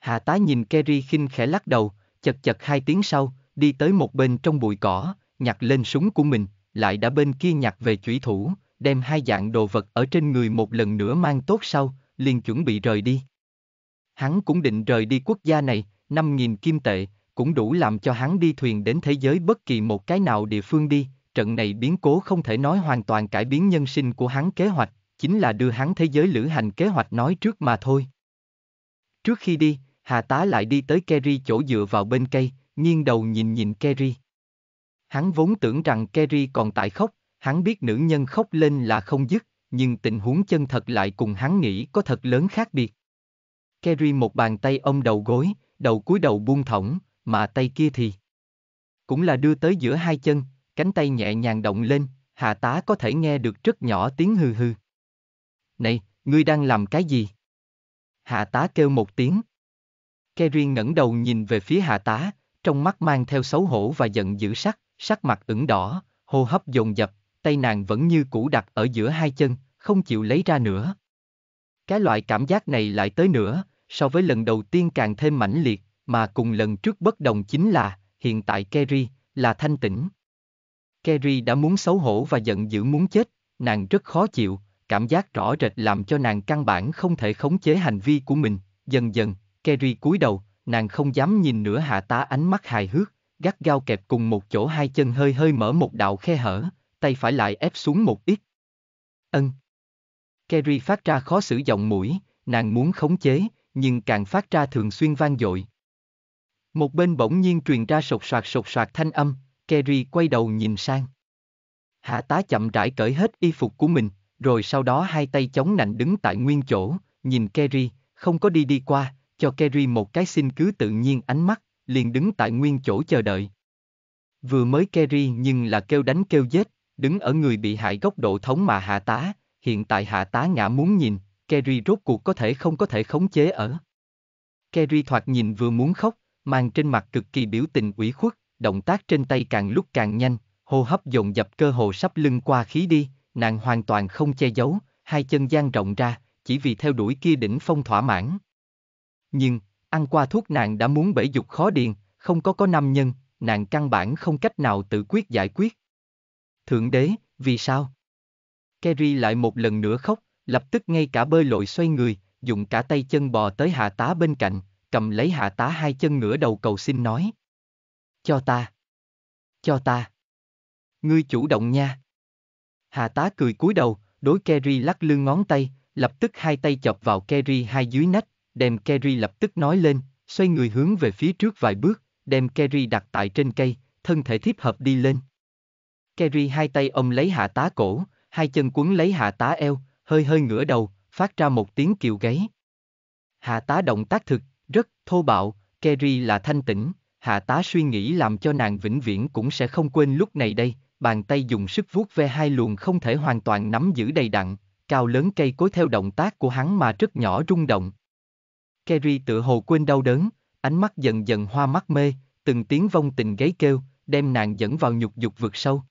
A: Hạ tá nhìn Kerry khinh khẽ lắc đầu, chật chật hai tiếng sau, đi tới một bên trong bụi cỏ, nhặt lên súng của mình, lại đã bên kia nhặt về chủy thủ, đem hai dạng đồ vật ở trên người một lần nữa mang tốt sau, liền chuẩn bị rời đi. Hắn cũng định rời đi quốc gia này, 5.000 kim tệ, cũng đủ làm cho hắn đi thuyền đến thế giới bất kỳ một cái nào địa phương đi, trận này biến cố không thể nói hoàn toàn cải biến nhân sinh của hắn kế hoạch, chính là đưa hắn thế giới lữ hành kế hoạch nói trước mà thôi. Trước khi đi, Hà Tá lại đi tới Kerry chỗ dựa vào bên cây, nghiêng đầu nhìn nhìn Kerry. Hắn vốn tưởng rằng Kerry còn tại khóc, hắn biết nữ nhân khóc lên là không dứt, nhưng tình huống chân thật lại cùng hắn nghĩ có thật lớn khác biệt. Kerry một bàn tay ôm đầu gối, đầu cúi đầu buông thõng, mà tay kia thì cũng là đưa tới giữa hai chân, cánh tay nhẹ nhàng động lên, hạ tá có thể nghe được rất nhỏ tiếng hư hư. Này, ngươi đang làm cái gì? Hạ tá kêu một tiếng. Kerry ngẩng đầu nhìn về phía hạ tá, trong mắt mang theo xấu hổ và giận dữ sắc, sắc mặt ửng đỏ, hô hấp dồn dập, tay nàng vẫn như cũ đặt ở giữa hai chân, không chịu lấy ra nữa. Cái loại cảm giác này lại tới nữa, so với lần đầu tiên càng thêm mãnh liệt, mà cùng lần trước bất đồng chính là, hiện tại Kerry, là thanh tĩnh. Kerry đã muốn xấu hổ và giận dữ muốn chết, nàng rất khó chịu, cảm giác rõ rệt làm cho nàng căn bản không thể khống chế hành vi của mình, dần dần, Kerry cúi đầu, nàng không dám nhìn nữa hạ tá ánh mắt hài hước, gắt gao kẹp cùng một chỗ hai chân hơi hơi mở một đạo khe hở, tay phải lại ép xuống một ít. Ân. Kerry phát ra khó xử giọng mũi, nàng muốn khống chế, nhưng càng phát ra thường xuyên vang dội. Một bên bỗng nhiên truyền ra sột soạt sột soạt thanh âm, Kerry quay đầu nhìn sang. Hạ tá chậm rãi cởi hết y phục của mình, rồi sau đó hai tay chống nạnh đứng tại nguyên chỗ, nhìn Kerry, không có đi đi qua, cho Kerry một cái xin cứ tự nhiên ánh mắt liền đứng tại nguyên chỗ chờ đợi. Vừa mới Kerry nhưng là kêu đánh kêu giết, đứng ở người bị hại góc độ thống mà hạ tá, hiện tại hạ tá ngã muốn nhìn, Kerry rốt cuộc có thể không có thể khống chế ở. Kerry thoạt nhìn vừa muốn khóc, mang trên mặt cực kỳ biểu tình ủy khuất, động tác trên tay càng lúc càng nhanh, hô hấp dồn dập cơ hồ sắp lưng qua khí đi, nàng hoàn toàn không che giấu, hai chân gian rộng ra, chỉ vì theo đuổi kia đỉnh phong thỏa mãn. Nhưng, ăn qua thuốc nàng đã muốn bể dục khó điền, không có có nam nhân, nàng căn bản không cách nào tự quyết giải quyết. Thượng đế, vì sao? Kerry lại một lần nữa khóc, lập tức ngay cả bơi lội xoay người, dùng cả tay chân bò tới hạ tá bên cạnh, cầm lấy hạ tá hai chân ngửa đầu cầu xin nói. Cho ta. Cho ta. Ngươi chủ động nha. Hạ tá cười cúi đầu, đối Kerry lắc lưng ngón tay, lập tức hai tay chọc vào Kerry hai dưới nách, Đem Kerry lập tức nói lên, xoay người hướng về phía trước vài bước, đem Kerry đặt tại trên cây, thân thể thiếp hợp đi lên. Kerry hai tay ôm lấy hạ tá cổ, hai chân quấn lấy hạ tá eo, hơi hơi ngửa đầu, phát ra một tiếng kiều gáy. Hạ tá động tác thực, rất thô bạo, Kerry là thanh tĩnh, hạ tá suy nghĩ làm cho nàng vĩnh viễn cũng sẽ không quên lúc này đây, bàn tay dùng sức vuốt ve hai luồng không thể hoàn toàn nắm giữ đầy đặn, cao lớn cây cối theo động tác của hắn mà rất nhỏ rung động, Kerry tự hồ quên đau đớn, ánh mắt dần dần hoa mắt mê, từng tiếng vong tình gáy kêu, đem nàng dẫn vào nhục dục vượt sâu.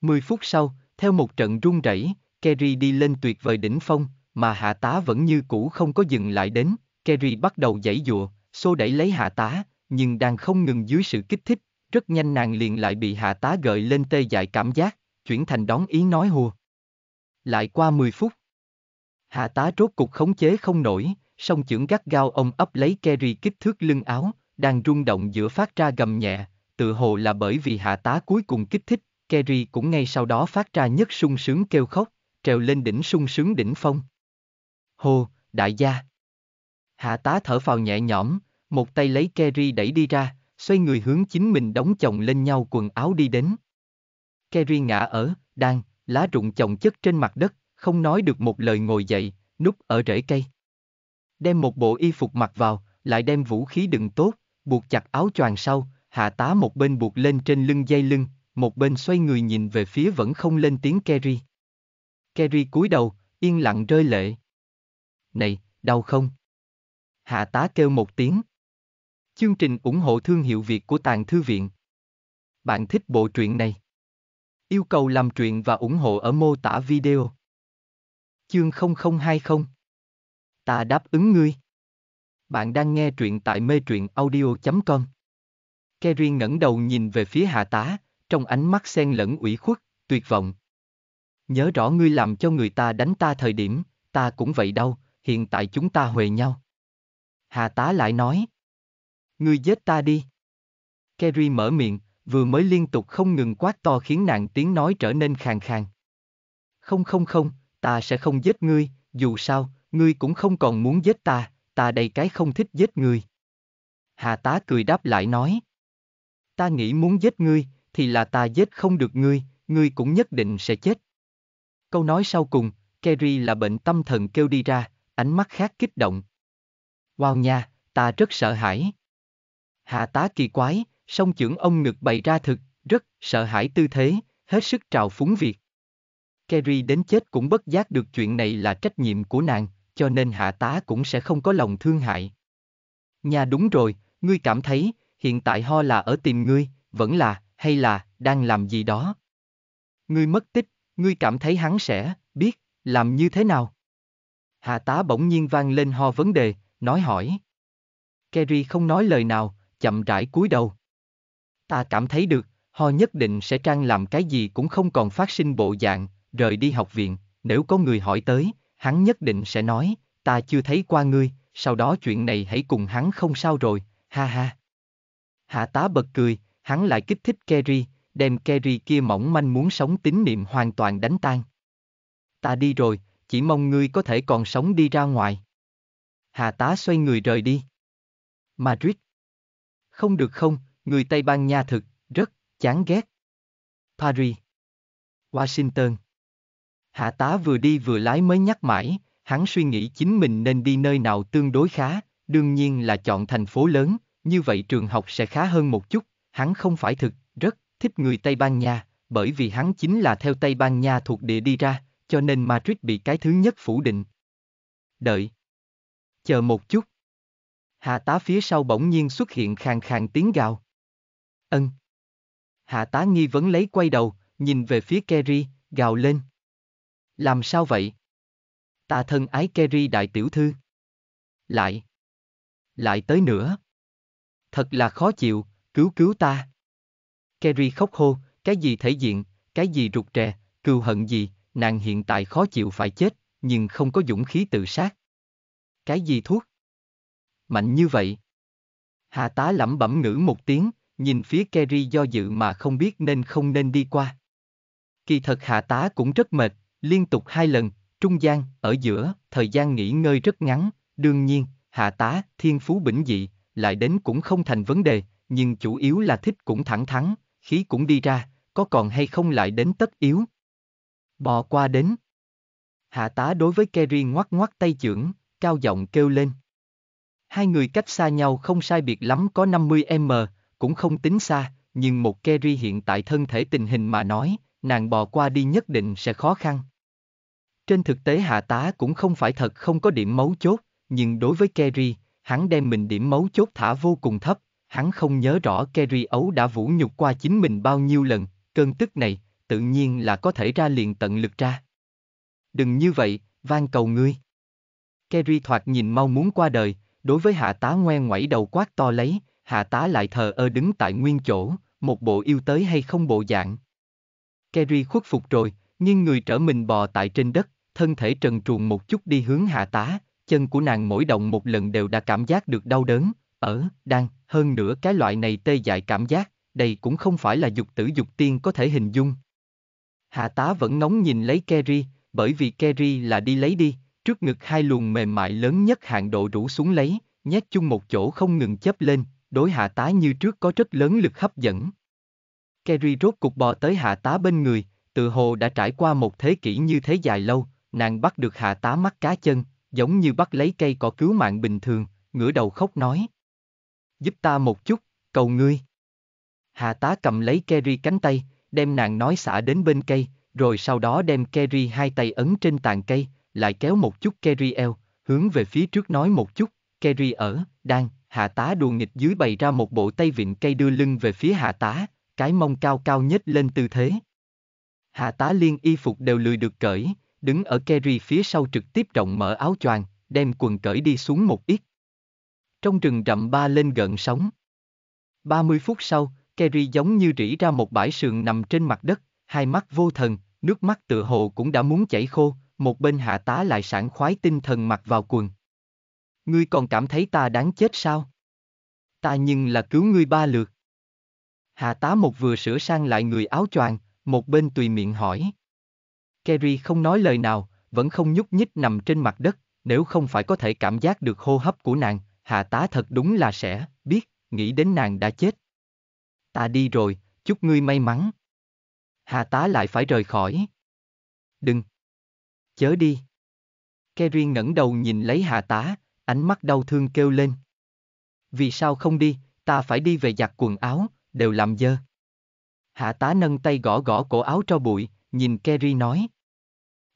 A: Mười phút sau, theo một trận run rẩy, Kerry đi lên tuyệt vời đỉnh phong, mà hạ tá vẫn như cũ không có dừng lại đến, Kerry bắt đầu giãy dụa, xô đẩy lấy hạ tá, nhưng đang không ngừng dưới sự kích thích, rất nhanh nàng liền lại bị hạ tá gợi lên tê dại cảm giác, chuyển thành đón ý nói hùa. Lại qua 10 phút, hạ tá rốt cục khống chế không nổi, song chưởng gắt gao ông ấp lấy Kerry kích thước lưng áo, đang rung động giữa phát ra gầm nhẹ, tự hồ là bởi vì hạ tá cuối cùng kích thích, Kerry cũng ngay sau đó phát ra nhất sung sướng kêu khóc, trèo lên đỉnh sung sướng đỉnh phong. Hồ, đại gia! Hạ tá thở phào nhẹ nhõm, một tay lấy Kerry đẩy đi ra, xoay người hướng chính mình đóng chồng lên nhau quần áo đi đến. Kerry ngã ở, đang, lá rụng chồng chất trên mặt đất, không nói được một lời ngồi dậy, núp ở rễ cây đem một bộ y phục mặc vào, lại đem vũ khí đựng tốt, buộc chặt áo choàng sau, hạ tá một bên buộc lên trên lưng dây lưng, một bên xoay người nhìn về phía vẫn không lên tiếng Kerry. Kerry cúi đầu, yên lặng rơi lệ. Này, đau không? Hạ tá kêu một tiếng. Chương trình ủng hộ thương hiệu Việt của Tàng Thư Viện. Bạn thích bộ truyện này? Yêu cầu làm truyện và ủng hộ ở mô tả video. Chương 0020 ta đáp ứng ngươi. Bạn đang nghe truyện tại mê truyện audio.com. Kerry ngẩng đầu nhìn về phía hạ tá, trong ánh mắt xen lẫn ủy khuất, tuyệt vọng. Nhớ rõ ngươi làm cho người ta đánh ta thời điểm, ta cũng vậy đâu, hiện tại chúng ta huề nhau. Hạ tá lại nói. Ngươi giết ta đi. Kerry mở miệng, vừa mới liên tục không ngừng quát to khiến nạn tiếng nói trở nên khàn khàn. Không không không, ta sẽ không giết ngươi, dù sao, Ngươi cũng không còn muốn giết ta, ta đây cái không thích giết ngươi. Hà tá cười đáp lại nói. Ta nghĩ muốn giết ngươi, thì là ta giết không được ngươi, ngươi cũng nhất định sẽ chết. Câu nói sau cùng, Kerry là bệnh tâm thần kêu đi ra, ánh mắt khác kích động. Wow nha, ta rất sợ hãi. Hạ tá kỳ quái, song trưởng ông ngực bày ra thực, rất sợ hãi tư thế, hết sức trào phúng việc. Kerry đến chết cũng bất giác được chuyện này là trách nhiệm của nàng cho nên hạ tá cũng sẽ không có lòng thương hại. Nhà đúng rồi, ngươi cảm thấy, hiện tại ho là ở tìm ngươi, vẫn là, hay là, đang làm gì đó. Ngươi mất tích, ngươi cảm thấy hắn sẽ, biết, làm như thế nào. Hạ tá bỗng nhiên vang lên ho vấn đề, nói hỏi. Kerry không nói lời nào, chậm rãi cúi đầu. Ta cảm thấy được, ho nhất định sẽ trang làm cái gì cũng không còn phát sinh bộ dạng, rời đi học viện, nếu có người hỏi tới, hắn nhất định sẽ nói, ta chưa thấy qua ngươi, sau đó chuyện này hãy cùng hắn không sao rồi, ha ha. Hạ tá bật cười, hắn lại kích thích Kerry, đem Kerry kia mỏng manh muốn sống tín niệm hoàn toàn đánh tan. Ta đi rồi, chỉ mong ngươi có thể còn sống đi ra ngoài. Hạ tá xoay người rời đi. Madrid. Không được không, người Tây Ban Nha thực, rất, chán ghét. Paris. Washington. Hạ tá vừa đi vừa lái mới nhắc mãi, hắn suy nghĩ chính mình nên đi nơi nào tương đối khá, đương nhiên là chọn thành phố lớn, như vậy trường học sẽ khá hơn một chút, hắn không phải thực, rất, thích người Tây Ban Nha, bởi vì hắn chính là theo Tây Ban Nha thuộc địa đi ra, cho nên Madrid bị cái thứ nhất phủ định. Đợi. Chờ một chút. Hạ tá phía sau bỗng nhiên xuất hiện khàn khàn tiếng gào. Ân. Hạ tá nghi vấn lấy quay đầu, nhìn về phía Kerry, gào lên. Làm sao vậy? Ta thân ái Kerry đại tiểu thư. Lại. Lại tới nữa. Thật là khó chịu, cứu cứu ta. Kerry khóc hô, cái gì thể diện, cái gì rụt rè, cừu hận gì, nàng hiện tại khó chịu phải chết, nhưng không có dũng khí tự sát. Cái gì thuốc? Mạnh như vậy. Hạ tá lẩm bẩm ngữ một tiếng, nhìn phía Kerry do dự mà không biết nên không nên đi qua. Kỳ thật hạ tá cũng rất mệt, liên tục hai lần, trung gian, ở giữa, thời gian nghỉ ngơi rất ngắn, đương nhiên, hạ tá, thiên phú bỉnh dị, lại đến cũng không thành vấn đề, nhưng chủ yếu là thích cũng thẳng thắn, khí cũng đi ra, có còn hay không lại đến tất yếu. Bò qua đến. Hạ tá đối với Kerry ngoắc ngoắc tay chưởng, cao giọng kêu lên. Hai người cách xa nhau không sai biệt lắm có 50m, cũng không tính xa, nhưng một Kerry hiện tại thân thể tình hình mà nói, nàng bò qua đi nhất định sẽ khó khăn. Trên thực tế hạ tá cũng không phải thật không có điểm mấu chốt, nhưng đối với Kerry, hắn đem mình điểm mấu chốt thả vô cùng thấp, hắn không nhớ rõ Kerry ấu đã vũ nhục qua chính mình bao nhiêu lần, cơn tức này, tự nhiên là có thể ra liền tận lực ra. Đừng như vậy, van cầu ngươi. Kerry thoạt nhìn mau muốn qua đời, đối với hạ tá ngoe ngoẩy đầu quát to lấy, hạ tá lại thờ ơ đứng tại nguyên chỗ, một bộ yêu tới hay không bộ dạng. Kerry khuất phục rồi, nhưng người trở mình bò tại trên đất, thân thể trần truồng một chút đi hướng hạ tá, chân của nàng mỗi động một lần đều đã cảm giác được đau đớn, ở, đang, hơn nữa cái loại này tê dại cảm giác, đây cũng không phải là dục tử dục tiên có thể hình dung. Hạ tá vẫn nóng nhìn lấy Kerry, bởi vì Kerry là đi lấy đi, trước ngực hai luồng mềm mại lớn nhất hạn độ rủ xuống lấy, nhét chung một chỗ không ngừng chấp lên, đối hạ tá như trước có rất lớn lực hấp dẫn. Kerry rốt cục bò tới hạ tá bên người, tự hồ đã trải qua một thế kỷ như thế dài lâu, nàng bắt được hạ tá mắt cá chân, giống như bắt lấy cây cỏ cứu mạng bình thường, ngửa đầu khóc nói. Giúp ta một chút, cầu ngươi. Hạ tá cầm lấy Kerry cánh tay, đem nàng nói xả đến bên cây, rồi sau đó đem Kerry hai tay ấn trên tàn cây, lại kéo một chút Kerry eo, hướng về phía trước nói một chút, Kerry ở, đang, hạ tá đùa nghịch dưới bày ra một bộ tay vịn cây đưa lưng về phía hạ tá, cái mông cao cao nhất lên tư thế. Hạ tá liên y phục đều lười được cởi, đứng ở Kerry phía sau trực tiếp rộng mở áo choàng, đem quần cởi đi xuống một ít. Trong rừng rậm ba lên gợn sóng. 30 phút sau, Kerry giống như rỉ ra một bãi sườn nằm trên mặt đất, hai mắt vô thần, nước mắt tựa hồ cũng đã muốn chảy khô, một bên hạ tá lại sảng khoái tinh thần mặc vào quần. Ngươi còn cảm thấy ta đáng chết sao? Ta nhưng là cứu ngươi ba lượt. Hạ tá một vừa sửa sang lại người áo choàng, một bên tùy miệng hỏi. Kerry không nói lời nào, vẫn không nhúc nhích nằm trên mặt đất, nếu không phải có thể cảm giác được hô hấp của nàng, hạ tá thật đúng là sẽ, biết, nghĩ đến nàng đã chết. Ta đi rồi, chúc ngươi may mắn. Hạ tá lại phải rời khỏi. Đừng. Chớ đi. Kerry ngẩng đầu nhìn lấy hạ tá, ánh mắt đau thương kêu lên. Vì sao không đi, ta phải đi về giặt quần áo, đều làm dơ. Hạ tá nâng tay gõ gõ cổ áo cho bụi, nhìn Kerry nói,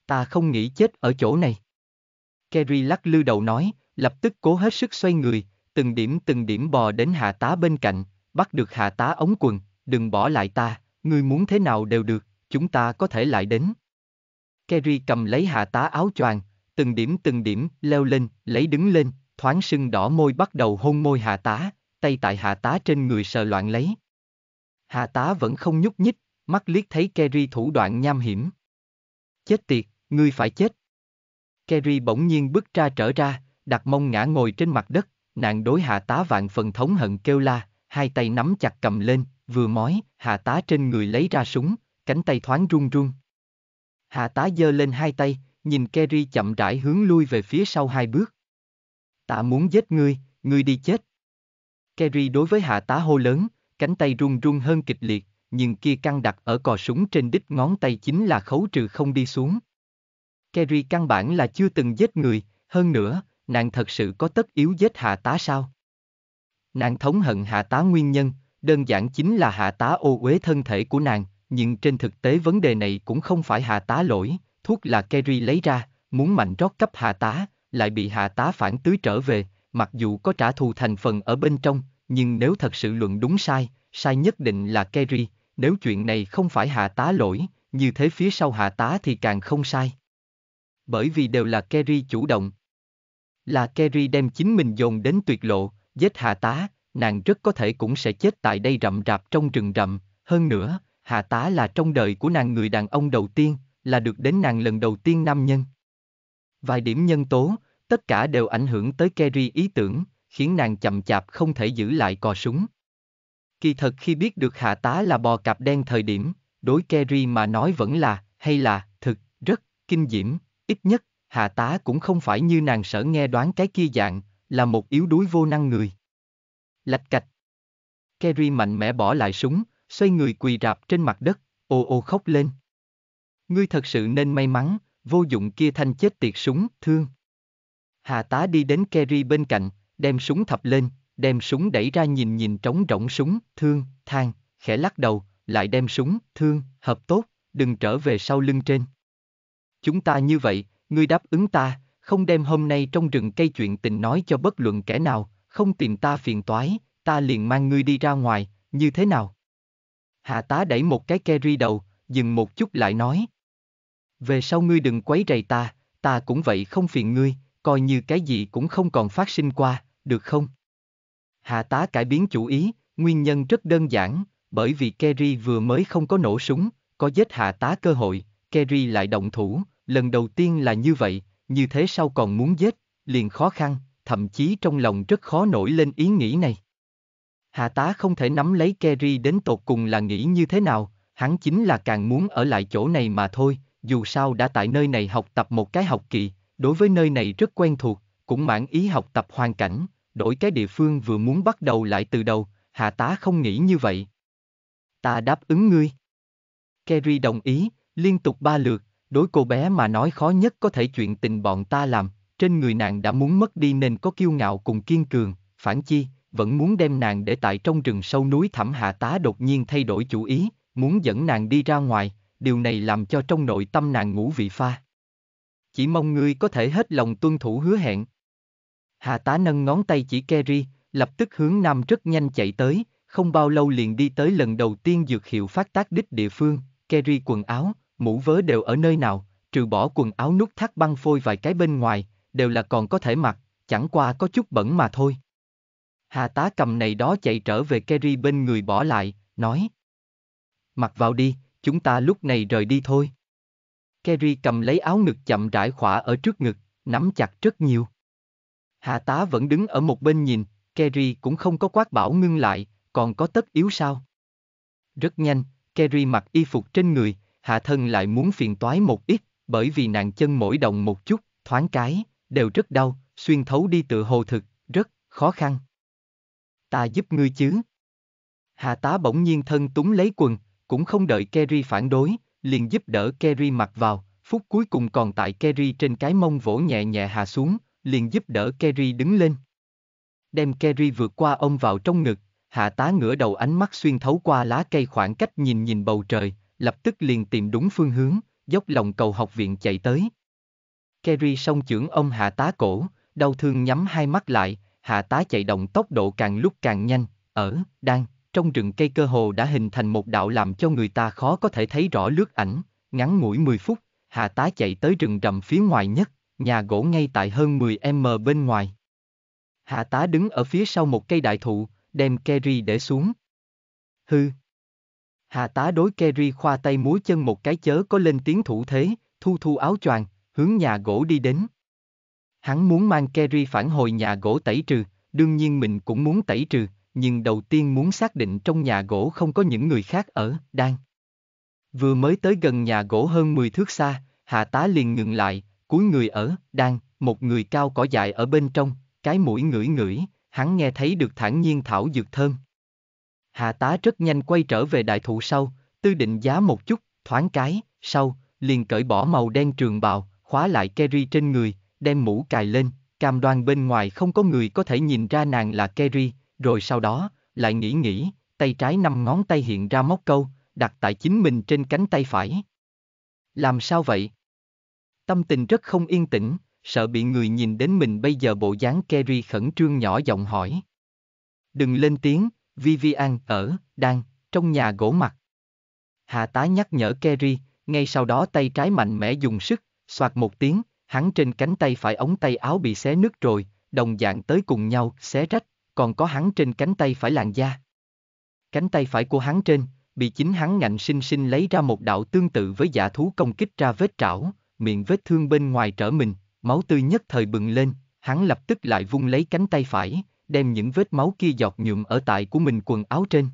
A: ta không nghĩ chết ở chỗ này. Kerry lắc lư đầu nói, lập tức cố hết sức xoay người, từng điểm từng điểm bò đến hạ tá bên cạnh, bắt được hạ tá ống quần, đừng bỏ lại ta, ngươi muốn thế nào đều được, chúng ta có thể lại đến. Kerry cầm lấy hạ tá áo choàng, từng điểm từng điểm leo lên, lấy đứng lên, thoáng sưng đỏ môi bắt đầu hôn môi hạ tá, tay tại hạ tá trên người sờ loạn lấy. Hạ tá vẫn không nhúc nhích, mắt liếc thấy Kerry thủ đoạn nham hiểm. Chết tiệt, ngươi phải chết. Kerry bỗng nhiên bước ra trở ra, đặt mông ngã ngồi trên mặt đất, nàng đối hạ tá vạn phần thống hận kêu la, hai tay nắm chặt cầm lên, vừa mói, hạ tá trên người lấy ra súng, cánh tay thoáng run run. Hạ tá giơ lên hai tay, nhìn Kerry chậm rãi hướng lui về phía sau hai bước. Ta muốn giết ngươi, ngươi đi chết. Kerry đối với hạ tá hô lớn, cánh tay run run hơn kịch liệt, nhưng kia căng đặt ở cò súng trên đích ngón tay chính là khấu trừ không đi xuống. Kerry căn bản là chưa từng giết người, hơn nữa, nàng thật sự có tất yếu giết hạ tá sao? Nàng thống hận hạ tá nguyên nhân, đơn giản chính là hạ tá ô uế thân thể của nàng, nhưng trên thực tế vấn đề này cũng không phải hạ tá lỗi, thuốc là Kerry lấy ra, muốn mạnh rót cấp hạ tá, lại bị hạ tá phản tưới trở về, mặc dù có trả thù thành phần ở bên trong, nhưng nếu thật sự luận đúng sai, sai nhất định là Kerry, nếu chuyện này không phải hạ tá lỗi, như thế phía sau hạ tá thì càng không sai bởi vì đều là Kerry chủ động. Là Kerry đem chính mình dồn đến tuyệt lộ, giết hạ tá, nàng rất có thể cũng sẽ chết tại đây rậm rạp trong rừng rậm, hơn nữa, hạ tá là trong đời của nàng người đàn ông đầu tiên, là được đến nàng lần đầu tiên nam nhân. Vài điểm nhân tố, tất cả đều ảnh hưởng tới Kerry ý tưởng, khiến nàng chậm chạp không thể giữ lại cò súng. Kỳ thật khi biết được hạ tá là bò cạp đen thời điểm, đối Kerry mà nói vẫn là, hay là, thực, rất, kinh diễm, Ít nhất, hạ tá cũng không phải như nàng sở nghe đoán cái kia dạng, là một yếu đuối vô năng người. Lạch cạch. Kerry mạnh mẽ bỏ lại súng, xoay người quỳ rạp trên mặt đất, ô ô khóc lên. Ngươi thật sự nên may mắn, vô dụng kia thanh chết tiệt súng, thương. Hạ tá đi đến Kerry bên cạnh, đem súng thập lên, đem súng đẩy ra nhìn nhìn trống rỗng súng, thương, thang, khẽ lắc đầu, lại đem súng, thương, hợp tốt, đừng trở về sau lưng trên chúng ta như vậy, ngươi đáp ứng ta, không đem hôm nay trong rừng cây chuyện tình nói cho bất luận kẻ nào, không tìm ta phiền toái, ta liền mang ngươi đi ra ngoài, như thế nào? Hạ tá đẩy một cái ri đầu, dừng một chút lại nói. Về sau ngươi đừng quấy rầy ta, ta cũng vậy không phiền ngươi, coi như cái gì cũng không còn phát sinh qua, được không? Hạ tá cải biến chủ ý, nguyên nhân rất đơn giản, bởi vì Kerry vừa mới không có nổ súng, có giết hạ tá cơ hội, Kerry lại động thủ, lần đầu tiên là như vậy, như thế sau còn muốn giết, liền khó khăn, thậm chí trong lòng rất khó nổi lên ý nghĩ này. Hạ tá không thể nắm lấy Kerry đến tột cùng là nghĩ như thế nào, hắn chính là càng muốn ở lại chỗ này mà thôi, dù sao đã tại nơi này học tập một cái học kỳ, đối với nơi này rất quen thuộc, cũng mãn ý học tập hoàn cảnh, đổi cái địa phương vừa muốn bắt đầu lại từ đầu, hạ tá không nghĩ như vậy. Ta đáp ứng ngươi. Kerry đồng ý, liên tục ba lượt, đối cô bé mà nói khó nhất có thể chuyện tình bọn ta làm, trên người nàng đã muốn mất đi nên có kiêu ngạo cùng kiên cường, phản chi, vẫn muốn đem nàng để tại trong rừng sâu núi thẳm hạ tá đột nhiên thay đổi chủ ý, muốn dẫn nàng đi ra ngoài, điều này làm cho trong nội tâm nàng ngủ vị pha. Chỉ mong ngươi có thể hết lòng tuân thủ hứa hẹn. Hạ tá nâng ngón tay chỉ Kerry, lập tức hướng nam rất nhanh chạy tới, không bao lâu liền đi tới lần đầu tiên dược hiệu phát tác đích địa phương, Kerry quần áo, mũ vớ đều ở nơi nào, trừ bỏ quần áo nút thắt băng phôi vài cái bên ngoài, đều là còn có thể mặc, chẳng qua có chút bẩn mà thôi. Hà tá cầm này đó chạy trở về Kerry bên người bỏ lại, nói. Mặc vào đi, chúng ta lúc này rời đi thôi. Kerry cầm lấy áo ngực chậm rãi khỏa ở trước ngực, nắm chặt rất nhiều. Hà tá vẫn đứng ở một bên nhìn, Kerry cũng không có quát bảo ngưng lại, còn có tất yếu sao. Rất nhanh, Kerry mặc y phục trên người, hạ thân lại muốn phiền toái một ít, bởi vì nàng chân mỗi đồng một chút, thoáng cái, đều rất đau, xuyên thấu đi tự hồ thực, rất khó khăn. Ta giúp ngươi chứ. Hạ tá bỗng nhiên thân túng lấy quần, cũng không đợi Kerry phản đối, liền giúp đỡ Kerry mặc vào, phút cuối cùng còn tại Kerry trên cái mông vỗ nhẹ nhẹ hạ xuống, liền giúp đỡ Kerry đứng lên. Đem Kerry vượt qua ông vào trong ngực, hạ tá ngửa đầu ánh mắt xuyên thấu qua lá cây khoảng cách nhìn nhìn bầu trời, lập tức liền tìm đúng phương hướng, dốc lòng cầu học viện chạy tới. Kerry song trưởng ông hạ tá cổ, đau thương nhắm hai mắt lại, hạ tá chạy động tốc độ càng lúc càng nhanh, ở, đang, trong rừng cây cơ hồ đã hình thành một đạo làm cho người ta khó có thể thấy rõ lướt ảnh, ngắn ngủi 10 phút, hạ tá chạy tới rừng rậm phía ngoài nhất, nhà gỗ ngay tại hơn 10m bên ngoài. Hạ tá đứng ở phía sau một cây đại thụ, đem Kerry để xuống. Hư, Hà tá đối Kerry khoa tay múa chân một cái chớ có lên tiếng thủ thế, thu thu áo choàng, hướng nhà gỗ đi đến. Hắn muốn mang Kerry phản hồi nhà gỗ tẩy trừ, đương nhiên mình cũng muốn tẩy trừ, nhưng đầu tiên muốn xác định trong nhà gỗ không có những người khác ở, đang. Vừa mới tới gần nhà gỗ hơn 10 thước xa, hạ tá liền ngừng lại, cúi người ở, đang, một người cao cỏ dại ở bên trong, cái mũi ngửi ngửi, hắn nghe thấy được thản nhiên thảo dược thơm. Hạ tá rất nhanh quay trở về đại thụ sau, tư định giá một chút, thoáng cái, sau, liền cởi bỏ màu đen trường bào, khóa lại Kerry trên người, đem mũ cài lên, cam đoan bên ngoài không có người có thể nhìn ra nàng là Kerry, rồi sau đó, lại nghĩ nghĩ, tay trái năm ngón tay hiện ra móc câu, đặt tại chính mình trên cánh tay phải. Làm sao vậy? Tâm tình rất không yên tĩnh, sợ bị người nhìn đến mình bây giờ bộ dáng Kerry khẩn trương nhỏ giọng hỏi. Đừng lên tiếng, Vivian ở, đang, trong nhà gỗ mặt. Hạ tá nhắc nhở Kerry, ngay sau đó tay trái mạnh mẽ dùng sức, soạt một tiếng, hắn trên cánh tay phải ống tay áo bị xé nứt rồi, đồng dạng tới cùng nhau, xé rách, còn có hắn trên cánh tay phải làn da. Cánh tay phải của hắn trên, bị chính hắn ngạnh sinh sinh lấy ra một đạo tương tự với giả thú công kích ra vết trảo, miệng vết thương bên ngoài trở mình, máu tươi nhất thời bừng lên, hắn lập tức lại vung lấy cánh tay phải, đem những vết máu kia giọt nhuộm ở tại của mình quần áo trên.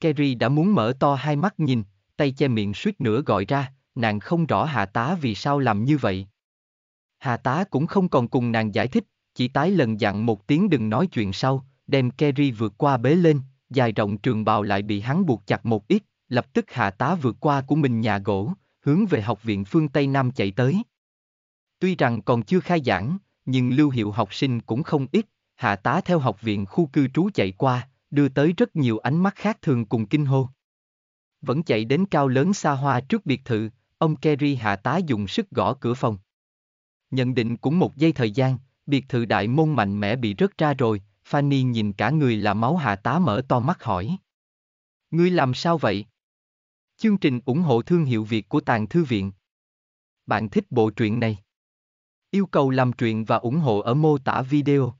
A: Kerry đã muốn mở to hai mắt nhìn, tay che miệng suýt nữa gọi ra, nàng không rõ Hà tá vì sao làm như vậy. Hà tá cũng không còn cùng nàng giải thích, chỉ tái lần dặn một tiếng đừng nói chuyện sau, đem Kerry vượt qua bế lên, dài rộng trường bào lại bị hắn buộc chặt một ít, lập tức Hà tá vượt qua của mình nhà gỗ, hướng về học viện phương Tây Nam chạy tới. Tuy rằng còn chưa khai giảng, nhưng lưu hiệu học sinh cũng không ít, hạ tá theo học viện khu cư trú chạy qua, đưa tới rất nhiều ánh mắt khác thường cùng kinh hô. Vẫn chạy đến cao lớn xa hoa trước biệt thự, ông Kerry hạ tá dùng sức gõ cửa phòng. Nhận định cũng một giây thời gian, biệt thự đại môn mạnh mẽ bị rớt ra rồi, Fanny nhìn cả người là máu hạ tá mở to mắt hỏi. Ngươi làm sao vậy? Chương trình ủng hộ thương hiệu Việt của Tàng Thư Viện. Bạn thích bộ truyện này? Yêu cầu làm truyện và ủng hộ ở mô tả video.